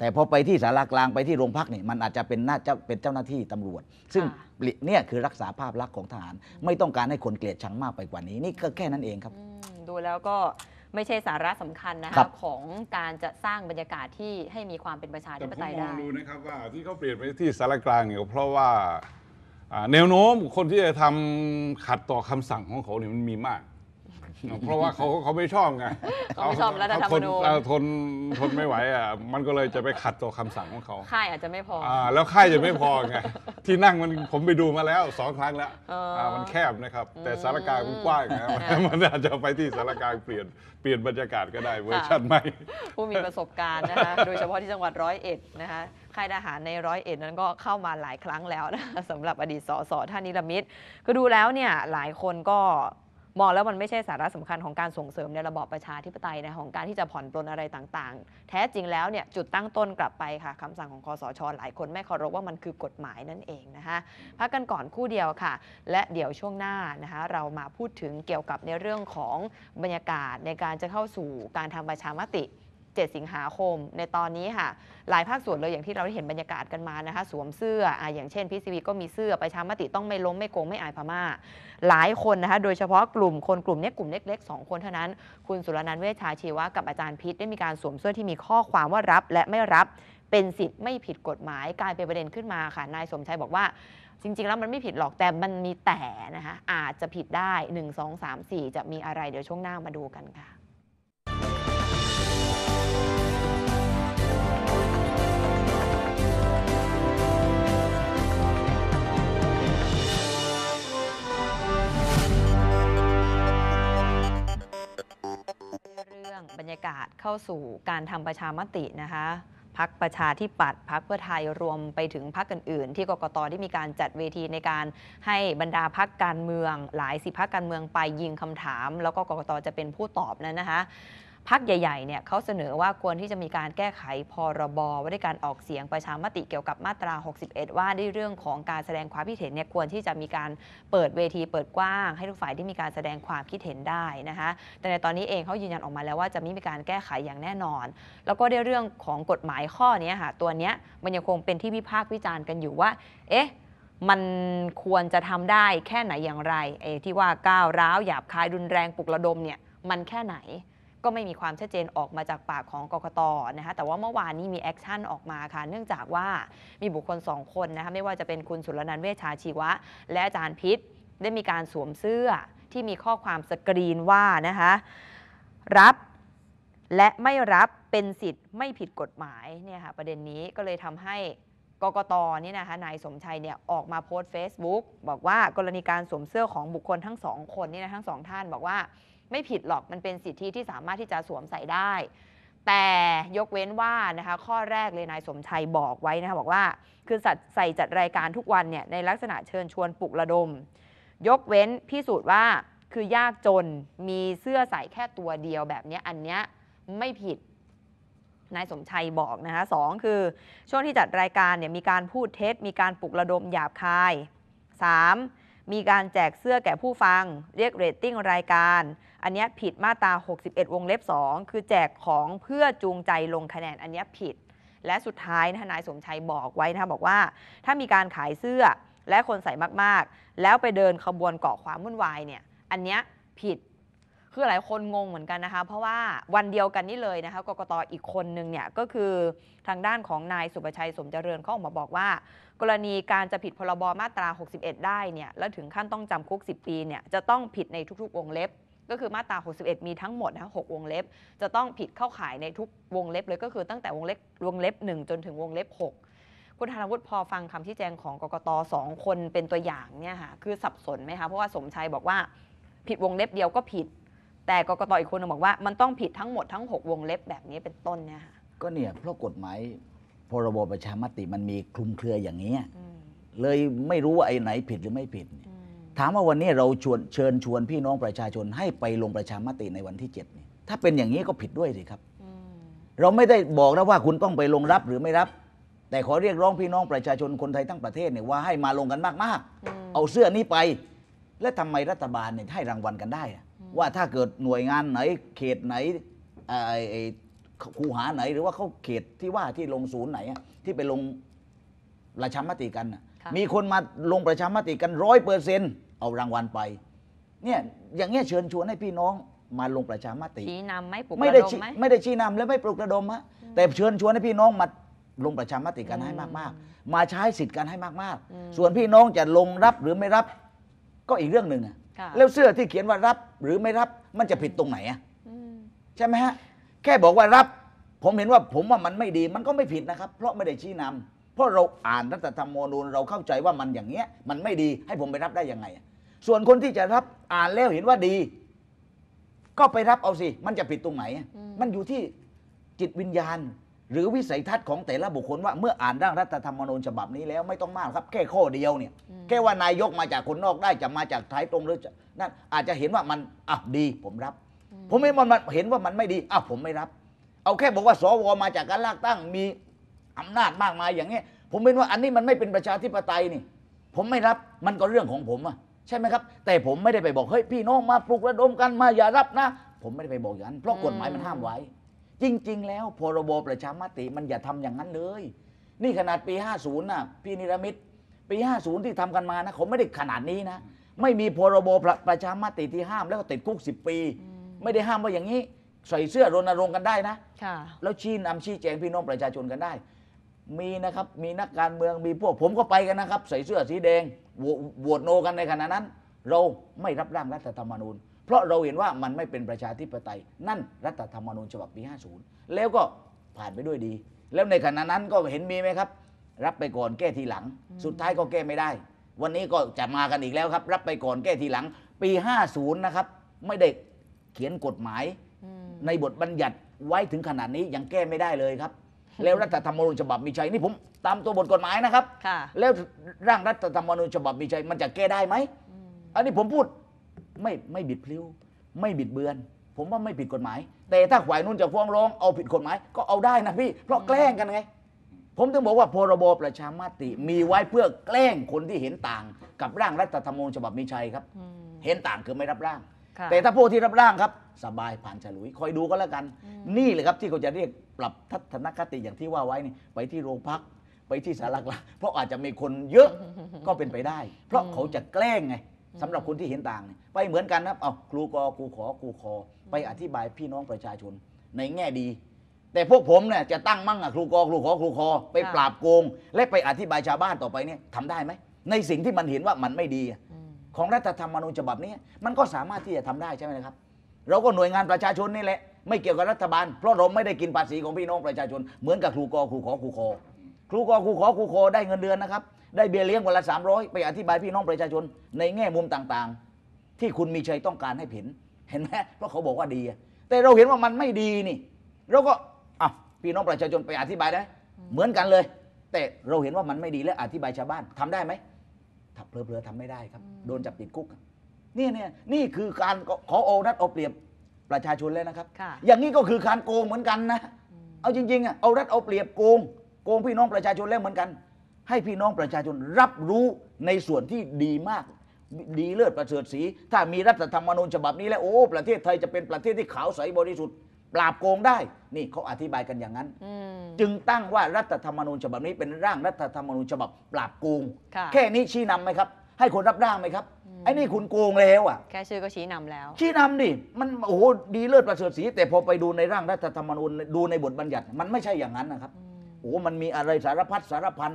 แต่พอไปที่สารากลางไปที่โรงพักนี่มันอาจจะเป็นหน้าเจ้าเป็นเจ้าหน้าที่ตำรวจ ซึ่งเนี่ยคือรักษาภาพลักษณ์ของทหารไม่ต้องการให้คนเกลียดชังมากไปกว่านี้ นี่ก็แค่นั้นเองครับดูแล้วก็ไม่ใช่สาระสำคัญนะคะของการจะสร้างบรรยากาศที่ให้มีความเป็นประชาธิปไตยได้ผมมองดูนะครับว่าที่เขาเปลี่ยนไปที่สารกลางเนี่ยเพราะว่า แนวโน้มคนที่จะทำขัดต่อคำสั่งของเขาเนี่ยมันมีมากเพราะว่าเขาเขาไม่ชอบไงเขาไม่ชอบรัฐธรรมนูญทนทนไม่ไหวอ่ะมันก็เลยจะไปขัดต่อคำสั่งของเขาค่ายอาจจะไม่พออ่าแล้วค่ายจะไม่พอไงที่นั่งมันผมไปดูมาแล้วสองครั้งแล้วอ่ามันแคบนะครับ แต่สารกลาง มันกว้างนะมันอาจจะไปที่สารกลางเปลี่ยนเปลี่ยนบรรยากาศก็ได้เวอร์ชันใหม่ผู้มีประสบการณ์นะคะโดยเฉพาะที่จังหวัดร้อยเอ็ดนะคะค่ายทหารในร้อยเอ็ดนั้นก็เข้ามาหลายครั้งแล้วนะะสำหรับอดีตสสท่านนิรมิตก็ดูแล้วเนี่ยหลายคนก็มองแล้วมันไม่ใช่สาระสำคัญของการส่งเสริมในระบอบประชาธิปไตยนะของการที่จะผ่อนปลนอะไรต่างๆ แท้จริงแล้วเนี่ยจุดตั้งต้นกลับไปค่ะคำสั่งของคอสชหลายคนไม่เคารพว่ามันคือกฎหมายนั่นเองนะคะพักกันก่อนคู่เดียวค่ะและเดี๋ยวช่วงหน้านะคะเรามาพูดถึงเกี่ยวกับในเรื่องของบรรยากาศในการจะเข้าสู่การทำประชามติ7 สิงหาคมในตอนนี้ค่ะ หลายภาคส่วนเลยอย่างที่เราได้เห็นบรรยากาศกันมานะคะสวมเสื้อออย่างเช่นพีซีวีก็มีเสื้อไปช้ชามติต้องไม่ล้มไม่โกง ไม่อายพมา่าหลายคนนะคะโดยเฉพาะกลุ่ม คนกลุ่มนี้กลุ่มเล็กๆ 2 คน เท่านั้นคุณสุรนันท์เวชชาชีวะ กับอาจารย์พิษได้มีการสวมเสื้อที่มีข้อความว่ารับ และไม่รับเป็นสิทธิ์ไม่ผิดกฎหมายกลายเป็นประเด็นขึ้นมาค่ะนายสมชัยบอกว่าจริงๆแล้วมันไม่ผิดหรอกแต่มันมีแต่นะคะอาจจะผิดได้1 2 3 4 จะมีอะไรเดี๋ยวช่วงหน้ามาดูกันค่ะองบรรยากาศเข้าสู่การทำประชามตินะคะพักประชาธิปัตย์พักเพื่อไทยรวมไปถึงพักอื่น ๆ ที่กกตได้มีการจัดเวทีในการให้บรรดาพักการเมือง หลายสิพักการเมืองไปยิงคำถาม แล้วก็กกตจะเป็นผู้ตอบนั้นนะคะพักใหญ่ๆเนี่ยเขาเสนอว่าควรที่จะมีการแก้ไขพรบ ว่าด้วยการออกเสียงประชามติเกี่ยวกับมาตรา 61 ว่าในเรื่องของการแสดงความคิดเห็นเนี่ยควรที่จะมีการเปิดเวทีเปิดกว้างให้ทุกฝ่ายที่มีการแสดงความคิดเห็นได้นะคะ แต่ในตอนนี้เองเขายืนยันออกมาแล้วว่าจะไม่มีการแก้ไขอย่างแน่นอน แล้วก็ในเรื่องของกฎหมายข้อนี้ค่ะ ตัวนี้มันยังคงเป็นที่วิพากษ์วิจารณ์กันอยู่ว่า เอ๊ะ มันควรจะทำได้แค่ไหนอย่างไรเอที่ว่าก้าวร้าวหยาบคายรุนแรงปลุกระดมเนี่ยมันแค่ไหนก็ไม่มีความชัดเจนออกมาจากปากของกกตนะคะแต่ว่าเมื่อวานนี้มีแอคชั่นออกมาค่ะเนื่องจากว่ามีบุคคล 2 คนนะคะไม่ว่าจะเป็นคุณสุรนันท์เวชชาชีวะ และอาจารย์พิษได้มีการสวมเสื้อที่มีข้อความสกรีนว่านะคะรับและไม่รับเป็นสิทธิ์ไม่ผิดกฎหมายเนี่ยค่ะประเด็นนี้ก็เลยทำให้กกตนี่นะคะนายสมชัยเนี่ยออกมาโพสต์ Facebook บอกว่า กรณีการสวมเสื้อของบุคคลทั้งสองคนนี่นะทั้งสองท่านบอกว่าไม่ผิดหรอก มันเป็นสิทธิที่สามารถที่จะสวมใส่ได้ แต่ยกเว้นว่านะคะข้อแรกเลยนายสมชัยบอกไว้นะคะบอกว่าคือสัตใส่จัดรายการทุกวันเนี่ยในลักษณะเชิญชวนปลุกระดม ยกเว้นพิสูจน์ว่าคือยากจนมีเสื้อใส่แค่ตัวเดียวแบบนี้อันนี้ไม่ผิดนายสมชัยบอกนะคะสองคือช่วงที่จัดรายการเนี่ยมีการพูดเท็จมีการปลุกระดมหยาบคาย 3. มีการแจกเสื้อแก่ผู้ฟัง เรียกเรตติ้งรายการอันนี้ผิดมาตรา 61 วงเล็บ 2 คือแจกของเพื่อจูงใจลงคะแนน อันนี้ผิด และสุดท้ายทนายสมชัยบอกไว้นะบอกว่าถ้ามีการขายเสื้อและคนใส่มากๆ แล้วไปเดินขบวนก่อความวุ่นวายเนี่ยอันนี้ผิด คือหลายคนงงเหมือนกันนะคะเพราะว่าวันเดียวกันนี้เลยนะคะกกตออีกคนนึงเนี่ยก็คือทางด้านของนายสุประชัยสมเจริญเขาออกมาบอกว่า กรณีการจะผิดพรบมาตรา 61 ได้เนี่ยแล้วถึงขั้นต้องจำคุก 10 ปีเนี่ยจะต้องผิดในทุกๆวงเล็บก็คือมาตรา 61 มีทั้งหมดนะ 6 วงเล็บ จะต้องผิดเข้าข่ายในทุกวงเล็บเลย ก็คือตั้งแต่วงเล็บ วงเล็บ 1 จนถึงวงเล็บ 6 คุณธนวุฒิพอฟังคำชี้แจงของกกตสองคนเป็นตัวอย่างเนี่ยค่ะคือสับสนไหมคะ เพราะว่าสมชัยบอกว่าผิดวงเล็บเดียวก็ผิด แต่กกตอีกคนบอกว่ามันต้องผิดทั้งหมดทั้ง 6 วงเล็บ แบบนี้เป็นต้นเนี่ยค่ะก็เนี่ยเพราะกฎหมายพรบประชามติมันมีคลุมเครืออย่างนี้ เลยไม่รู้ว่าไอ้ไหนผิดหรือไม่ผิดถามว่าวันนี้เราชวนเชิญชวนพี่น้องประชาชนให้ไปลงประชามติในวันที่เจ็ดนี่ถ้าเป็นอย่างนี้ก็ผิดด้วยสิครับเราไม่ได้บอกนะว่าคุณต้องไปลงรับหรือไม่รับ แต่ขอเรียกร้องพี่น้องประชาชนคนไทยทั้งประเทศเนี่ยว่า ให้มาลงกันมากๆ เอาเสื้อนี้ไป และทำไมรัฐบาลเนี่ยให้รางวัลกันได้ว่าถ้าเกิดหน่วยงานไหน เขตไหนคูหาไหนหรือว่าเขาเขตที่ว่าที่ลงศูนย์ไหนที่ไปลงประชามติกันมีคนมาลงประชามติกันร้อยเปอร์เซ็นต์เอารางวัลไปเนี่ยอย่างเงี้ยเชิญชวนให้พี่น้องมาลงประชามติ ชี้นำไม่ปลุกไม่ระได้มชี้ไหมไม่ได้ชี้นำและไม่ปลุกระดมฮะแต่เชิญชวนให้พี่น้องมาลงประชามติกันให้มาก ๆ มาใช้สิทธิ์กันให้มากๆ ส่วนพี่น้องจะลงรับหรือไม่รับก็อีกเรื่องหนึ่งอะ่ะแล้วเสื้อที่เขียนว่ารับหรือไม่รับมันจะผิดตรงไหนอะใช่ไหมฮะแค่บอกว่ารับ ผมเห็นว่าผมว่ามันไม่ดีมันก็ไม่ผิดนะครับ เพราะไม่ได้ชี้นำเพราะเราอ่านรัฐธรรมนูญเราเข้าใจว่ามันอย่างเงี้ย มันไม่ดีให้ผมไปรับได้ยังไงส่วนคนที่จะรับอ่านแล้วเห็นว่าดี ก็ไปรับเอาสิ มันจะผิดตรงไหน มันอยู่ที่จิตวิญญาณ หรือวิสัยทัศน์ของแต่ละบุคคล ว่า เมื่ออ่านร่างรัฐธรรมนูญฉบับนี้แล้วไม่ต้องมากครับแค่ข้อเดียวเนี่ยแค่ว่า นายกมาจากคนนอกได้จะมาจากท้ายตรงหรือนั่นอาจจะเห็นว่ามันอ่ะดีผมรับ ผมไม่มันเห็นว่ามันไม่ดีอ่ะผมไม่รับ เอาแค่บอกว่า สวมาจากการลากตั้งมีอำนาจมากมายอย่างนี้ผมเป็นว่าอันนี้มันไม่เป็นประชาธิปไตยนี่ผมไม่รับมันก็เรื่องของผมอะใช่ไหมครับแต่ผมไม่ได้ไปบอกเฮ้ยพี่น้องมาปลุกระดมกันมาอย่ารับนะ ผมไม่ได้ไปบอกอย่างนั้นเพราะกฎหมายมันห้ามไว้ จริง ๆ แล้วพรบประชามติมันอย่าทำอย่างนั้นเลยนี่ขนาดปี 50นะพี่นิรมิตปี 50 ที่ทำกันมานะเขาไม่ได้ขนาดนี้นะไม่มีพรบประประชามติที่ห้ามแล้วก็ติดคุก 10 ปี ไม่ได้ห้ามว่าอย่างนี้ใส่เสื้อรณรงค์กันได้นะแล้วชี้นำชี้แจงพี่น้องประชาชนกันได้มีนะครับ มีนักการเมือง มีพวกผมก็ไปกันนะครับ ใส่เสื้อสีแดงโหวตโนกันในขณะนั้น เราไม่รับร่างรัฐธรรมนูญ เพราะเราเห็นว่ามันไม่เป็นประชาธิปไตยนั่นรัฐธรรมนูญฉบับปี 50 แล้วก็ผ่านไปด้วยดี แล้วในขณะนั้นก็เห็นมีไหมครับ รับไปก่อนแก้ทีหลัง สุดท้ายก็แก้ไม่ได้ วันนี้ก็จะมากันอีกแล้วครับ รับไปก่อนแก้ทีหลังปี50นะครับไม่ได้เขียนกฎหมาย ในบทบัญญัติไว้ถึงขนาดนี้ยังแก้ไม่ได้เลยครับแล้วรัฐธรรมนูญฉบับมีชัยนี่ผมตามตัวบทกฎหมายนะครับแล้วร่างรัฐธรรมนูญฉบับมีชัย มันจะแก้ได้ไหมอันนี้ผมพูดไม่ไม่บิดพลิ้วไม่บิดเบือน ผมว่าไม่ผิดกฎหมาย แต่ถ้าฝ่ายนู้นจะฟ้องร้องเอาผิดกฎหมายก็เอาได้นะพี่เพราะแกล้งกันไงผมถึงบอกว่าพรบประชามติมีไว้เพื่อแกล้งคนที่เห็นต่างกับร่างรัฐธรรมนูญฉบับมีชัยครับเห็นต่างคือไม่รับร่าง แต่ถ้าพวกที่รับร่างครับ สบายผ่านฉลุย คอยดูก็แล้วกันนี่แหละครับที่เขาจะเรียกปรับทัศนคติอย่างที่ว่าไว้นี่ไปที่โรงพัก ไปที่สารกลางเพราะอาจจะมีคนเยอะก็เป็นไปได้ เพราะเขาจะแกล้งไงสำหรับคนที่เห็นต่าง ไปเหมือนกันนะเอาครูกอครูขอครูคอไปอธิบายพี่น้องประชาชนในแง่ดี แต่พวกผมเนี่ยจะตั้งมั่งอะครูกอครูขอครูคอไปปราบโกง และไปอธิบายชาวบ้านต่อไปเนี่ยทำได้ไหมในสิ่งที่มันเห็นว่ามันไม่ดี ของรัฐธรรมนูญฉบับนี้มันก็สามารถที่จะทำได้ใช่ไหมครับเราก็หน่วยงานประชาชนนี่แหละไม่เกี่ยวกับรัฐบาล เพราะเราไม่ได้กินภาษีของพี่น้องประชาชน เหมือนกับครูกอครูขอครูคอครูกอครูขอครูคอได้เงินเดือนนะครับ ได้เบี้ยเลี้ยงวันละ้อยไปอธิบายพี่น้องประชาชน ในแง่มุมต่างๆ ที่คุณมีชัยต้องการให้เห็นเห็นไหมเพราะเขาบอกว่าดี แต่เราเห็นว่ามันไม่ดีนี่เราก็อ่ะพี่น้องประชาชนไปอธิบายได้ เหมือนกันเลย แต่เราเห็นว่ามันไม่ดีและอธิบายชาวบ้านทำได้ไหมถับเพลือๆทำไม่ได้ครับโดนจับติดคุกนี่เนี่ยนี่คือการขอโอนัดเอาเปรียบประชาชนเลยนะครับ อย่างนี้ก็คือการโกงเหมือนกันนะ เอาจริงๆอ่ะเอารัดเอาเปรียบโกง โกงพี่น้องประชาชนแล้วเหมือนกัน ให้พี่น้องประชาชนรับรู้ในส่วนที่ดีมาก ดีเลิศประเสริฐสีถ้ามีรัฐธรรมนูญฉบับนี้แล้ว โอ้ ประเทศไทยจะเป็นประเทศที่ขาวใสบริสุทธิ์ ปราบโกงได้ นี่เขาอธิบายกันอย่างนั้นจึงตั้งว่ารัฐธรรมนูญฉบับนี้เป็นร่างรัฐธรรมนูญฉบับ ปราบโกง แค่นี้ชี้นำไหมครับ ให้คนรับร่างไหมครับไอ้นี่คุณโกงแล้วอ่ะแค่ชื่อก็ชี้นำแล้ว ชี้นำดิมันโอ้โหดีเลิศประเสริฐศรีแต่พอไปดูในร่างรัฐธรรมนูญดูในบทบัญญัติมันไม่ใช่อย่างนั้นนะครับโอ้โหมันมีอะไรสารพัดสารพัน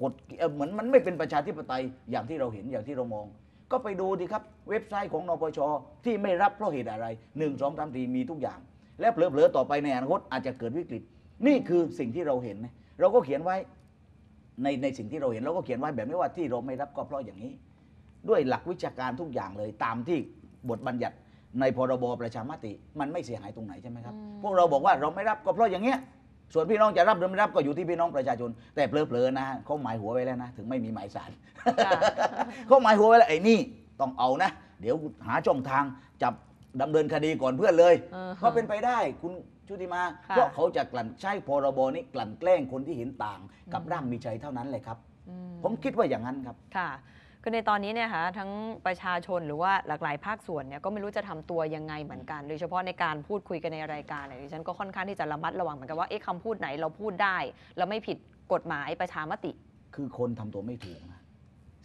กฎเเหมือนมันไม่เป็นประชาธิปไตยอย่างที่เราเห็นอย่างที่เรามอง ก็ไปดูดิครับ เว็บไซต์ของนปชที่ไม่รับเพราะเหตุอะไรหนึ่งสองสามสี่มีทุกอย่าง และเผลอๆต่อไปในอนาคตอาจจะเกิดวิกฤต นี่คือสิ่งที่เราเห็นนะเราก็เขียนไว้ในในสิ่งที่เราเห็น เราก็เขียนไว้แบบนี้ว่าที่เราไม่รับก็เพราะอย่างนี้ด้วยหลักวิชาการทุกอย่างเลย ตามที่บทบัญญัติในพรบประชามติ มันไม่เสียหายตรงไหนใช่ไหมครับพวกเราบอกว่าเราไม่รับก็เพราะอย่างเงี้ย ส่วนพี่น้องจะรับหรือไม่รับ ก็อยู่ที่พี่น้องประชาชนแต่เพลินๆนะเขาหมายหัวไว้แล้วนะ ถึงไม่มีหมายสารเขาหมายหัวไว้แล้วไอ้นี่ ต้องเอานะ เดี๋ยวหาช่องทางจับดำเนินคดีก่อนเพื่อนเลยก็เป็นไปได้คุณชุติมาเพราะเขาจะกลั่นใช้พรบนี้กลั่นแกล้งคนที่เห็นต่างกับร่างมีชัยเท่านั้นเลยครับผมคิดว่าอย่างนั้นครับค่ะคือในตอนนี้เนี่ยคะทั้งประชาชนหรือว่าหลากหลายภาคส่วนเนี่ยก็ไม่รู้จะทำตัวยังไงเหมือนกันโดยเฉพาะในการพูดคุยกันในรายการอะไรดิฉันก็ค่อนข้างที่จะระมัดระวังเหมือนกันว่าเอ๊ะคำพูดไหนเราพูดได้เราไม่ผิดกฎหมายประชามติ คือคนทำตัวไม่ถูกนะ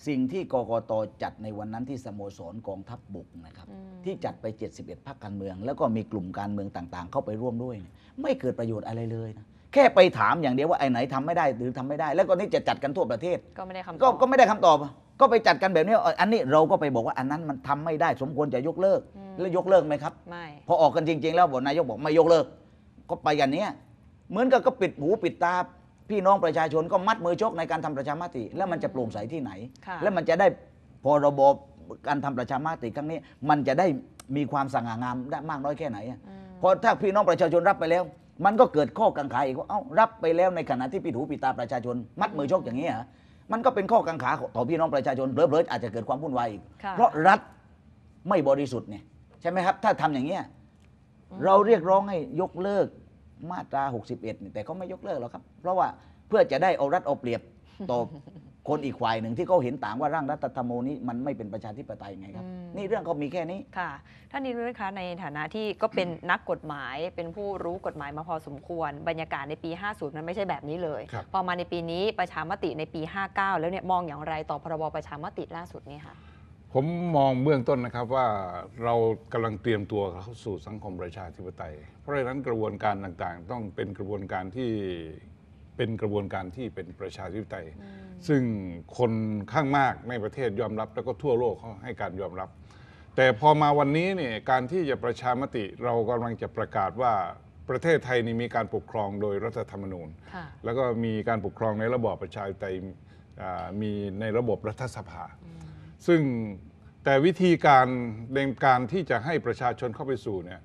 สิ่งที่กกตจัดในวันนั้นที่สโมสรกองทัพบบกนะครับที่จัดไป 71พรรคการเมือง แล้วก็มีกลุ่มการเมืองต่างๆ เข้าไปร่วมด้วยไม่เกิดประโยชน์อะไรเลยนะแค่ไปถามอย่างเดียวว่าไอ้ไหนทำไม่ได้ หรือทำไม่ได้ แล้วก็นี่จะจัดกันทั่วประเทศ ก็ไม่ได้คำตอบก็ไม่ได้คำตอบก็ไปจัดกันแบบนี้อันนี้เราก็ไปบอกว่าอันนั้นมันทำไม่ได้สมควรจะยกเลิก แล้วยกเลิกไหมครับไม่พอออกกันจริงๆ แล้วบอกนายกบอกไม่ยกเลิก ก็ไปกันเนี้ยเหมือนกับก็ปิดหูปิดตาพี่น้องประชาชนก็มัดมือชกในการทำประชามติ แล้วมันจะโปร่งใสที่ไหน แล้วมันจะได้พอระบบการทำประชามติครั้งนี้มันจะได้มีความสง่างามได้มากน้อยแค่ไหนเพราะถ้าพี่น้องประชาชนรับไปแล้ว มันก็เกิดข้อกังขาอีกว่าเอ้ารับไปแล้วในขณะที่ปิดหูปิดตาประชาชน มัดมือชกอย่างนี้ฮะมันก็เป็นข้อกังขาต่อพี่น้องประชาชนเบลอๆอาจจะเกิดความวุ่นวายอีก เพราะรัฐไม่บริสุทธิ์เนี่ยใช่ไหมครับ ถ้าทำอย่างเงี้ยเราเรียกร้องให้ยกเลิกมาตรา 61 แต่เขาไม่ยกเลิกหรอกครับ เพราะว่าเพื่อจะได้เอารัดเอาเปรียบต่อคนอีกฝ่ายหนึ่งที่เขาเห็นต่างว่าร่างรัฐธรรมนูญนี้มันไม่เป็นประชาธิปไตยไงครับนี่เรื่องเขามีแค่นี้ค่ะ ท่านนิรุตคะในฐานะที่ก็เป็นนักกฎหมายเป็นผู้รู้กฎหมายมาพอสมควร บรรยากาศในปี 50มันไม่ใช่แบบนี้เลยพอมาในปีนี้ประชามติในปี 59 แล้วเนี่ยมองอย่างไรต่อพรบประชามติล่าสุดนี้ค่ะผมมองเบื้องต้นนะครับว่า เรากำลังเตรียมตัวเข้าสู่สังคมประชาธิปไตย เพราะฉะนั้นกระบวนการต่างๆ ต้องเป็นกระบวนการที่เป็นกระบวนการที่เป็นประชาธิปไตยซึ่งคนข้างมากในประเทศยอมรับ แล้วก็ทั่วโลกเขาให้การยอมรับ แต่พอมาวันนี้เนี่ยการที่จะประชามติเรากำลังจะประกาศว่าประเทศไทยนี่มีการปกครองโดยรัฐธรรมนูญแล้วก็มีการปกครองในระบอบประชาธิปไตยมีในระบบรัฐสภาซึ่งแต่วิธีการเดงการที่จะให้ประชาชนเข้าไปสู่เนี่ย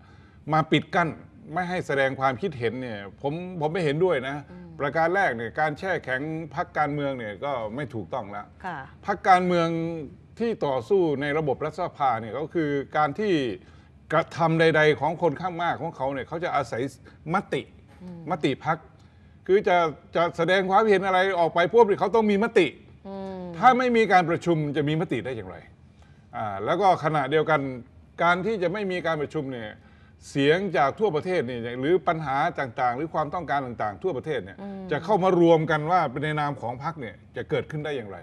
มาปิดกั้นไม่ให้แสดงความคิดเห็นเนี่ยผมผมไม่เห็นด้วยนะประการแรกเนี่ยการแช่แข็งพักการเมืองเนี่ยก็ไม่ถูกต้องแล้วะพักการเมืองที่ต่อสู้ในระบบรัฐสภาเนี่ยก็คือการที่กระทำใด ๆ ของคนข้างมากของเขาเนี่ยเขาจะอาศัยมติมติพักคือจะจะแสดงความเห็นอะไรออกไปพวกเขาต้องมีมติถ้าไม่มีการประชุมจะมีมติได้อย่างไรอ่าแล้วก็ขณะเดียวกัน การที่จะไม่มีการประชุมเนี่ยเสียงจากทั่วประเทศเนี่ยหรือปัญหาต่างๆ หรือความต้องการต่างๆ ทั่วประเทศเนี่ยจะเข้ามารวมกันว่าในนามของพรรคเนี่ยจะเกิดขึ้นได้อย่างไร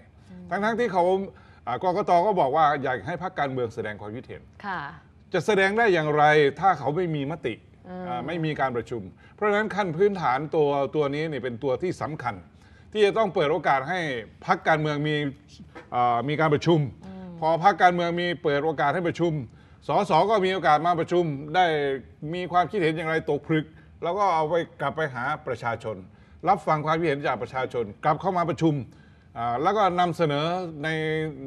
ทั้งๆที่เขากกตก็บอกว่า อยากให้พรรคการเมืองแสดงความคิดเห็นจะแสดงได้อย่างไรถ้าเขาไม่มีมติไม่มีการประชุม เพราะฉะนั้นขั้นพื้นฐานตัวตัวนี้เนี่ยเป็นตัวที่สำคัญ ที่จะต้องเปิดโอกาสให้พักการเมืองมีมีการประชุม พอพักการเมืองมีเปิดโอกาสให้ประชุมสสก็มีโอกาสมาประชุม ได้มีความคิดเห็นอย่างไรตกผลึก แล้วก็เอาไปกลับไปหาประชาชน รับฟังความคิดเห็นจากประชาชนกลับเข้ามาประชุมแล้วก็นำเสนอใน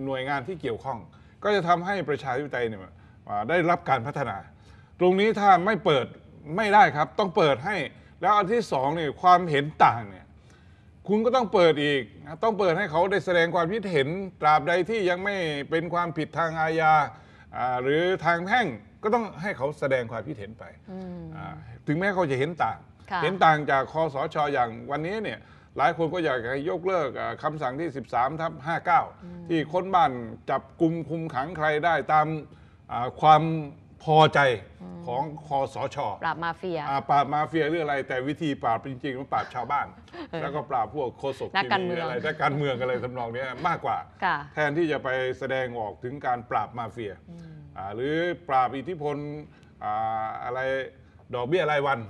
หน่วยงานที่เกี่ยวข้อง ก็จะทำให้ประชาธิปไตยเนี่ยได้รับการพัฒนา ตรงนี้ถ้าไม่เปิดไม่ได้ครับ ต้องเปิดให้ แล้วอันที่สองเนี่ยความเห็นต่างเนี่ยคุณก็ต้องเปิดอีกต้องเปิดให้เขาได้แสดงความคิดเห็นตราบใดที่ยังไม่เป็นความผิดทางอาญาหรือทางแพ่งก็ต้องให้เขาแสดงความคิดเห็นไป ถึงแม้เขาจะเห็นต่าง เห็นต่างจากคอสช อย่างวันนี้เนี่ยหลายคนก็อยากให้ยกเลิกคำสั่งที่ 13ทับ59 ที่ค้นบ้านจับกลุ่มคุมขังใครได้ตามความพอใจของคอสชปราบมาเฟีย ปราบมาเฟียเรื่องอะไรแต่วิธีปราบจริงๆมันปราบชาวบ้าน แล้วก็ปราบพวกโคศกทีมีอะไรแต่การเมืองอะไรทำนองนี้มากกว่าแทนที่จะไปแสดงออกถึงการปราบมาเฟียหรือปราบอิทธิพลอะไรดอกเบี้ยรายวัน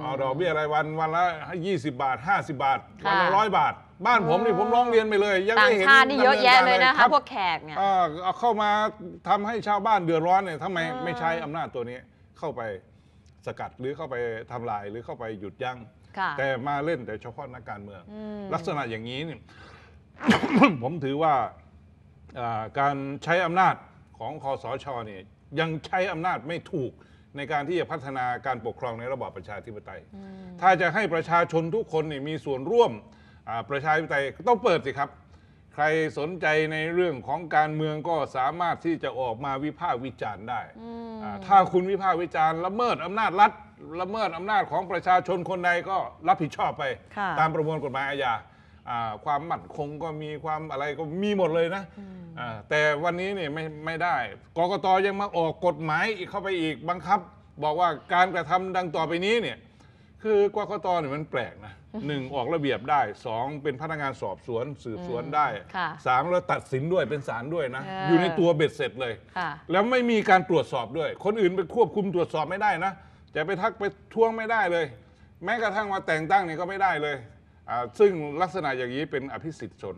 เอาดอกเบี้ยรายวันวันละ 20 บาท 50 บาทวันละร้อยบาทบ้านผมนี่ผมร้องเรียนไปเลยยังไม่เห็นชาติี่เยอะแยะเลยนะคะพวกแขกเนี่ยเข้ามาทำให้ชาวบ้านเดือดร้อนเนี่ยทำไมไม่ใช้อำนาจตัวนี้ เข้าไปสกัดหรือเข้าไปทำลาย หรือเข้าไปหยุดยั้งแต่มาเล่นแต่เฉพาะนักการเมือง ลักษณะอย่างนี้เนี่ยผมถือว่าการใช้อำนาจของคอสชเนี่ยยังใช้อำนาจไม่ถูกในการที่จะพัฒนาการปกครองในระบอบประชาธิปไตย ถ้าจะให้ประชาชนทุกคนนี่มีส่วนร่วมประชาธิปไตยต้องเปิดสิครับ ใครสนใจในเรื่องของการเมืองก็สามารถที่จะออกมาวิพากษ์วิจารณ์ได้ ถ้าคุณวิพากษ์วิจารณ์ละเมิดอำนาจรัฐละเมิดอำนาจของประชาชนคนใดก็รับผิดชอบไป ตามประมวลกฎหมายอาญาความมั่นคงก็มีความอะไรก็มีหมดเลยนะแต่วันนี้เนี่ยไม่ไม่ได้ กกตยังมาออกกฎหมายอีกเข้าไปอีกบังคับ บอกว่าการกระทำดังต่อไปนี้เนี่ยคือกกตเนี่ยมันแปลกนะหนึ่งออกระเบียบได้สองเป็นพนักงานสอบสวนสืบสวนได้สามเราตัดสินด้วยเป็นศาลด้วยนะออยู่ในตัวเบ็ดเสร็จเลยแล้วไม่มีการตรวจสอบด้วย คนอื่นไปควบคุมตรวจสอบไม่ได้นะจะไปทักไปท้วงไม่ได้เลย แม้กระทั่งว่าแต่งตั้งเนี่ยก็ไม่ได้เลยอ่าซึ่งลักษณะอย่างนี้เป็นอภิสิทธิชน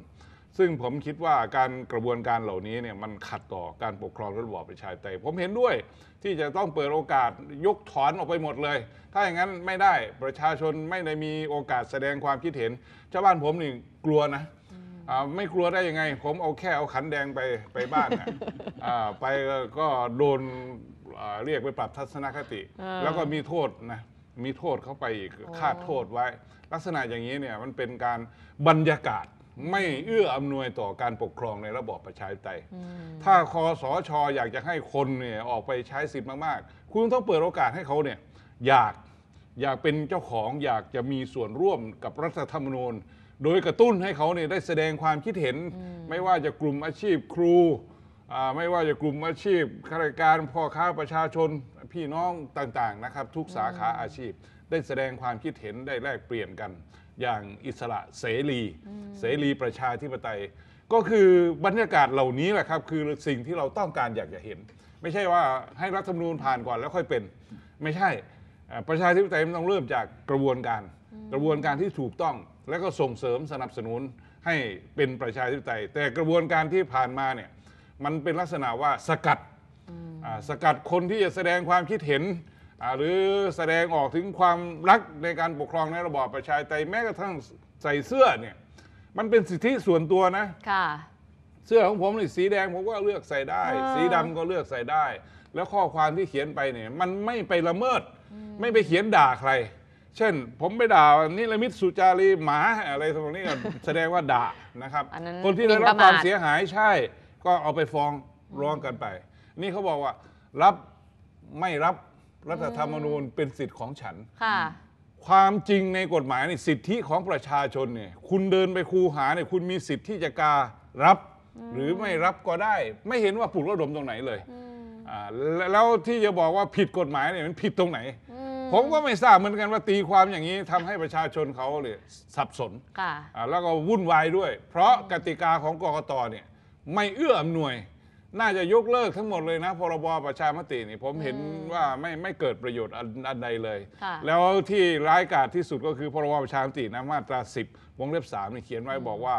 ซึ่งผมคิดว่าการกระบวนการเหล่านี้เนี่ยมันขัดต่อการปกครองระบอบประชาธิปไตยผมเห็นด้วยที่จะต้องเปิดโอกาสยกถอนออกไปหมดเลย ถ้าอย่างนั้นไม่ได้ประชาชนไม่ได้มีโอกาสแสดงความคิดเห็นชาวบ้านผมนี่กลัวนะไม่กลัวได้ยังไง ผมเอาแค่เอาขันแดงไปไปบ้านนะไปก็โดนเรียกไปปรับทัศนคติ แล้วก็มีโทษนะมีโทษเข้าไปอีกคาดโทษไว้ ลักษณะอย่างนี้เนี่ยมันเป็นการบรรยากาศไม่เอื้ออำนวยต่อการปกครองในระบอบประชาธิปไตย ถ้าคอสอชออยากจะให้คนเนี่ยออกไปใช้สิทธิ์มากๆ คุณต้องเปิดโอกาสให้เขาเนี่ยอยากอยากเป็นเจ้าของอยากจะมีส่วนร่วมกับรัฐธรรมนูญ โดยกระตุ้นให้เขาเนี่ยได้แสดงความคิดเห็น ไม่ว่าจะกลุ่มอาชีพครู ไม่ว่าจะกลุ่มอาชีพข้าราชการพ่อค้าประชาชนพี่น้องต่างๆนะครับ ทุกสาขาอาชีพ ได้แสดงความคิดเห็นได้แลกเปลี่ยนกันอย่างอิสระเสรี เสรี ประชาธิปไตย ก็คือบรรยากาศเหล่านี้แหละครับคือสิ่งที่เราต้องการอยากจะเห็น ไม่ใช่ว่าให้รัฐธรรมนูญผ่านก่อนแล้วค่อยเป็นไม่ใช่ประชาธิปไตยมันต้องเริ่มจากกระบวนการกระบวนการที่ถูกต้องและก็ส่งเสริมสนับสนุนให้เป็นประชาธิปไตยแต่กระบวนการที่ผ่านมาเนี่ยมันเป็นลักษณะว่าสกัดสกัดคนที่จะแสดงความคิดเห็นหรือแสดงออกถึงความรักในการปกครองในระบอบประชาธิปไตยแม้กระทั่งใส่เสื้อเนี่ย มันเป็นสิทธิส่วนตัวนะค่ะ เสื้อของผมนี่สีแดงผมก็เลือกใส่ได้ สีดำก็เลือกใส่ได้ แล้วข้อความที่เขียนไปเนี่ยมันไม่ไปละเมิดไม่ไปเขียนด่าใคร เช่นผมไปด่านิรมิตสุจารีหมาอะไรตรงนี้ก็แสดงว่าด่านะครับนนคนที่ได้รับความเสียหายใช่ ก็เอาไปฟ้องร้องกันไป นี่เขาบอกว่ารับไม่รับรัฐธรรมนูญเป็นสิทธิ์ของฉันค่ะความจริงในกฎหมายนี่สิทธิของประชาชนเนี่ยคุณเดินไปคูหาเนี่ยคุณมีสิทธิ์ ที่จะการับหรือไม่รับก็ได้ ไม่เห็นว่าปลุกระดมตรงไหนเลย อ่าแล้วที่จะบอกว่าผิดกฎหมายเนี่ยมันผิดตรงไหน ผมก็ไม่ทราบเหมือนกันว่าตีความอย่างนี้ทำให้ประชาชนเขาเลยสับสนอ่าแล้วก็วุ่นวายด้วย เพราะกติกาของกกตเนี่ยไม่เอื้ออานวยน่าจะยกเลิกทั้งหมดเลยนะ พรบประชามตินี่ผมเห็นว่าไม่ไม่เกิดประโยชน์อันใดเลย แล้วที่ร้ายกาจที่สุดก็คือพรบประชามตินะมาตรา 10 วงเล็บ3นี่เขียนไว้บอกว่า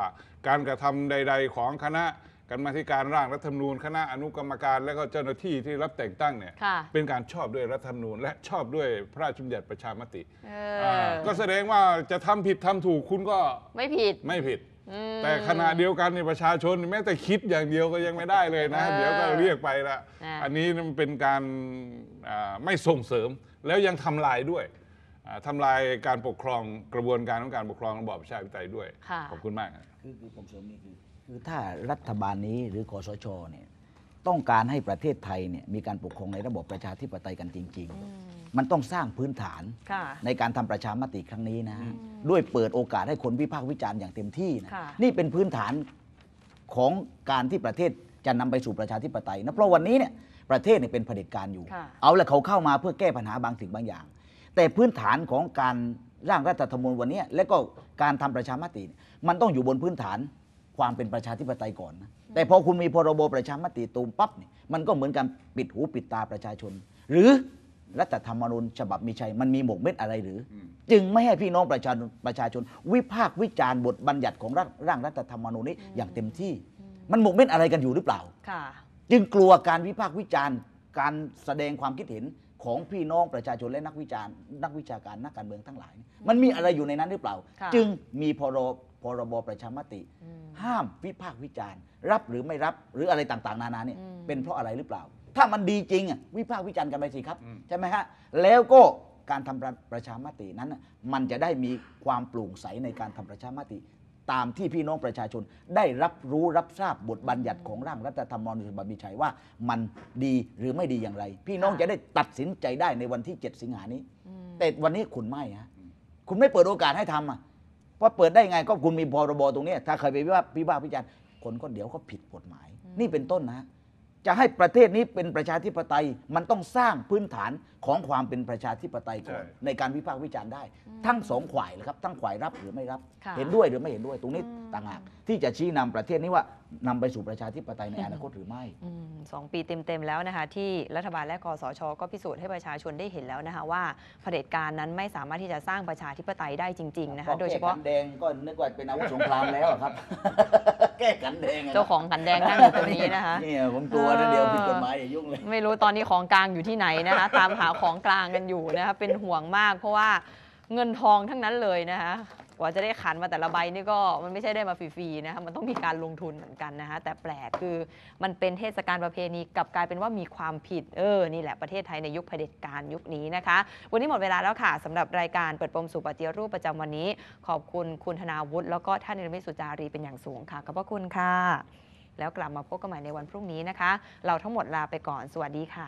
การกระทำใด ๆ ของคณะกรรมธิการร่างรัฐธรรมนูญคณะอนุกรรมการและก็เจ้าหน้าที่ที่รับแต่งตั้งเนี่ยเป็นการชอบด้วยรัฐธรรมนูญและชอบด้วยพระราชบัญญัติประชามติก็แสดงว่าจะทำผิดทำถูกคุณก็ไม่ผิดไม่ผิดแต่ขณะเดียวกันในประชาชนแม้แต่คิดอย่างเดียวก็ยังไม่ได้เลยนะ เดี๋ยวก็เรียกไปละ อันนี้มันเป็นการไม่ส่งเสริมแล้วยังทำลายด้วยทำลายการปกครองกระบวนการของการปกครองระบอบประชาธิปไตยด้วย ขอบคุณมากคือผมเสริมนี่คือคือถ้ารัฐบาลนี้หรือคอสชเนี่ยต้องการให้ประเทศไทยเนี่ยมีการปกครองในระบบประชาธิปไตยกันจริง ๆ มันต้องสร้างพื้นฐานในการทำประชามติครั้งนี้นะ ด้วยเปิดโอกาสให้คนวิพากษ์วิจารณ์อย่างเต็มที่นะนี่เป็นพื้นฐานของการที่ประเทศจะนำไปสู่ประชาธิปไตยนะ เพราะวันนี้เนี่ยประเทศเนี่ยเป็นเผด็จการอยู่ เอาละเขาเข้ามาเพื่อแก้ปัญหาบางสิ่งบางอย่าง แต่พื้นฐานของการร่างรัฐธรรมนูญวันนี้และก็การทำประชามติมันต้องอยู่บนพื้นฐานความเป็นประชาธิปไตยก่อนนะ แต่พอคุณมีพรบประชามติตูมปั๊บเนี่ยมันก็เหมือนการปิดหูปิดตาประชาชน หรือรัฐธรรมนูญฉบับมีชัยมันมีหมกเม็ดอะไรหรือ จึงไม่ให้พี่น้องประชาชนประชาชน วิพากษ์วิจารณ์บทบัญญัติของร่างรัฐธรรมนูญนี้อย่างเต็มที่ มันหมกเม็ดอะไรกันอยู่หรือเปล่า จึงกลัวการวิพากษ์วิจารณ์ การแสดงความคิดเห็นของพี่น้องประชาชนและนักวิจารณ์นักวิชาการนักการเมืองทั้งหลาย มันมีอะไรอยู่ในนั้นหรือเปล่า จึงมีพรพรบประชามติ ห้ามวิพากษ์วิจารณ์ รับหรือไม่รับหรืออะไรต่างๆ นานาเนี่ยเป็นเพราะอะไรหรือเปล่า ถ้ามันดีจริงอ่ะวิพากษ์วิจารณ์กันไปสิครับใช่ไหมฮะแล้วก็การทำประชามตินั้นมันจะได้มีความโปร่งใสในการทำประชามติ ตามที่พี่น้องประชาชนได้รับรู้รับทราบบทบัญญัติของร่างรัฐธรรมนูญฉบับมีชัยว่า มันดีหรือไม่ดีอย่างไร พี่น้องจะได้ตัดสินใจได้ในวันที่ 7 สิงหานี้ แต่วันนี้คุณไม่ฮะคุณไม่เปิดโอกาสให้ทำอ่ะว่าเปิดได้ไงก็คุณมีพรบ ตรงนี้ถ้าเคยไปพิพากษาพิจารณ์คนก็เดี๋ยวก็ผิดกฎหมาย นี่เป็นต้นนะจะให้ประเทศนี้เป็นประชาธิปไตยมันต้องสร้างพื้นฐานของความเป็นประชาธิปไตยก่อนในการวิพากษ์วิจารณ์ได้ ทั้งสองข่ายเลยครับทั้งข่ายรับหรือไม่รับ เห็นด้วยหรือไม่เห็นด้วยตรงนี้ต่างหาก ที่จะชี้นำประเทศนี้ว่านำไปสู่ประชาธิปไตยในอนาคตหรือไม่สองปีเต็มๆแล้วนะคะที่รัฐบาลและคอสชก็พิสูจน์ให้ประชาชนได้เห็นแล้วนะคะว่าเผด็จการนั้นไม่สามารถที่จะสร้างประชาธิปไตยได้จริงๆนะคะโดยเฉพาะแดงก็นึกว่าเป็นอาวุธสงครามแล้วครับ แก้กันแดงเจ้าของขันแดงนั่งอยู่ตรงนี้นะคะนี่ผมตัวนเดียวผิดกฎหมายอย่ายุ่งเลยไม่รู้ตอนนี้ของกลางอยู่ที่ไหน นะคะตามหาของกลางกันอยู่นะคะเป็นห่วงมาก เพราะว่าเงินทองทั้งนั้นเลยนะคะกว่าจะได้ขันมาแต่ละใบนี่ก็มันไม่ใช่ได้มาฟรีๆนะคะมันต้องมีการลงทุนเหมือนกันนะคะแต่แปลกคือมันเป็นเทศกาลประเพณี กลับกลายเป็นว่ามีความผิดเออ นี่แหละประเทศไทยในยุคเผด็จการยุคนี้นะคะวันนี้หมดเวลาแล้วค่ะสำหรับรายการเปิดปมสู่ปฏิรูปประจำวันนี้ ขอบคุณคุณธนาวุฒิแล้วก็ท่านนิรมิตสุจารีเป็นอย่างสูงค่ะขอบพระคุณค่ะแล้วกลับมาพบกันใหม่ในวันพรุ่งนี้นะคะ เราทั้งหมดลาไปก่อน สวัสดีค่ะ